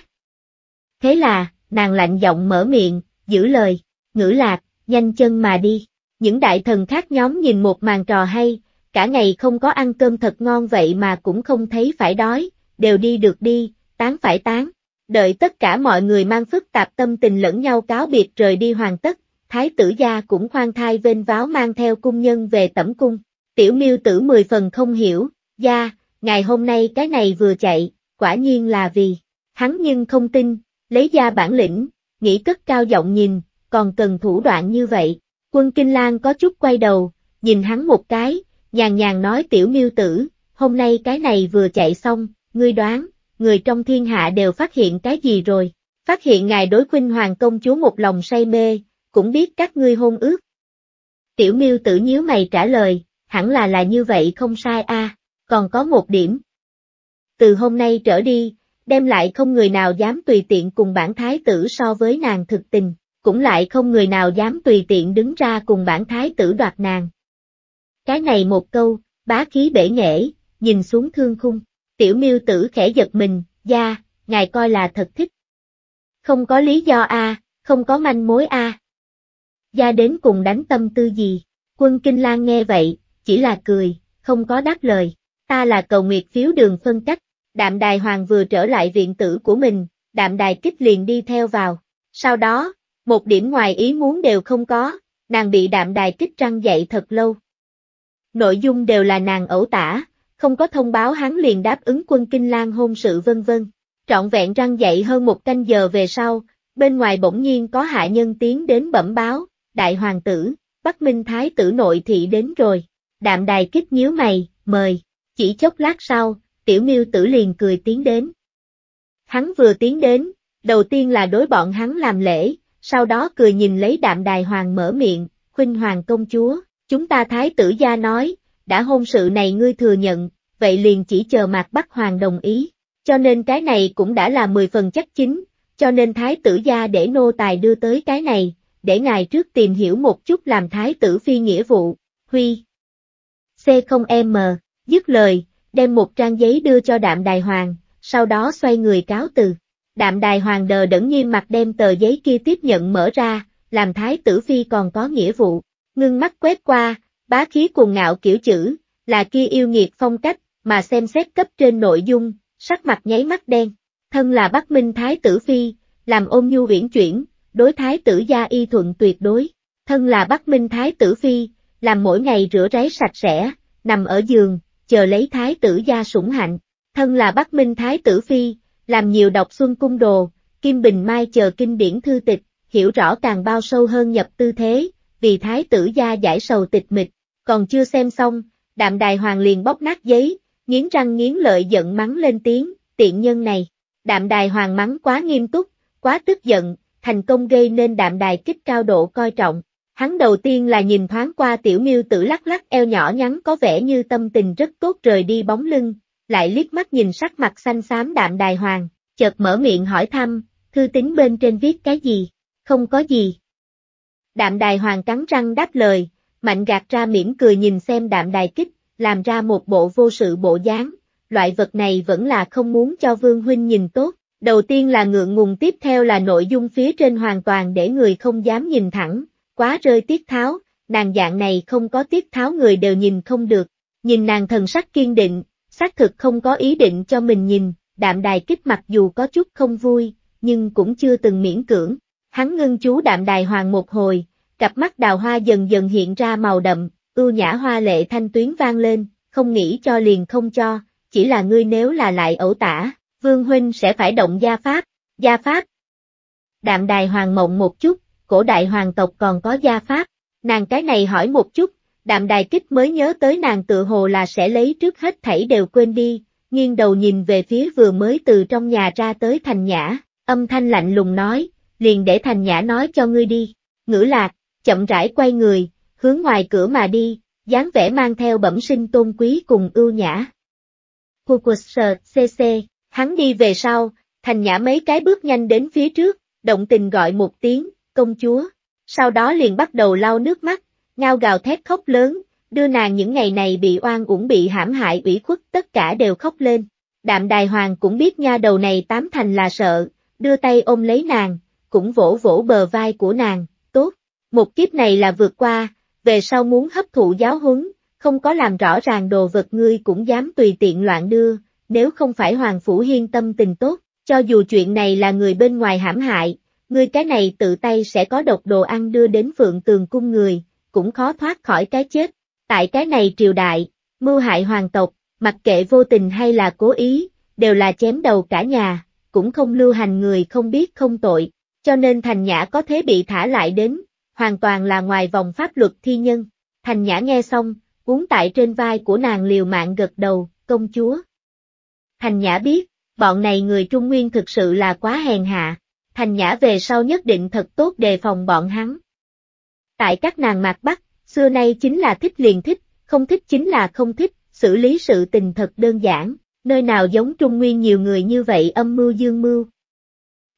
Thế là, nàng lạnh giọng mở miệng, giữ lời, ngữ lạc, nhanh chân mà đi. Những đại thần khác nhóm nhìn một màn trò hay, cả ngày không có ăn cơm thật ngon vậy mà cũng không thấy phải đói, đều đi được đi, tán phải tán. Đợi tất cả mọi người mang phức tạp tâm tình lẫn nhau cáo biệt rời đi hoàn tất, thái tử gia cũng khoan thai vênh váo mang theo cung nhân về tẩm cung. Tiểu miêu tử mười phần không hiểu, gia, ngày hôm nay cái này vừa chạy, quả nhiên là vì, hắn nhưng không tin, lấy gia bản lĩnh, nghĩ cất cao giọng nhìn, còn cần thủ đoạn như vậy. Quân Kinh Lan có chút quay đầu, nhìn hắn một cái, nhàn nhàn nói tiểu miêu tử, hôm nay cái này vừa chạy xong, ngươi đoán, người trong thiên hạ đều phát hiện cái gì rồi, phát hiện ngài đối khuynh hoàng công chúa một lòng say mê, cũng biết các ngươi hôn ước. Tiểu miêu tử nhíu mày trả lời, hẳn là là như vậy không sai a. còn có một điểm. Từ hôm nay trở đi, đem lại không người nào dám tùy tiện cùng bản thái tử so với nàng thực tình, cũng lại không người nào dám tùy tiện đứng ra cùng bản thái tử đoạt nàng. Cái này một câu, bá khí bể nghệ, nhìn xuống thương khung. Tiểu miêu tử khẽ giật mình, da, ngài coi là thật thích. Không có lý do a, không có manh mối a. Gia đến cùng đánh tâm tư gì? Quân Kinh Lan nghe vậy, chỉ là cười, không có đáp lời. Ta là cầu nguyệt phiếu đường phân cách. Đạm Đài Hoàng vừa trở lại viện tử của mình, Đạm Đài kích liền đi theo vào. Sau đó, một điểm ngoài ý muốn đều không có, nàng bị Đạm Đài kích răng dậy thật lâu. Nội dung đều là nàng ẩu tả, không có thông báo hắn liền đáp ứng quân Kinh lang hôn sự vân vân. Trọn vẹn răng dậy hơn một canh giờ về sau, bên ngoài bỗng nhiên có hạ nhân tiến đến bẩm báo, đại hoàng tử, Bắc Minh Thái tử nội thị đến rồi. Đạm đài kích nhíu mày, mời, chỉ chốc lát sau, tiểu miêu tử liền cười tiến đến. Hắn vừa tiến đến, đầu tiên là đối bọn hắn làm lễ, sau đó cười nhìn lấy đạm đài hoàng mở miệng, khuynh hoàng công chúa, chúng ta thái tử gia nói, đã hôn sự này ngươi thừa nhận, vậy liền chỉ chờ Mạc Bắc Hoàng đồng ý, cho nên cái này cũng đã là 10 phần chắc chính, cho nên thái tử gia để nô tài đưa tới cái này, để ngài trước tìm hiểu một chút làm thái tử phi nghĩa vụ, huy. C0M, dứt lời, đem một trang giấy đưa cho đạm đài hoàng, sau đó xoay người cáo từ. Đạm đài hoàng đờ đẫn nhiên mặt đem tờ giấy kia tiếp nhận mở ra, làm thái tử phi còn có nghĩa vụ, ngưng mắt quét qua, bá khí cuồng ngạo kiểu chữ, là kia yêu nghiệt phong cách, mà xem xét cấp trên nội dung, sắc mặt nháy mắt đen. Thân là Bắc Minh Thái tử Phi, làm ôn nhu viễn chuyển, đối Thái tử gia y thuận tuyệt đối. Thân là Bắc Minh Thái tử Phi, làm mỗi ngày rửa ráy sạch sẽ, nằm ở giường, chờ lấy Thái tử gia sủng hạnh. Thân là Bắc Minh Thái tử Phi, làm nhiều đọc xuân cung đồ, Kim Bình Mai chờ kinh điển thư tịch, hiểu rõ càng bao sâu hơn nhập tư thế, vì Thái tử gia giải sầu tịch mịch, còn chưa xem xong, đạm đài hoàng liền bóc nát giấy, nghiến răng nghiến lợi giận mắng lên tiếng, tiện nhân này. Đạm đài hoàng mắng quá nghiêm túc, quá tức giận, thành công gây nên đạm đài kích cao độ coi trọng. Hắn đầu tiên là nhìn thoáng qua tiểu miêu tử lắc lắc eo nhỏ nhắn có vẻ như tâm tình rất tốt rời đi bóng lưng, lại liếc mắt nhìn sắc mặt xanh xám đạm đài hoàng, chợt mở miệng hỏi thăm, thư tín bên trên viết cái gì, không có gì. Đạm đài hoàng cắn răng đáp lời, Mạnh gạt ra mỉm cười nhìn xem đạm đài kích, làm ra một bộ vô sự bộ dáng, loại vật này vẫn là không muốn cho Vương Huynh nhìn tốt. Đầu tiên là ngượng ngùng tiếp theo là nội dung phía trên hoàn toàn để người không dám nhìn thẳng, quá rơi tiết tháo, nàng dạng này không có tiết tháo người đều nhìn không được, nhìn nàng thần sắc kiên định, xác thực không có ý định cho mình nhìn, đạm đài kích mặc dù có chút không vui, nhưng cũng chưa từng miễn cưỡng, hắn ngưng chú đạm đài hoàng một hồi, cặp mắt đào hoa dần dần hiện ra màu đậm, ưu nhã hoa lệ thanh tuyến vang lên, không nghĩ cho liền không cho, chỉ là ngươi nếu là lại ẩu tả, vương huynh sẽ phải động gia pháp, gia pháp. Đạm đài hoàng mộng một chút, cổ đại hoàng tộc còn có gia pháp, nàng cái này hỏi một chút, đạm đài kích mới nhớ tới nàng tự hồ là sẽ lấy trước hết thảy đều quên đi, nghiêng đầu nhìn về phía vừa mới từ trong nhà ra tới thành nhã, âm thanh lạnh lùng nói, liền để thành nhã nói cho ngươi đi, ngữ lạc, chậm rãi quay người, hướng ngoài cửa mà đi, dáng vẻ mang theo bẩm sinh tôn quý cùng ưu nhã. Kukusher, CC, hắn đi về sau, thành nhã mấy cái bước nhanh đến phía trước, động tình gọi một tiếng, công chúa, sau đó liền bắt đầu lau nước mắt, ngao gào thét khóc lớn, đưa nàng những ngày này bị oan uổng bị hãm hại ủy khuất tất cả đều khóc lên. Đạm Đài Hoàng cũng biết nha đầu này tám thành là sợ, đưa tay ôm lấy nàng, cũng vỗ vỗ bờ vai của nàng, một kiếp này là vượt qua, về sau muốn hấp thụ giáo huấn, không có làm rõ ràng đồ vật ngươi cũng dám tùy tiện loạn đưa, nếu không phải Hoàng Phủ Hiên tâm tình tốt, cho dù chuyện này là người bên ngoài hãm hại, ngươi cái này tự tay sẽ có độc đồ ăn đưa đến phượng tường cung người, cũng khó thoát khỏi cái chết. Tại cái này triều đại, mưu hại hoàng tộc, mặc kệ vô tình hay là cố ý, đều là chém đầu cả nhà, cũng không lưu hành người không biết không tội, cho nên thành nhã có thế bị thả lại đến, hoàn toàn là ngoài vòng pháp luật thi nhân. Thành Nhã nghe xong, cuốn tại trên vai của nàng liều mạng gật đầu, công chúa. Thành Nhã biết, bọn này người Trung Nguyên thực sự là quá hèn hạ, Thành Nhã về sau nhất định thật tốt đề phòng bọn hắn. Tại các nàng mạc Bắc, xưa nay chính là thích liền thích, không thích chính là không thích, xử lý sự tình thật đơn giản, nơi nào giống Trung Nguyên nhiều người như vậy âm mưu dương mưu.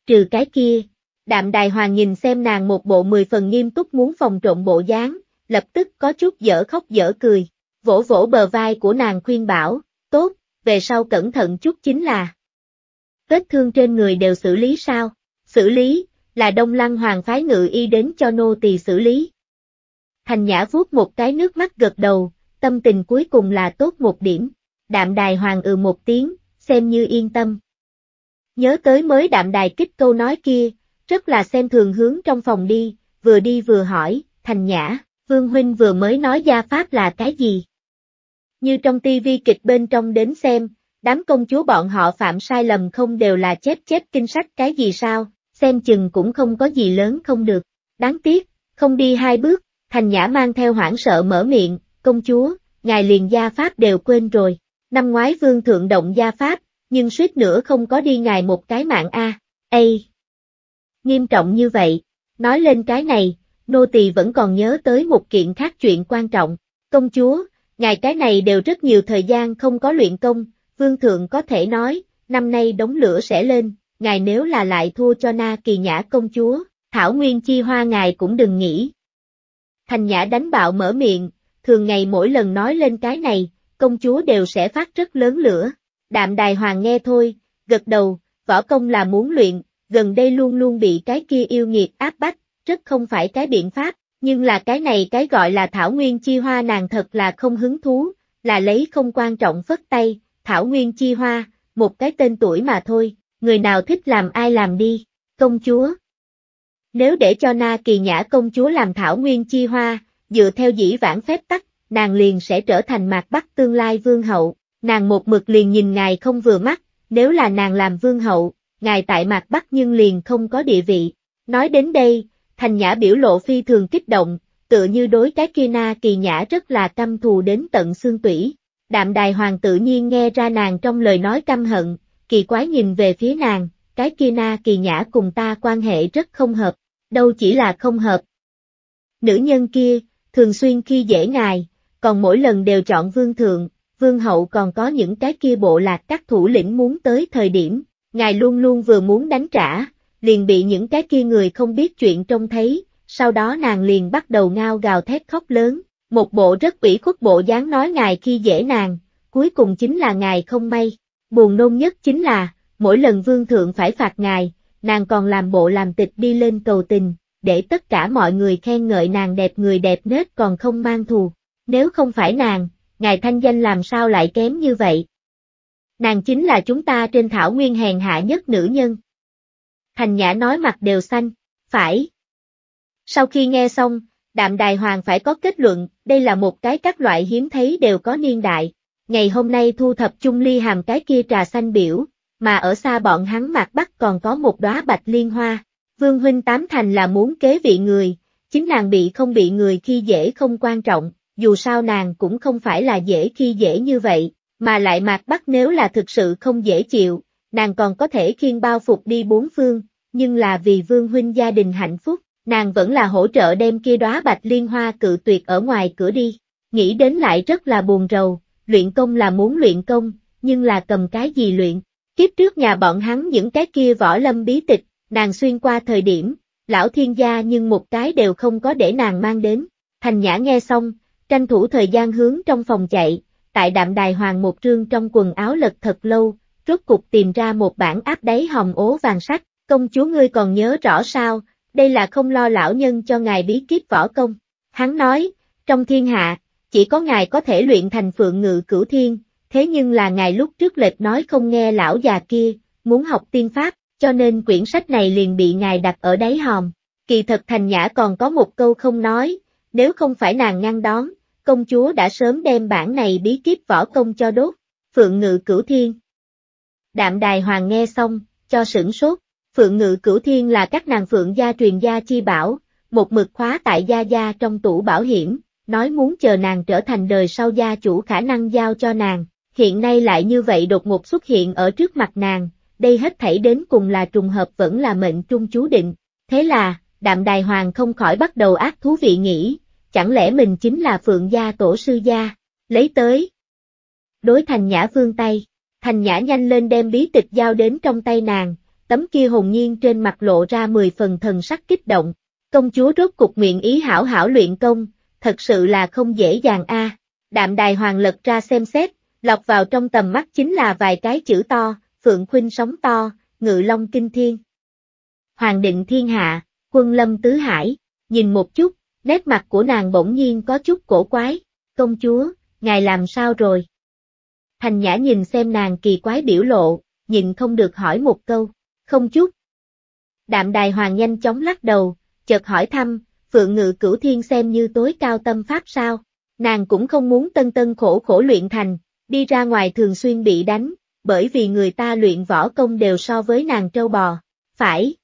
Trừ cái kia, Đạm Đài Hoàng nhìn xem nàng một bộ mười phần nghiêm túc muốn phòng trộn bộ dáng, lập tức có chút dở khóc dở cười, vỗ vỗ bờ vai của nàng khuyên bảo, tốt, về sau cẩn thận chút chính là. Vết thương trên người đều xử lý sao? Xử lý, là Đông Lăng Hoàng phái ngự y đến cho nô tỳ xử lý. Thành Nhã vuốt một cái nước mắt gật đầu, tâm tình cuối cùng là tốt một điểm. Đạm Đài Hoàng ừ một tiếng, xem như yên tâm. Nhớ tới mới Đạm Đài kích câu nói kia, rất là xem thường hướng trong phòng đi, vừa đi vừa hỏi, thành nhã, Vương Huynh vừa mới nói gia pháp là cái gì? Như trong tivi kịch bên trong đến xem, đám công chúa bọn họ phạm sai lầm không đều là chép chép kinh sách cái gì sao, xem chừng cũng không có gì lớn không được, đáng tiếc, không đi hai bước, thành nhã mang theo hoảng sợ mở miệng, công chúa, ngài liền gia pháp đều quên rồi, năm ngoái vương thượng động gia pháp, nhưng suýt nữa không có đi ngài một cái mạng a, a nghiêm trọng như vậy. Nói lên cái này, nô tỳ vẫn còn nhớ tới một kiện khác chuyện quan trọng. Công chúa, ngài cái này đều rất nhiều thời gian không có luyện công, vương thượng có thể nói, năm nay đống lửa sẽ lên, ngài nếu là lại thua cho na kỳ nhã công chúa, thảo nguyên chi hoa ngài cũng đừng nghĩ. Thành nhã đánh bạo mở miệng, thường ngày mỗi lần nói lên cái này, công chúa đều sẽ phát rất lớn lửa. Đạm đài hoàng nghe thôi, gật đầu, võ công là muốn luyện, gần đây luôn luôn bị cái kia yêu nghiệt áp bách, rất không phải cái biện pháp, nhưng là cái này cái gọi là Thảo Nguyên Chi Hoa nàng thật là không hứng thú, là lấy không quan trọng phất tay, Thảo Nguyên Chi Hoa, một cái tên tuổi mà thôi, người nào thích làm ai làm đi, công chúa. Nếu để cho Na Kỳ Nhã công chúa làm Thảo Nguyên Chi Hoa, dựa theo dĩ vãng phép tắc, nàng liền sẽ trở thành mạc bắc tương lai vương hậu, nàng một mực liền nhìn ngài không vừa mắt, nếu là nàng làm vương hậu, ngài tại mạc Bắc nhưng liền không có địa vị. Nói đến đây, thành nhã biểu lộ phi thường kích động, tựa như đối cái kia na kỳ nhã rất là căm thù đến tận xương tủy. Đạm đài hoàng tự nhiên nghe ra nàng trong lời nói căm hận, kỳ quái nhìn về phía nàng, cái kia na kỳ nhã cùng ta quan hệ rất không hợp, đâu chỉ là không hợp. Nữ nhân kia, thường xuyên khi dễ ngài, còn mỗi lần đều chọn vương thượng, vương hậu còn có những cái kia bộ lạc các thủ lĩnh muốn tới thời điểm, ngài luôn luôn vừa muốn đánh trả, liền bị những cái kia người không biết chuyện trông thấy, sau đó nàng liền bắt đầu ngao gào thét khóc lớn, một bộ rất ủy khuất bộ dáng nói ngài khi dễ nàng, cuối cùng chính là ngài không may, buồn nôn nhất chính là, mỗi lần vương thượng phải phạt ngài, nàng còn làm bộ làm tịch đi lên cầu tình, để tất cả mọi người khen ngợi nàng đẹp người đẹp nết còn không mang thù, nếu không phải nàng, ngài thanh danh làm sao lại kém như vậy, nàng chính là chúng ta trên thảo nguyên hèn hạ nhất nữ nhân. Thành Nhã nói mặt đều xanh, phải. Sau khi nghe xong, đạm đài hoàng phải có kết luận, đây là một cái các loại hiếm thấy đều có niên đại. Ngày hôm nay thu thập chung ly hàm cái kia trà xanh biểu, mà ở xa bọn hắn mặt bắc còn có một đóa bạch liên hoa. Vương huynh tám thành là muốn kế vị người, chính nàng bị không bị người khi dễ không quan trọng, dù sao nàng cũng không phải là dễ khi dễ như vậy, mà lại mạc bắc nếu là thực sự không dễ chịu, nàng còn có thể khiên bao phục đi bốn phương, nhưng là vì vương huynh gia đình hạnh phúc, nàng vẫn là hỗ trợ đem kia đóa bạch liên hoa cự tuyệt ở ngoài cửa đi. Nghĩ đến lại rất là buồn rầu, luyện công là muốn luyện công, nhưng là cầm cái gì luyện. Kiếp trước nhà bọn hắn những cái kia võ lâm bí tịch, nàng xuyên qua thời điểm, lão thiên gia nhưng một cái đều không có để nàng mang đến. Thành nhã nghe xong, tranh thủ thời gian hướng trong phòng chạy, tại đạm đài hoàng một trương trong quần áo lật thật lâu, rốt cục tìm ra một bản áp đáy hồng ố vàng sắt, công chúa ngươi còn nhớ rõ sao, đây là không lo lão nhân cho ngài bí kíp võ công. Hắn nói, trong thiên hạ, chỉ có ngài có thể luyện thành phượng ngự cửu thiên, thế nhưng là ngài lúc trước lệch nói không nghe lão già kia, muốn học tiên pháp, cho nên quyển sách này liền bị ngài đặt ở đáy hòm. Kỳ thật thành nhã còn có một câu không nói, nếu không phải nàng ngăn đón, công chúa đã sớm đem bản này bí kíp võ công cho đốt, phượng ngự cửu thiên. Đạm đài hoàng nghe xong, cho sửng sốt, phượng ngự cửu thiên là các nàng phượng gia truyền gia chi bảo, một mực khóa tại gia gia trong tủ bảo hiểm, nói muốn chờ nàng trở thành đời sau gia chủ khả năng giao cho nàng, hiện nay lại như vậy đột ngột xuất hiện ở trước mặt nàng, đây hết thảy đến cùng là trùng hợp vẫn là mệnh trung chú định, thế là, đạm đài hoàng không khỏi bắt đầu ác thú vị nghĩ, chẳng lẽ mình chính là Phượng gia tổ sư gia, lấy tới. Đối thành nhã vương tay, thành nhã nhanh lên đem bí tịch giao đến trong tay nàng, tấm kia hồn nhiên trên mặt lộ ra mười phần thần sắc kích động, công chúa rốt cục nguyện ý hảo hảo luyện công, thật sự là không dễ dàng a. Đạm đài hoàng lật ra xem xét, lọc vào trong tầm mắt chính là vài cái chữ to, phượng khuynh sóng to, ngự long kinh thiên. Hoàng định thiên hạ, quân lâm tứ hải, nhìn một chút, Nét mặt của nàng bỗng nhiên có chút cổ quái, công chúa, ngài làm sao rồi? Thành nhã nhìn xem nàng kỳ quái biểu lộ, nhìn không được hỏi một câu, không chút. Đạm đài hoàng nhanh chóng lắc đầu, chợt hỏi thăm, phượng ngự cửu thiên xem như tối cao tâm pháp sao, nàng cũng không muốn tân tân khổ khổ luyện thành, đi ra ngoài thường xuyên bị đánh, bởi vì người ta luyện võ công đều so với nàng trâu bò, phải.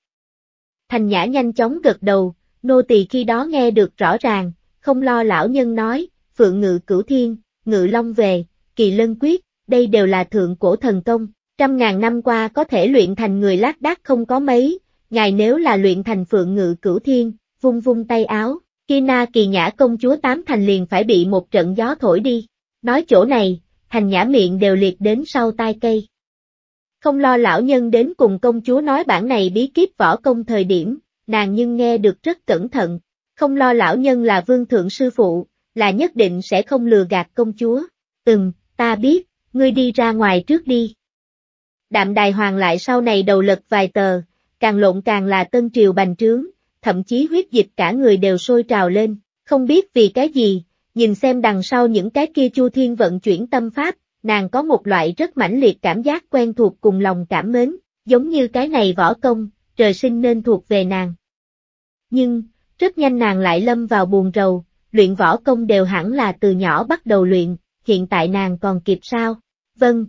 Thành nhã nhanh chóng gật đầu, nô tỳ khi đó nghe được rõ ràng, không lo lão nhân nói, phượng ngự cửu thiên, ngự long về, kỳ lân quyết, đây đều là thượng cổ thần công, trăm ngàn năm qua có thể luyện thành người lác đác không có mấy, ngài nếu là luyện thành phượng ngự cửu thiên, vung vung tay áo, Kina kỳ nhã công chúa tám thành liền phải bị một trận gió thổi đi, nói chỗ này, thành nhã miệng đều liệt đến sau tai cây. Không lo lão nhân đến cùng công chúa nói bản này bí kíp võ công thời điểm, nàng nhưng nghe được rất cẩn thận, không lo lão nhân là vương thượng sư phụ, là nhất định sẽ không lừa gạt công chúa. Ừm, ta biết, ngươi đi ra ngoài trước đi. Đạm đài hoàng lại sau này đầu lật vài tờ, càng lộn càng là tân triều bành trướng, thậm chí huyết dịch cả người đều sôi trào lên, không biết vì cái gì, nhìn xem đằng sau những cái kia chu thiên vận chuyển tâm pháp, nàng có một loại rất mãnh liệt cảm giác quen thuộc cùng lòng cảm mến, giống như cái này võ công, trời sinh nên thuộc về nàng. Nhưng, rất nhanh nàng lại lâm vào buồn rầu, luyện võ công đều hẳn là từ nhỏ bắt đầu luyện, hiện tại nàng còn kịp sao? Vâng.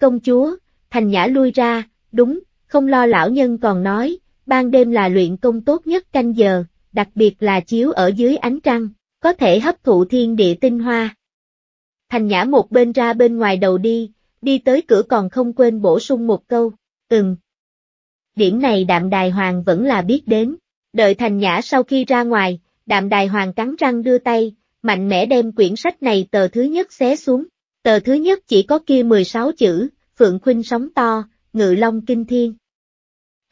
Công chúa, thành nhã lui ra, đúng, không lo lão nhân còn nói, ban đêm là luyện công tốt nhất canh giờ, đặc biệt là chiếu ở dưới ánh trăng, có thể hấp thụ thiên địa tinh hoa. Thành nhã một bên ra bên ngoài đầu đi, đi tới cửa còn không quên bổ sung một câu, ừm. Điểm này đạm đài hoàng vẫn là biết đến. Đợi Thành Nhã sau khi ra ngoài, đạm đài hoàng cắn răng đưa tay, mạnh mẽ đem quyển sách này tờ thứ nhất xé xuống. Tờ thứ nhất chỉ có kia 16 chữ, Phượng Khuynh sóng to, Ngự Long Kinh Thiên.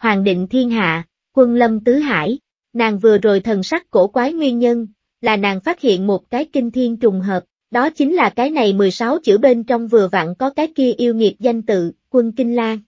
Hoàng định thiên hạ, quân lâm tứ hải, nàng vừa rồi thần sắc cổ quái nguyên nhân, là nàng phát hiện một cái kinh thiên trùng hợp, đó chính là cái này 16 chữ bên trong vừa vặn có cái kia yêu nghiệt danh tự, quân Kinh Lan.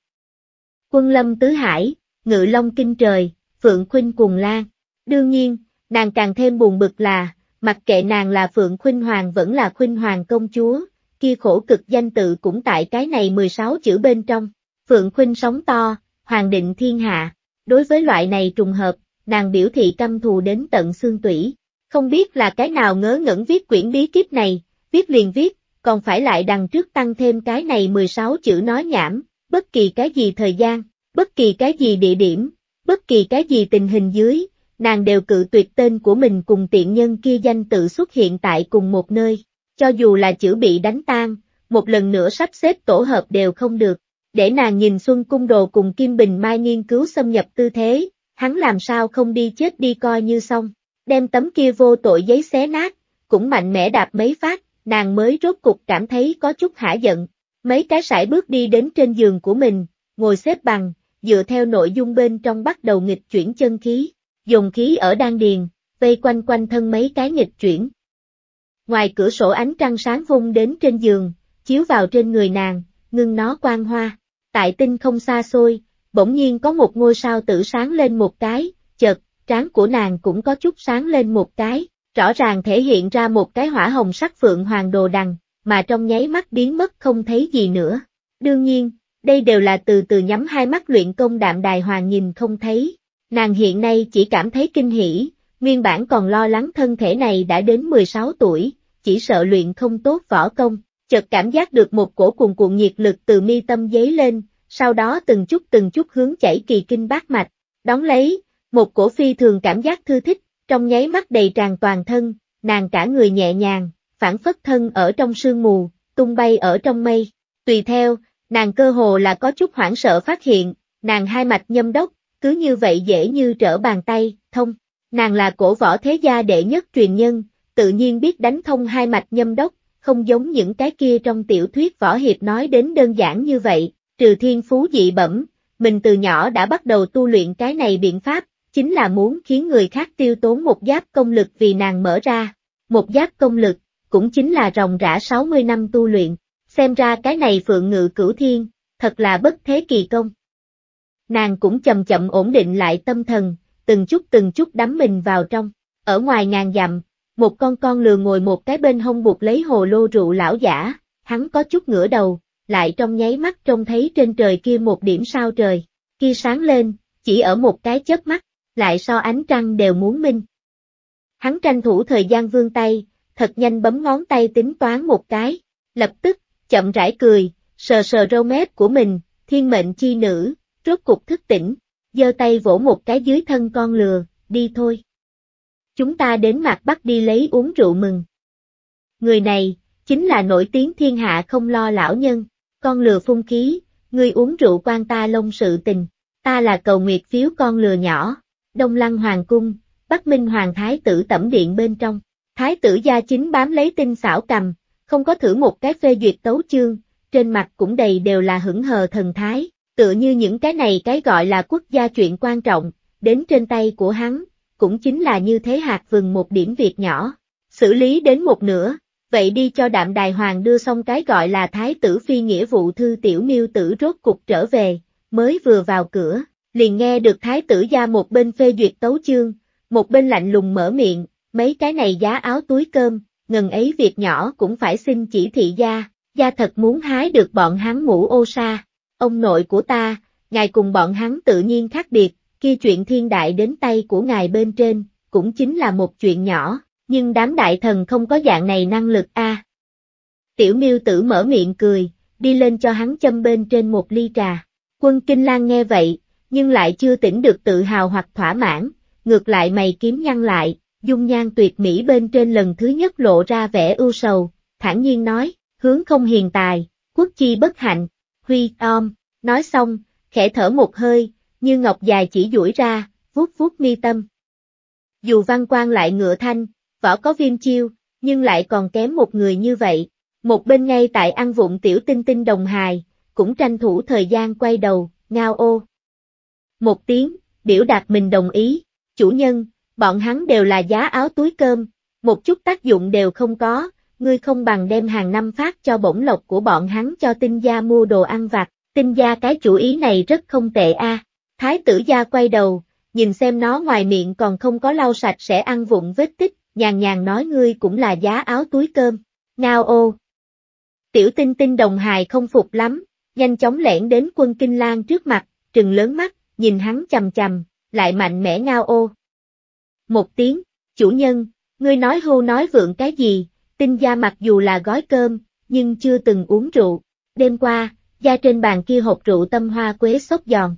Quân lâm tứ hải, ngự long kinh trời, Phượng Khuynh cùng Lan. Đương nhiên, nàng càng thêm buồn bực là, mặc kệ nàng là Phượng Khuynh Hoàng vẫn là Khuynh Hoàng công chúa, kia khổ cực danh tự cũng tại cái này 16 chữ bên trong. Phượng Khuynh sống to, Hoàng định thiên hạ. Đối với loại này trùng hợp, nàng biểu thị căm thù đến tận xương tủy. Không biết là cái nào ngớ ngẩn viết quyển bí kíp này, viết liền viết, còn phải lại đằng trước tăng thêm cái này 16 chữ nói nhảm, bất kỳ cái gì thời gian, bất kỳ cái gì địa điểm, bất kỳ cái gì tình hình dưới, nàng đều cự tuyệt tên của mình cùng tiện nhân kia danh tự xuất hiện tại cùng một nơi, cho dù là chữ bị đánh tan, một lần nữa sắp xếp tổ hợp đều không được, để nàng nhìn Xuân Cung Đồ cùng Kim Bình Mai nghiên cứu xâm nhập tư thế, hắn làm sao không đi chết đi coi như xong, đem tấm kia vô tội giấy xé nát, cũng mạnh mẽ đạp mấy phát, nàng mới rốt cục cảm thấy có chút hả giận, mấy cái sải bước đi đến trên giường của mình, ngồi xếp bằng, dựa theo nội dung bên trong bắt đầu nghịch chuyển chân khí, dùng khí ở đan điền, vây quanh quanh thân mấy cái nghịch chuyển. Ngoài cửa sổ ánh trăng sáng vung đến trên giường, chiếu vào trên người nàng, ngưng nó quang hoa. Tại tinh không xa xôi, bỗng nhiên có một ngôi sao tử sáng lên một cái, chợt, trán của nàng cũng có chút sáng lên một cái, rõ ràng thể hiện ra một cái hỏa hồng sắc phượng hoàng đồ đằng, mà trong nháy mắt biến mất không thấy gì nữa. Đương nhiên, đây đều là từ từ nhắm hai mắt luyện công đạm đài hoàng nhìn không thấy. Nàng hiện nay chỉ cảm thấy kinh hỉ, nguyên bản còn lo lắng thân thể này đã đến 16 tuổi, chỉ sợ luyện không tốt võ công, chợt cảm giác được một cổ cuồng cuộn nhiệt lực từ mi tâm dấy lên, sau đó từng chút từng chút hướng chảy kỳ kinh bát mạch, đón lấy, một cổ phi thường cảm giác thư thích, trong nháy mắt đầy tràn toàn thân, nàng cả người nhẹ nhàng, phản phất thân ở trong sương mù, tung bay ở trong mây, tùy theo, Nàng cơ hồ là có chút hoảng sợ phát hiện, nàng hai mạch nhâm đốc, cứ như vậy dễ như trở bàn tay, thông. Nàng là cổ võ thế gia đệ nhất truyền nhân, tự nhiên biết đánh thông hai mạch nhâm đốc, không giống những cái kia trong tiểu thuyết võ hiệp nói đến đơn giản như vậy, trừ thiên phú dị bẩm, mình từ nhỏ đã bắt đầu tu luyện cái này biện pháp, chính là muốn khiến người khác tiêu tốn một giáp công lực vì nàng mở ra. Một giáp công lực, cũng chính là ròng rã 60 năm tu luyện, xem ra cái này phượng ngự cửu thiên, thật là bất thế kỳ công. Nàng cũng chậm chậm ổn định lại tâm thần, từng chút từng chút đắm mình vào trong, ở ngoài ngàn dặm, một con con lừa ngồi một cái bên hông buộc lấy hồ lô rượu lão giả, hắn có chút ngửa đầu, lại trong nháy mắt trông thấy trên trời kia một điểm sao trời, kia sáng lên, chỉ ở một cái chớp mắt, lại so ánh trăng đều muốn minh. Hắn tranh thủ thời gian vương tay, thật nhanh bấm ngón tay tính toán một cái, lập tức, chậm rãi cười, sờ sờ râu mép của mình, thiên mệnh chi nữ, rốt cục thức tỉnh, giơ tay vỗ một cái dưới thân con lừa, đi thôi. Chúng ta đến mặt bắc đi lấy uống rượu mừng. Người này, chính là nổi tiếng thiên hạ không lo lão nhân, con lừa phun khí, người uống rượu quan ta lông sự tình, ta là cầu nguyệt phiếu con lừa nhỏ, đông lăng hoàng cung, bắc minh hoàng thái tử tẩm điện bên trong, thái tử gia chính bám lấy tinh xảo cầm, không có thử một cái phê duyệt tấu chương, trên mặt cũng đầy đều là hững hờ thần thái, tựa như những cái này cái gọi là quốc gia chuyện quan trọng, đến trên tay của hắn, cũng chính là như thế hạt vừng một điểm việc nhỏ, xử lý đến một nửa, vậy đi cho đạm đài hoàng đưa xong cái gọi là thái tử phi nghĩa vụ thư tiểu miêu tử rốt cục trở về, mới vừa vào cửa, liền nghe được thái tử ra một bên phê duyệt tấu chương, một bên lạnh lùng mở miệng, mấy cái này giá áo túi cơm, ngần ấy việc nhỏ cũng phải xin chỉ thị gia, gia thật muốn hái được bọn hắn mũ ô sa. Ông nội của ta, ngài cùng bọn hắn tự nhiên khác biệt, kia chuyện thiên đại đến tay của ngài bên trên, cũng chính là một chuyện nhỏ, nhưng đám đại thần không có dạng này năng lực a. Tiểu miêu tử mở miệng cười, đi lên cho hắn châm bên trên một ly trà. Quân Kinh Lan nghe vậy, nhưng lại chưa tỉnh được tự hào hoặc thỏa mãn, ngược lại mày kiếm nhăn lại, dung nhan tuyệt mỹ bên trên lần thứ nhất lộ ra vẻ ưu sầu, thản nhiên nói, hướng không hiền tài, quốc chi bất hạnh, huy om, nói xong, khẽ thở một hơi, như ngọc dài chỉ duỗi ra, vuốt vuốt mi tâm. Dù văn quan lại ngựa thanh, võ có viêm chiêu, nhưng lại còn kém một người như vậy, một bên ngay tại ăn vụng tiểu tinh tinh đồng hài, cũng tranh thủ thời gian quay đầu, ngao ô. Một tiếng, biểu đạt mình đồng ý, chủ nhân, bọn hắn đều là giá áo túi cơm, một chút tác dụng đều không có, ngươi không bằng đem hàng năm phát cho bổng lộc của bọn hắn cho tinh gia mua đồ ăn vặt, tinh gia cái chủ ý này rất không tệ a. Thái tử gia quay đầu, nhìn xem nó ngoài miệng còn không có lau sạch sẽ ăn vụn vết tích, nhàn nhàn nói ngươi cũng là giá áo túi cơm, ngao ô. Tiểu tinh tinh đồng hài không phục lắm, nhanh chóng lẻn đến quân kinh lang trước mặt, trừng lớn mắt, nhìn hắn chầm chầm, lại mạnh mẽ ngao ô một tiếng, chủ nhân, ngươi nói hưu nói vượng cái gì, tinh gia mặc dù là gói cơm, nhưng chưa từng uống rượu, đêm qua, da trên bàn kia hộp rượu tâm hoa quế sốt giòn.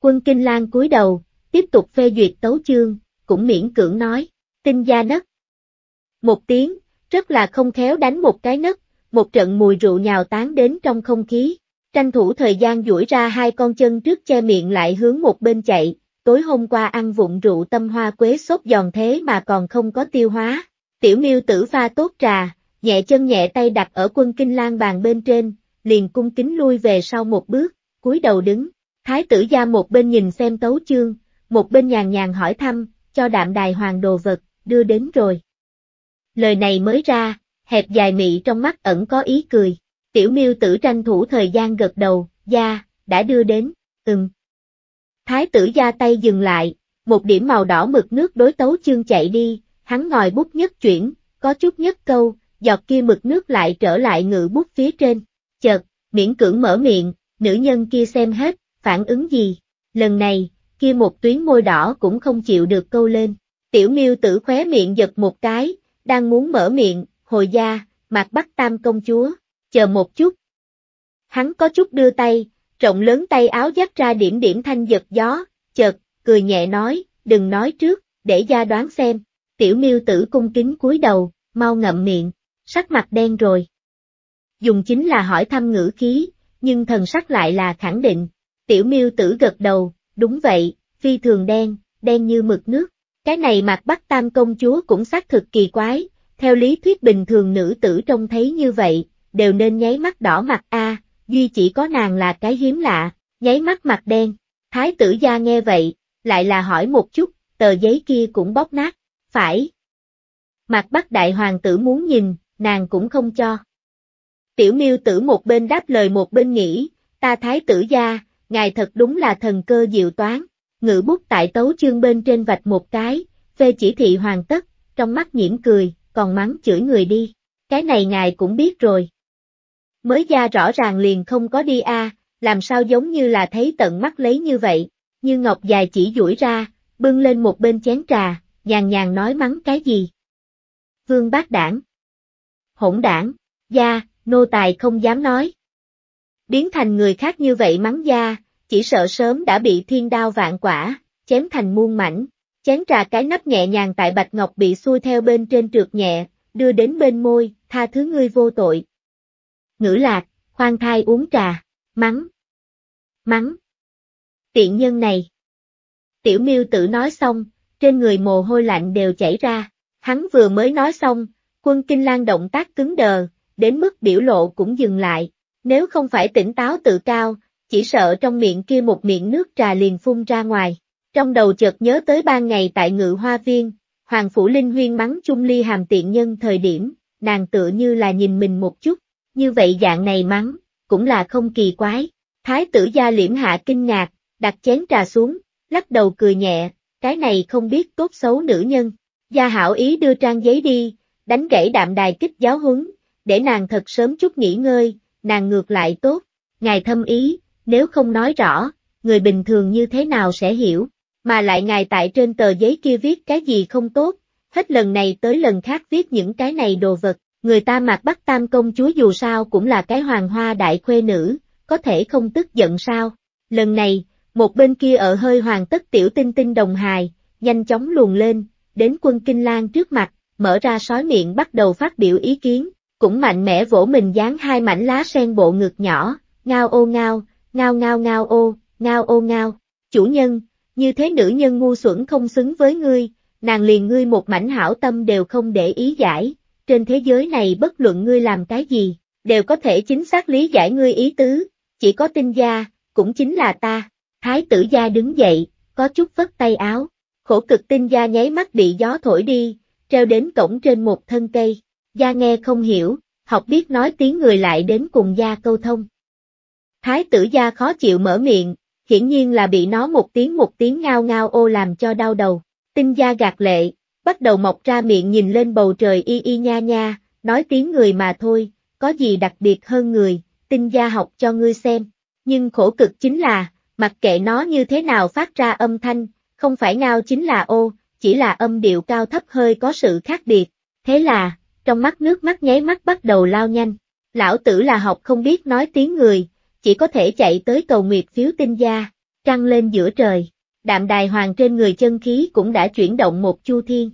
Quân Kinh Lan cúi đầu, tiếp tục phê duyệt tấu chương, cũng miễn cưỡng nói, tinh gia nấc. Một tiếng, rất là không khéo đánh một cái nấc, một trận mùi rượu nhào tán đến trong không khí, tranh thủ thời gian duỗi ra hai con chân trước che miệng lại hướng một bên chạy, tối hôm qua ăn vụng rượu tâm hoa quế sốt giòn thế mà còn không có tiêu hóa. Tiểu miêu tử pha tốt trà, nhẹ chân nhẹ tay đặt ở quân kinh lang bàn bên trên, liền cung kính lui về sau một bước, cúi đầu đứng. Thái tử gia một bên nhìn xem tấu chương, một bên nhàn nhàn hỏi thăm, cho đạm đài hoàng đồ vật, đưa đến rồi. Lời này mới ra, hẹp dài mị trong mắt ẩn có ý cười. Tiểu miêu tử tranh thủ thời gian gật đầu, gia đã đưa đến, ừm. Thái tử ra tay dừng lại, một điểm màu đỏ mực nước đối tấu chương chạy đi, hắn ngòi bút nhất chuyển, có chút nhất câu, giọt kia mực nước lại trở lại ngự bút phía trên. Chợt, miễn cưỡng mở miệng, nữ nhân kia xem hết, phản ứng gì? Lần này, kia một tuyến môi đỏ cũng không chịu được câu lên. Tiểu miêu tử khóe miệng giật một cái, đang muốn mở miệng, hồi gia, mặt bắt tam công chúa, chờ một chút. Hắn có chút đưa tay, rộng lớn tay áo dắt ra điểm điểm thanh giật gió, chợt, cười nhẹ nói, đừng nói trước, để gia đoán xem. Tiểu miêu tử cung kính cúi đầu, mau ngậm miệng, sắc mặt đen rồi. Dùng chính là hỏi thăm ngữ khí, nhưng thần sắc lại là khẳng định. Tiểu miêu tử gật đầu, đúng vậy, phi thường đen, đen như mực nước. Cái này mặt bắt tam công chúa cũng xác thực kỳ quái, theo lý thuyết bình thường nữ tử trông thấy như vậy, đều nên nháy mắt đỏ mặt a à, duy chỉ có nàng là cái hiếm lạ, nháy mắt mặt đen. Thái tử gia nghe vậy, lại là hỏi một chút, tờ giấy kia cũng bóp nát, phải. Mặt bắc đại hoàng tử muốn nhìn, nàng cũng không cho. Tiểu miêu tử một bên đáp lời một bên nghĩ, ta thái tử gia, ngài thật đúng là thần cơ diệu toán, ngự bút tại tấu chương bên trên vạch một cái, phê chỉ thị hoàn tất, trong mắt nhiễm cười, còn mắng chửi người đi, cái này ngài cũng biết rồi mới ra rõ ràng liền không có đi a, làm sao giống như là thấy tận mắt lấy như vậy, như ngọc dài chỉ duỗi ra, bưng lên một bên chén trà, nhàn nhàn nói mắng cái gì. Vương bác đảng. Hỗn đảng, gia, nô tài không dám nói. Biến thành người khác như vậy mắng gia, chỉ sợ sớm đã bị thiên đao vạn quả, chém thành muôn mảnh. Chén trà cái nắp nhẹ nhàng tại bạch ngọc bị xuôi theo bên trên trượt nhẹ, đưa đến bên môi, tha thứ ngươi vô tội ngữ lạc, khoan thai uống trà, mắng, mắng. Tiện nhân này. Tiểu miêu tử nói xong, trên người mồ hôi lạnh đều chảy ra, hắn vừa mới nói xong, quân kinh lan động tác cứng đờ, đến mức biểu lộ cũng dừng lại, nếu không phải tỉnh táo tự cao, chỉ sợ trong miệng kia một miệng nước trà liền phun ra ngoài. Trong đầu chợt nhớ tới ban ngày tại ngự hoa viên, Hoàng Phủ Linh Huyên mắng chung ly hàm tiện nhân thời điểm, nàng tựa như là nhìn mình một chút, như vậy dạng này mắng, cũng là không kỳ quái. Thái tử gia liễm hạ kinh ngạc, đặt chén trà xuống, lắc đầu cười nhẹ, cái này không biết tốt xấu nữ nhân. Gia hảo ý đưa trang giấy đi, đánh gãy đạm đài kích giáo huấn, để nàng thật sớm chút nghỉ ngơi, nàng ngược lại tốt. Ngài thâm ý, nếu không nói rõ, người bình thường như thế nào sẽ hiểu, mà lại ngài tại trên tờ giấy kia viết cái gì không tốt, hết lần này tới lần khác viết những cái này đồ vật, Người ta mặc bắt tam công chúa dù sao cũng là cái hoàng hoa đại khuê nữ, có thể không tức giận sao. Lần này, một bên kia ở hơi hoàng tất tiểu tinh tinh đồng hài, nhanh chóng luồn lên, đến quân Kinh lang trước mặt, mở ra sói miệng bắt đầu phát biểu ý kiến, cũng mạnh mẽ vỗ mình dán hai mảnh lá sen bộ ngực nhỏ, ngao ô ngao, ngao ngao ngao ô, ngao ô ngao. Chủ nhân, như thế nữ nhân ngu xuẩn không xứng với ngươi, nàng liền ngươi một mảnh hảo tâm đều không để ý giải, trên thế giới này bất luận ngươi làm cái gì, đều có thể chính xác lý giải ngươi ý tứ, chỉ có tinh gia, cũng chính là ta. Thái tử gia đứng dậy, có chút vất tay áo, khổ cực tinh gia nháy mắt bị gió thổi đi, treo đến cổng trên một thân cây. Gia nghe không hiểu, học biết nói tiếng người lại đến cùng gia câu thông. Thái tử gia khó chịu mở miệng, hiển nhiên là bị nó một tiếng một tiếng ngao ngao ô làm cho đau đầu. Tinh gia gạt lệ, bắt đầu mọc ra miệng nhìn lên bầu trời y y nha nha, nói tiếng người mà thôi, có gì đặc biệt hơn người, tinh gia học cho ngươi xem. Nhưng khổ cực chính là, mặc kệ nó như thế nào phát ra âm thanh, không phải ngao chính là ô, chỉ là âm điệu cao thấp hơi có sự khác biệt. Thế là, trong mắt nước mắt nháy mắt bắt đầu lao nhanh. Lão tử là học không biết nói tiếng người, chỉ có thể chạy tới cầu nguyệt phiếu tinh gia, trăng lên giữa trời. Đạm đài hoàng trên người chân khí cũng đã chuyển động một chu thiên.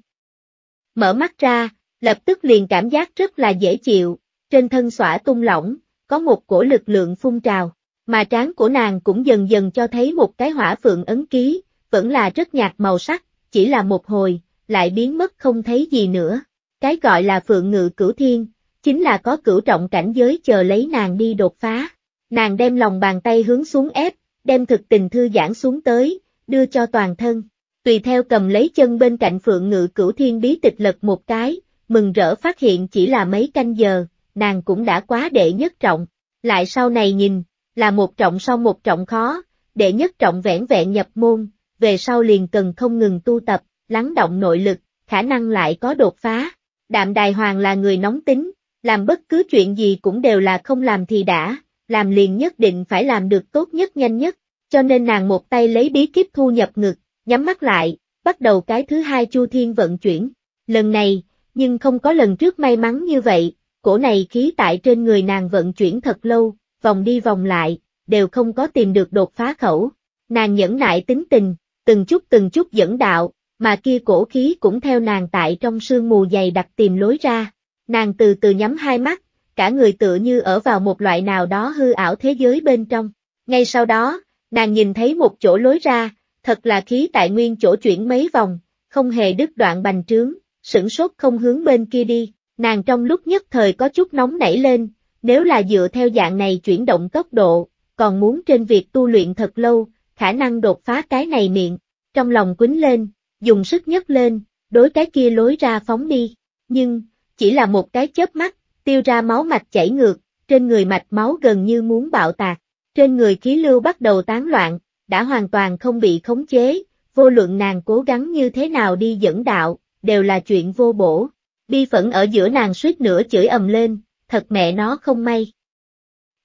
Mở mắt ra, lập tức liền cảm giác rất là dễ chịu, trên thân xỏa tung lỏng, có một cổ lực lượng phun trào, mà trán của nàng cũng dần dần cho thấy một cái hỏa phượng ấn ký, vẫn là rất nhạt màu sắc, chỉ là một hồi, lại biến mất không thấy gì nữa. Cái gọi là phượng ngự cửu thiên, chính là có cửu trọng cảnh giới chờ lấy nàng đi đột phá. Nàng đem lòng bàn tay hướng xuống ép, đem thực tình thư giãn xuống tới, đưa cho toàn thân tùy theo cầm lấy chân bên cạnh phượng ngự cửu thiên bí tịch lật một cái, mừng rỡ phát hiện chỉ là mấy canh giờ, nàng cũng đã quá đệ nhất trọng, lại sau này nhìn, là một trọng sau một trọng khó, đệ nhất trọng vẻn vẹn nhập môn, về sau liền cần không ngừng tu tập, lắng động nội lực, khả năng lại có đột phá. Đạm Đài Hoàng là người nóng tính, làm bất cứ chuyện gì cũng đều là không làm thì đã, làm liền nhất định phải làm được tốt nhất nhanh nhất, cho nên nàng một tay lấy bí kíp thu nhập ngực, nhắm mắt lại, bắt đầu cái thứ hai chu thiên vận chuyển. Lần này, nhưng không có lần trước may mắn như vậy, cổ này khí tại trên người nàng vận chuyển thật lâu, vòng đi vòng lại, đều không có tìm được đột phá khẩu. Nàng nhẫn nại tính tình, từng chút từng chút dẫn đạo, mà kia cổ khí cũng theo nàng tại trong sương mù dày đặc tìm lối ra. Nàng từ từ nhắm hai mắt, cả người tựa như ở vào một loại nào đó hư ảo thế giới bên trong. Ngay sau đó, nàng nhìn thấy một chỗ lối ra, thật là khí tại nguyên chỗ chuyển mấy vòng, không hề đứt đoạn bành trướng, sửng sốt không hướng bên kia đi, nàng trong lúc nhất thời có chút nóng nảy lên, nếu là dựa theo dạng này chuyển động tốc độ, còn muốn trên việc tu luyện thật lâu, khả năng đột phá cái này miệng, trong lòng quýnh lên, dùng sức nhất lên, đối cái kia lối ra phóng đi, nhưng, chỉ là một cái chớp mắt, tiêu ra máu mạch chảy ngược, trên người mạch máu gần như muốn bạo tạc, trên người khí lưu bắt đầu tán loạn, đã hoàn toàn không bị khống chế, vô luận nàng cố gắng như thế nào đi dẫn đạo, đều là chuyện vô bổ. Bi phẫn ở giữa nàng suýt nữa chửi ầm lên, thật mẹ nó không may.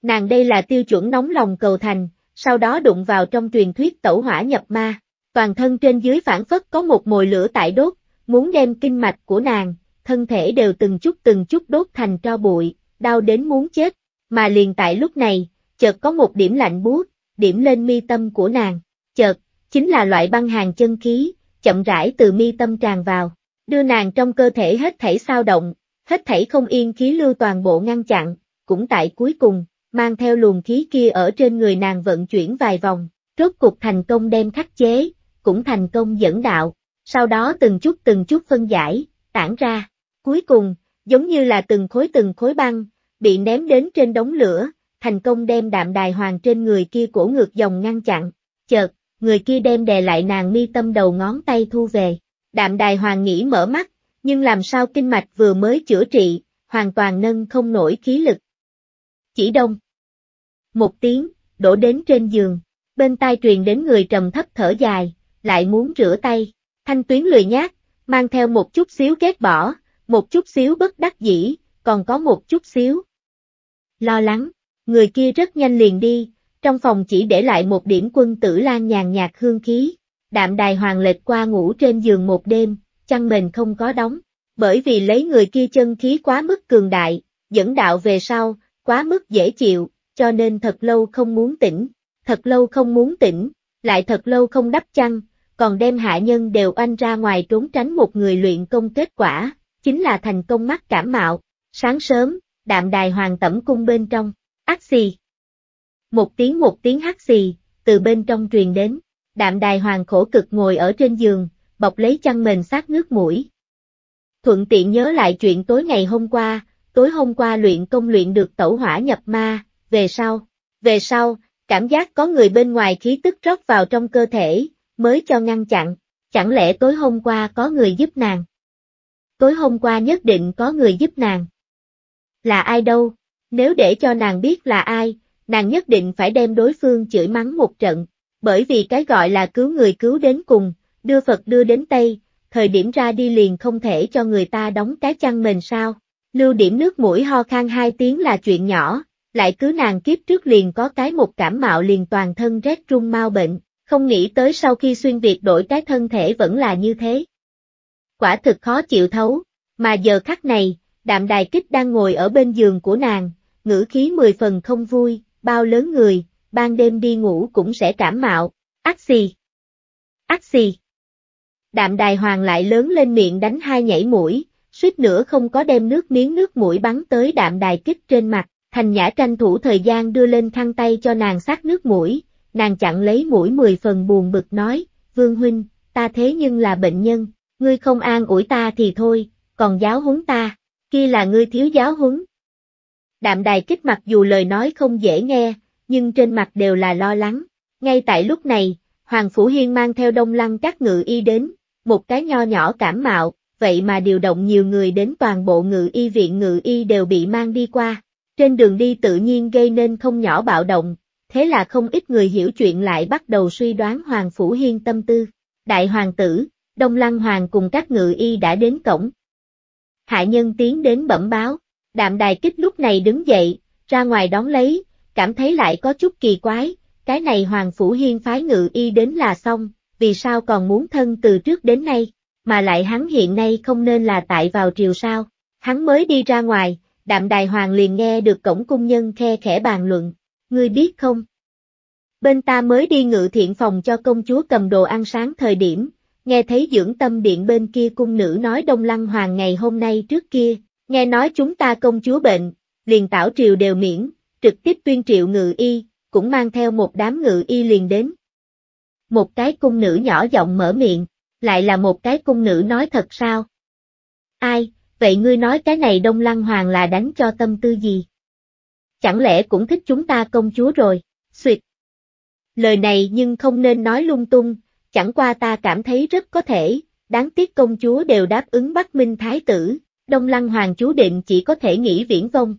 Nàng đây là tiêu chuẩn nóng lòng cầu thành, sau đó đụng vào trong truyền thuyết tẩu hỏa nhập ma, toàn thân trên dưới phản phất có một mồi lửa tại đốt, muốn đem kinh mạch của nàng, thân thể đều từng chút từng chút đốt thành tro bụi, đau đến muốn chết, mà liền tại lúc này, chợt có một điểm lạnh buốt điểm lên mi tâm của nàng, chợt, chính là loại băng hàng chân khí, chậm rãi từ mi tâm tràn vào, đưa nàng trong cơ thể hết thảy sao động, hết thảy không yên khí lưu toàn bộ ngăn chặn, cũng tại cuối cùng, mang theo luồng khí kia ở trên người nàng vận chuyển vài vòng, rốt cục thành công đem khắc chế, cũng thành công dẫn đạo, sau đó từng chút từng chút phân giải, tản ra, cuối cùng, giống như là từng khối từng khối băng, bị ném đến trên đống lửa, thành công đem đạm đài hoàng trên người kia cổ ngược dòng ngăn chặn, chợt, người kia đem đè lại nàng mi tâm đầu ngón tay thu về. Đạm đài hoàng nghĩ mở mắt, nhưng làm sao kinh mạch vừa mới chữa trị, hoàn toàn nâng không nổi khí lực. Chỉ đông. Một tiếng, đổ đến trên giường, bên tai truyền đến người trầm thấp thở dài, lại muốn rửa tay, thanh tuyến lười nhác, mang theo một chút xíu ghét bỏ, một chút xíu bất đắc dĩ, còn có một chút xíu. Lo lắng người kia rất nhanh liền đi, trong phòng chỉ để lại một điểm quân tử lan nhàn nhạt hương khí. Đạm đài hoàng lệch qua ngủ trên giường một đêm, chăn mền không có đóng, bởi vì lấy người kia chân khí quá mức cường đại, dẫn đạo về sau, quá mức dễ chịu, cho nên thật lâu không muốn tỉnh, thật lâu không muốn tỉnh, lại thật lâu không đắp chăn, còn đem hạ nhân đều oanh ra ngoài trốn tránh một người luyện công kết quả, chính là thành công mắt cảm mạo. Sáng sớm, đạm đài hoàng tẩm cung bên trong, hắc xì. Một tiếng một tiếng hắc xì, từ bên trong truyền đến, đạm đài hoàng khổ cực ngồi ở trên giường, bọc lấy chăn mền sát nước mũi. Thuận tiện nhớ lại chuyện tối ngày hôm qua, tối hôm qua luyện công luyện được tẩu hỏa nhập ma, về sau, về sau, cảm giác có người bên ngoài khí tức rót vào trong cơ thể, mới cho ngăn chặn, chẳng lẽ tối hôm qua có người giúp nàng? Tối hôm qua nhất định có người giúp nàng. Là ai đâu? Nếu để cho nàng biết là ai, nàng nhất định phải đem đối phương chửi mắng một trận, bởi vì cái gọi là cứu người cứu đến cùng, đưa Phật đưa đến Tây, thời điểm ra đi liền không thể cho người ta đóng cái chăn mền sao. Lưu điểm nước mũi ho khan hai tiếng là chuyện nhỏ, lại cứ nàng kiếp trước liền có cái một cảm mạo liền toàn thân rét run mau bệnh, không nghĩ tới sau khi xuyên việc đổi cái thân thể vẫn là như thế. Quả thực khó chịu thấu, mà giờ khắc này, đạm đài kích đang ngồi ở bên giường của nàng, ngữ khí mười phần không vui, bao lớn người, ban đêm đi ngủ cũng sẽ cảm mạo, ác xì. Ác xì. Đạm đài hoàng lại lớn lên miệng đánh hai nhảy mũi, suýt nữa không có đem nước miếng nước mũi bắn tới đạm đài kích trên mặt, thành nhã tranh thủ thời gian đưa lên khăn tay cho nàng sát nước mũi, nàng chặn lấy mũi mười phần buồn bực nói, vương huynh, ta thế nhưng là bệnh nhân, ngươi không an ủi ta thì thôi, còn giáo huấn ta, kia là ngươi thiếu giáo huấn, Đạm đài kích mặc dù lời nói không dễ nghe, nhưng trên mặt đều là lo lắng. Ngay tại lúc này, Hoàng Phủ Hiên mang theo đông lăng các ngự y đến, một cái nho nhỏ cảm mạo, vậy mà điều động nhiều người đến toàn bộ ngự y viện ngự y đều bị mang đi qua. Trên đường đi tự nhiên gây nên không nhỏ bạo động, thế là không ít người hiểu chuyện lại bắt đầu suy đoán Hoàng Phủ Hiên tâm tư. Đại Hoàng tử, Đông Lăng Hoàng cùng các ngự y đã đến cổng. Hạ nhân tiến đến bẩm báo, Đạm đài kích lúc này đứng dậy, ra ngoài đón lấy, cảm thấy lại có chút kỳ quái, cái này Hoàng Phủ Hiên phái ngự y đến là xong, vì sao còn muốn thân từ trước đến nay, mà lại hắn hiện nay không nên là tại vào triều sao, hắn mới đi ra ngoài, đạm đài hoàng liền nghe được cổng cung nhân khe khẽ bàn luận, ngươi biết không? Bên ta mới đi ngự thiện phòng cho công chúa cầm đồ ăn sáng thời điểm, nghe thấy dưỡng tâm điện bên kia cung nữ nói đông lăng hoàng ngày hôm nay trước kia, nghe nói chúng ta công chúa bệnh, liền tảo triều đều miễn, trực tiếp tuyên triệu ngự y, cũng mang theo một đám ngự y liền đến. Một cái cung nữ nhỏ giọng mở miệng, lại là một cái cung nữ nói thật sao? Ai, vậy ngươi nói cái này Đông Lăng Hoàng là đánh cho tâm tư gì? Chẳng lẽ cũng thích chúng ta công chúa rồi, suyệt. Lời này nhưng không nên nói lung tung, chẳng qua ta cảm thấy rất có thể, đáng tiếc công chúa đều đáp ứng bắt Minh Thái Tử, Đông Lăng Hoàng chú định chỉ có thể nghỉ viễn vông.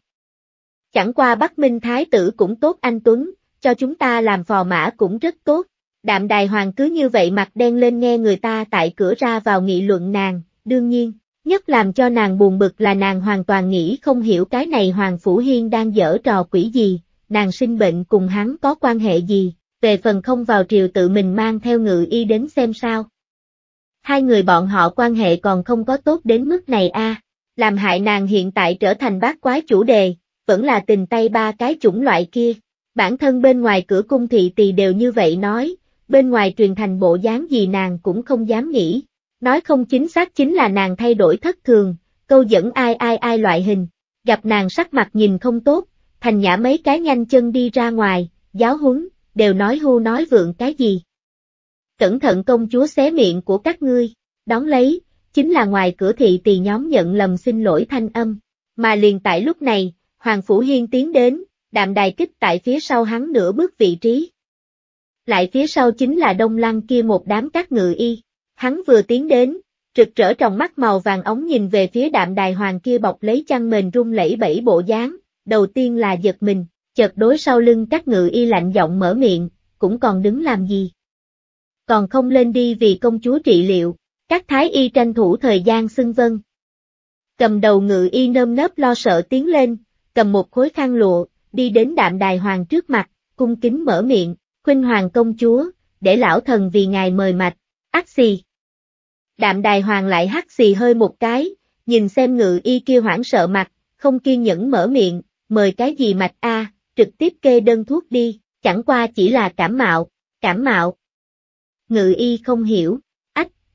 Chẳng qua Bắc Minh Thái tử cũng tốt anh Tuấn, cho chúng ta làm phò mã cũng rất tốt. Đạm Đài Hoàng cứ như vậy mặt đen lên nghe người ta tại cửa ra vào nghị luận nàng, đương nhiên, nhất làm cho nàng buồn bực là nàng hoàn toàn nghĩ không hiểu cái này Hoàng Phủ Hiên đang dở trò quỷ gì, nàng sinh bệnh cùng hắn có quan hệ gì, về phần không vào triều tự mình mang theo ngự y đến xem sao. Hai người bọn họ quan hệ còn không có tốt đến mức này a. À làm hại nàng hiện tại trở thành bát quái chủ đề, vẫn là tình tay ba cái chủng loại kia. Bản thân bên ngoài cửa cung thị tỳ đều như vậy nói, bên ngoài truyền thành bộ dáng gì nàng cũng không dám nghĩ. Nói không chính xác chính là nàng thay đổi thất thường, câu dẫn ai ai ai loại hình, gặp nàng sắc mặt nhìn không tốt, thành nhã mấy cái nhanh chân đi ra ngoài, giáo huấn, đều nói hưu nói vượng cái gì. Cẩn thận công chúa xé miệng của các ngươi, đón lấy, chính là ngoài cửa thị tỳ nhóm nhận lầm xin lỗi thanh âm. Mà liền tại lúc này, Hoàng Phủ Hiên tiến đến, đạm đài kích tại phía sau hắn nửa bước vị trí. Lại phía sau chính là đông lăng kia một đám các ngự y, hắn vừa tiến đến, rực rỡ trong mắt màu vàng ống nhìn về phía đạm đài hoàng kia bọc lấy chăn mền rung lẫy bảy bộ dáng, đầu tiên là giật mình, chợt đối sau lưng các ngự y lạnh giọng mở miệng, cũng còn đứng làm gì. Còn không lên đi vì công chúa trị liệu, các thái y tranh thủ thời gian xưng vân. Cầm đầu ngự y nơm nớp lo sợ tiến lên, cầm một khối khăn lụa, đi đến đạm đài hoàng trước mặt, cung kính mở miệng, khuynh hoàng công chúa, để lão thần vì ngài mời mạch, ác xì. Đạm đài hoàng lại hắt xì hơi một cái, nhìn xem ngự y kia hoảng sợ mặt, không kiên nhẫn mở miệng, mời cái gì mạch a, trực tiếp kê đơn thuốc đi, chẳng qua chỉ là cảm mạo, cảm mạo. Ngự y không hiểu,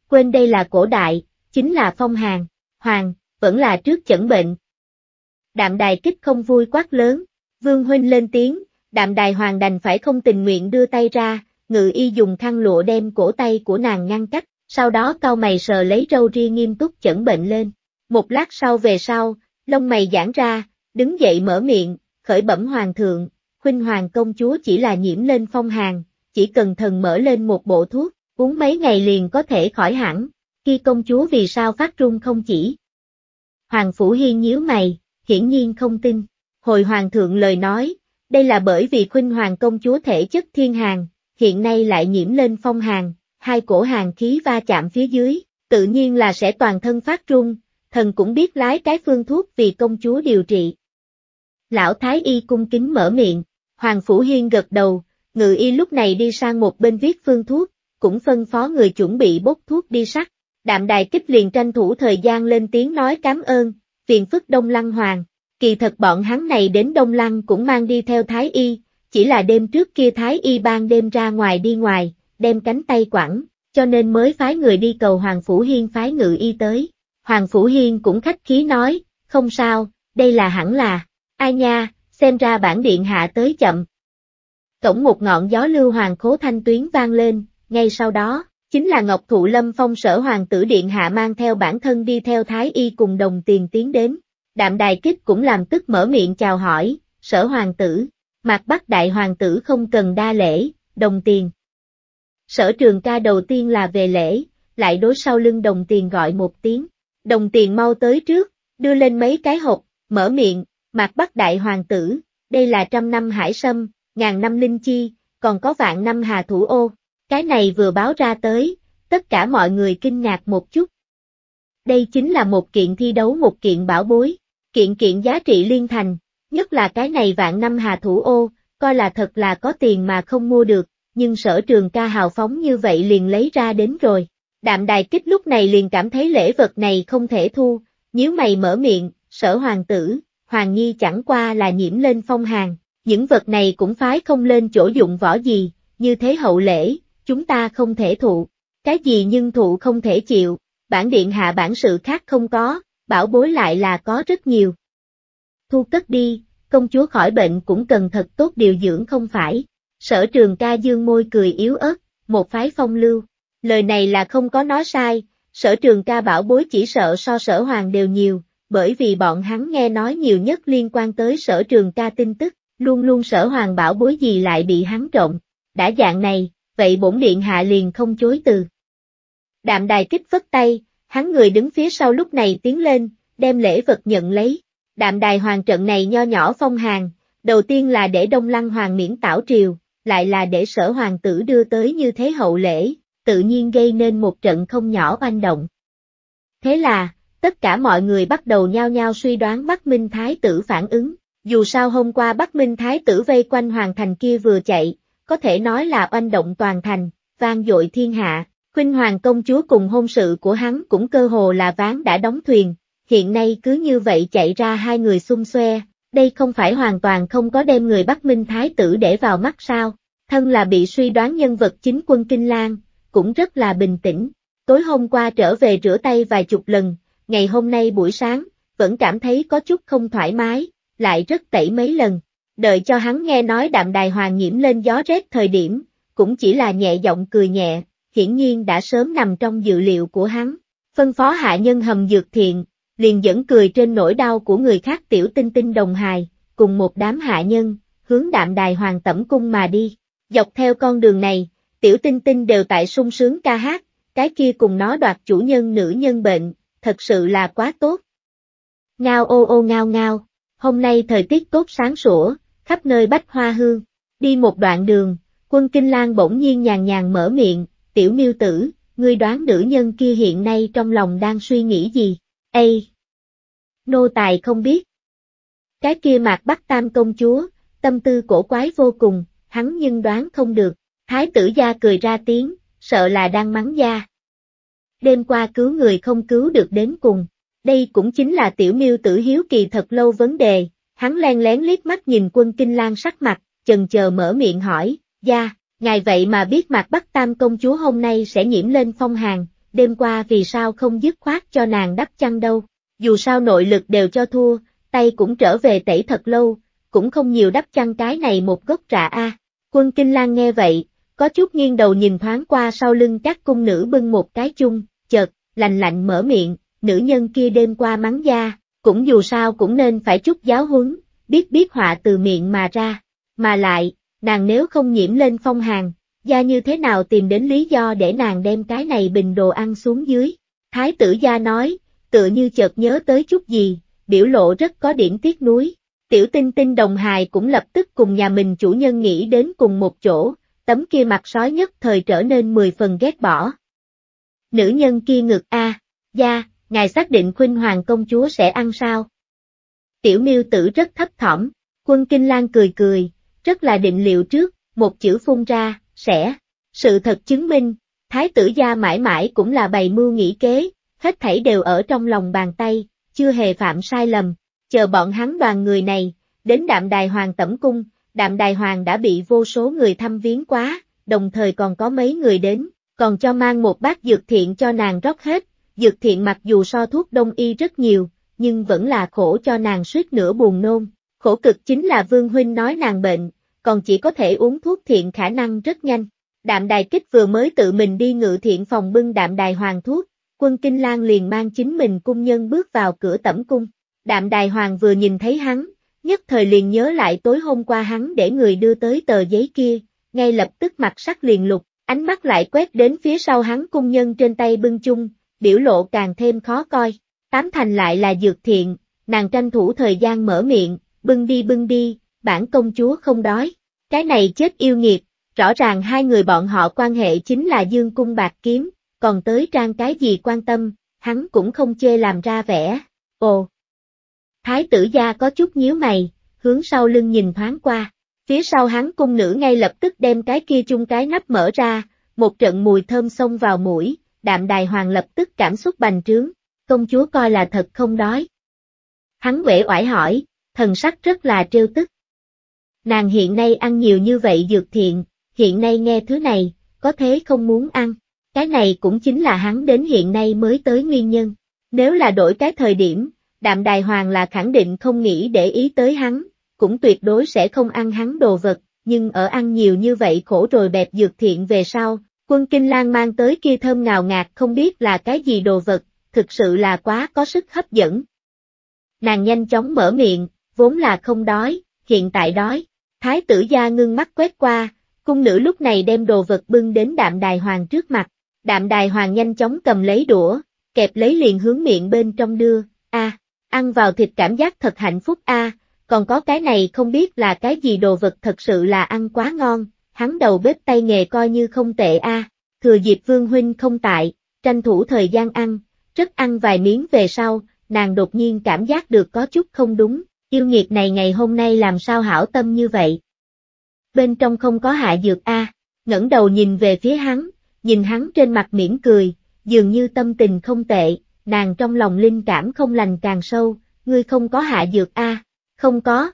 quên đây là cổ đại, chính là phong hàng, hoàng, vẫn là trước chẩn bệnh. Đạm đài kích không vui quát lớn, vương huynh lên tiếng, đạm đài hoàng đành phải không tình nguyện đưa tay ra, ngự y dùng khăn lụa đem cổ tay của nàng ngăn cách, sau đó cao mày sờ lấy râu ri nghiêm túc chẩn bệnh lên. Một lát sau về sau, lông mày giãn ra, đứng dậy mở miệng, khởi bẩm hoàng thượng, huynh hoàng công chúa chỉ là nhiễm lên phong hàn, chỉ cần thần mở lên một bộ thuốc, uống mấy ngày liền có thể khỏi hẳn, khi công chúa vì sao phát trung không chỉ. Hoàng Phủ Hiên nhíu mày, hiển nhiên không tin, hồi Hoàng thượng lời nói, đây là bởi vì khuynh Hoàng công chúa thể chất thiên hàng, hiện nay lại nhiễm lên phong hàng, hai cổ hàng khí va chạm phía dưới, tự nhiên là sẽ toàn thân phát trung, thần cũng biết lái cái phương thuốc vì công chúa điều trị. Lão Thái Y cung kính mở miệng, Hoàng Phủ Hiên gật đầu, ngự y lúc này đi sang một bên viết phương thuốc, cũng phân phó người chuẩn bị bốc thuốc đi sắt. Đạm đài kích liền tranh thủ thời gian lên tiếng nói cảm ơn, phiền phức Đông Lăng Hoàng. Kỳ thật bọn hắn này đến Đông Lăng cũng mang đi theo Thái Y, chỉ là đêm trước kia Thái Y ban đêm ra ngoài đi ngoài, đem cánh tay quẳng, cho nên mới phái người đi cầu Hoàng Phủ Hiên phái ngự y tới. Hoàng Phủ Hiên cũng khách khí nói, không sao, đây là hẳn là, ai nha, xem ra bản điện hạ tới chậm. tổng một ngọn gió lưu hoàng khố thanh tuyến vang lên, ngay sau đó, chính là Ngọc Thụ Lâm Phong sở hoàng tử điện hạ mang theo bản thân đi theo Thái Y cùng đồng tiền tiến đến. Đạm Đài Kích cũng làm tức mở miệng chào hỏi, sở hoàng tử, mặt bắc đại hoàng tử không cần đa lễ, đồng tiền. Sở trường ca đầu tiên là về lễ, lại đối sau lưng đồng tiền gọi một tiếng, đồng tiền mau tới trước, đưa lên mấy cái hộp, mở miệng, mặt bắc đại hoàng tử, đây là trăm năm hải sâm, ngàn năm linh chi, còn có vạn năm hà thủ ô, cái này vừa báo ra tới, tất cả mọi người kinh ngạc một chút. Đây chính là một kiện thi đấu một kiện bảo bối, kiện kiện giá trị liên thành, nhất là cái này vạn năm hà thủ ô, coi là thật là có tiền mà không mua được, nhưng sở trường ca hào phóng như vậy liền lấy ra đến rồi. Đạm đài kích lúc này liền cảm thấy lễ vật này không thể thu, nếu mày mở miệng, sở hoàng tử, hoàng nghi chẳng qua là nhiễm lên phong hàng, những vật này cũng phái không lên chỗ dụng võ gì, như thế hậu lễ, chúng ta không thể thụ. Cái gì nhưng thụ không thể chịu, bản điện hạ bản sự khác không có, bảo bối lại là có rất nhiều. Thu cất đi, công chúa khỏi bệnh cũng cần thật tốt điều dưỡng không phải. Sở trường ca dương môi cười yếu ớt, một phái phong lưu. Lời này là không có nói sai, sở trường ca bảo bối chỉ sợ so sở hoàng đều nhiều, bởi vì bọn hắn nghe nói nhiều nhất liên quan tới sở trường ca tin tức, luôn luôn sở hoàng bảo bối gì lại bị hắn trộm. Đã dạng này, vậy bổn điện hạ liền không chối từ. Đạm đài kích vất tay, hắn người đứng phía sau lúc này tiến lên, đem lễ vật nhận lấy. Đạm đài hoàng trận này nho nhỏ phong hàng, đầu tiên là để Đông Lăng Hoàng miễn tảo triều, lại là để sở hoàng tử đưa tới như thế hậu lễ, tự nhiên gây nên một trận không nhỏ oanh động. Thế là, tất cả mọi người bắt đầu nhao nhao suy đoán Bắc Minh Thái tử phản ứng, dù sao hôm qua Bắc Minh Thái tử vây quanh hoàng thành kia vừa chạy, có thể nói là oanh động toàn thành, vang dội thiên hạ, Khuynh Hoàng công chúa cùng hôn sự của hắn cũng cơ hồ là ván đã đóng thuyền, hiện nay cứ như vậy chạy ra hai người xung xoe, đây không phải hoàn toàn không có đem người Bắc Minh Thái tử để vào mắt sao, thân là bị suy đoán nhân vật chính quân Kinh Lan, cũng rất là bình tĩnh, tối hôm qua trở về rửa tay vài chục lần, ngày hôm nay buổi sáng, vẫn cảm thấy có chút không thoải mái, lại rất tẩy mấy lần, đợi cho hắn nghe nói đạm đài hoàng nhiễm lên gió rét thời điểm, cũng chỉ là nhẹ giọng cười nhẹ, hiển nhiên đã sớm nằm trong dự liệu của hắn. Phân phó hạ nhân hầm dược thiện, liền dẫn cười trên nỗi đau của người khác tiểu tinh tinh đồng hài, cùng một đám hạ nhân, hướng đạm đài hoàng tẩm cung mà đi. Dọc theo con đường này, tiểu tinh tinh đều tại sung sướng ca hát, cái kia cùng nó đoạt chủ nhân nữ nhân bệnh, thật sự là quá tốt. Ngao ô ô ngao ngao, hôm nay thời tiết tốt sáng sủa, khắp nơi bách hoa hương. Đi một đoạn đường, quân Kinh lang bỗng nhiên nhàn nhàn mở miệng, tiểu miêu tử, ngươi đoán nữ nhân kia hiện nay trong lòng đang suy nghĩ gì? a Nô tài không biết. Cái kia mạc bắt tam công chúa, tâm tư cổ quái vô cùng, hắn nhưng đoán không được, thái tử gia cười ra tiếng, sợ là đang mắng gia. Đêm qua cứu người không cứu được đến cùng, đây cũng chính là tiểu miêu tử hiếu kỳ thật lâu vấn đề, Hắn len lén liếc mắt nhìn quân Kinh lang sắc mặt, chần chờ mở miệng hỏi, Gia, ngài vậy mà biết mặt Bắc Tam công chúa hôm nay sẽ nhiễm lên phong hàng, đêm qua vì sao không dứt khoát cho nàng đắp chăn đâu, dù sao nội lực đều cho thua, tay cũng trở về tẩy thật lâu, cũng không nhiều đắp chăn cái này một gốc rạ a. Quân Kinh lang nghe vậy, có chút nghiêng đầu nhìn thoáng qua sau lưng các cung nữ bưng một cái chung, chợt, lành lạnh mở miệng, nữ nhân kia đêm qua mắng gia, cũng dù sao cũng nên phải chút giáo huấn, biết biết họa từ miệng mà ra, mà lại, nàng nếu không nhiễm lên phong hàng, gia như thế nào tìm đến lý do để nàng đem cái này bình đồ ăn xuống dưới. Thái tử gia nói, tựa như chợt nhớ tới chút gì, biểu lộ rất có điểm tiếc nuối. Tiểu tinh tinh đồng hài cũng lập tức cùng nhà mình chủ nhân nghĩ đến cùng một chỗ, tấm kia mặt sói nhất thời trở nên mười phần ghét bỏ. Nữ nhân kia ngực a, gia, ngài xác định khuynh hoàng công chúa sẽ ăn sao? Tiểu miêu tử rất thấp thỏm, quân kinh lan cười cười, rất là định liệu trước, một chữ phun ra, sẽ. Sự thật chứng minh, thái tử gia mãi mãi cũng là bày mưu nghĩ kế, hết thảy đều ở trong lòng bàn tay, chưa hề phạm sai lầm, chờ bọn hắn đoàn người này, đến đạm đài hoàng tẩm cung, đạm đài hoàng đã bị vô số người thăm viếng quá, đồng thời còn có mấy người đến, còn cho mang một bát dược thiện cho nàng rót hết, Dược thiện mặc dù so thuốc đông y rất nhiều, nhưng vẫn là khổ cho nàng suýt nửa buồn nôn. Khổ cực chính là Vương Huynh nói nàng bệnh, còn chỉ có thể uống thuốc thiện khả năng rất nhanh. Đạm đài kích vừa mới tự mình đi ngự thiện phòng bưng đạm đài hoàng thuốc, quân Kinh Lan liền mang chính mình cung nhân bước vào cửa tẩm cung. Đạm đài hoàng vừa nhìn thấy hắn, nhất thời liền nhớ lại tối hôm qua hắn để người đưa tới tờ giấy kia, ngay lập tức mặt sắc liền lục, ánh mắt lại quét đến phía sau hắn cung nhân trên tay bưng chung, biểu lộ càng thêm khó coi. Tám thành lại là dược thiện, nàng tranh thủ thời gian mở miệng, bưng đi bưng đi, bản công chúa không đói. Cái này chết yêu nghiệt, rõ ràng hai người bọn họ quan hệ chính là dương cung bạc kiếm, còn tới trang cái gì quan tâm, hắn cũng không chê làm ra vẻ. Ồ! Thái tử gia có chút nhíu mày, hướng sau lưng nhìn thoáng qua. Phía sau hắn cung nữ ngay lập tức đem cái kia chung cái nắp mở ra, một trận mùi thơm xông vào mũi, đạm đài hoàng lập tức cảm xúc bành trướng, công chúa coi là thật không đói. Hắn quể oải hỏi, thần sắc rất là trêu tức. Nàng hiện nay ăn nhiều như vậy dược thiện, hiện nay nghe thứ này, có thế không muốn ăn. Cái này cũng chính là hắn đến hiện nay mới tới nguyên nhân. Nếu là đổi cái thời điểm, đạm đài hoàng là khẳng định không nghĩ để ý tới hắn, cũng tuyệt đối sẽ không ăn hắn đồ vật, nhưng ở ăn nhiều như vậy khổ rồi bẹp dược thiện về sau, Quân Kinh lang mang tới kia thơm ngào ngạt không biết là cái gì đồ vật, thực sự là quá có sức hấp dẫn. Nàng nhanh chóng mở miệng, vốn là không đói, hiện tại đói. Thái tử gia ngưng mắt quét qua, cung nữ lúc này đem đồ vật bưng đến đạm đài hoàng trước mặt. Đạm đài hoàng nhanh chóng cầm lấy đũa, kẹp lấy liền hướng miệng bên trong đưa, a, ăn vào thịt cảm giác thật hạnh phúc a, còn có cái này không biết là cái gì đồ vật thật sự là ăn quá ngon, hắn đầu bếp tay nghề coi như không tệ a. thừa dịp vương huynh không tại, tranh thủ thời gian ăn, rất ăn vài miếng về sau, nàng đột nhiên cảm giác được có chút không đúng, yêu nghiệt này ngày hôm nay làm sao hảo tâm như vậy. Bên trong không có hạ dược a. ngẩng đầu nhìn về phía hắn, nhìn hắn trên mặt mỉm cười, dường như tâm tình không tệ, nàng trong lòng linh cảm không lành càng sâu, ngươi không có hạ dược a, không có.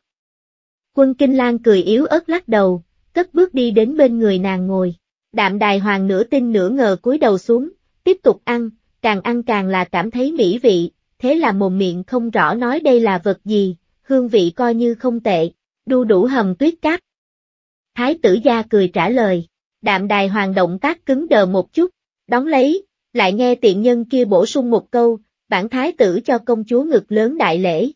Quân Kinh Lan cười yếu ớt lắc đầu, cất bước đi đến bên người nàng ngồi. Đạm đài hoàng nửa tin nửa ngờ cúi đầu xuống, tiếp tục ăn, càng ăn càng là cảm thấy mỹ vị, thế là mồm miệng không rõ nói đây là vật gì, hương vị coi như không tệ, đu đủ hầm tuyết cát. Thái tử gia cười trả lời, đạm đài hoàng động tác cứng đờ một chút, đóng lấy, lại nghe tiện nhân kia bổ sung một câu, bản thái tử cho công chúa ngực lớn đại lễ.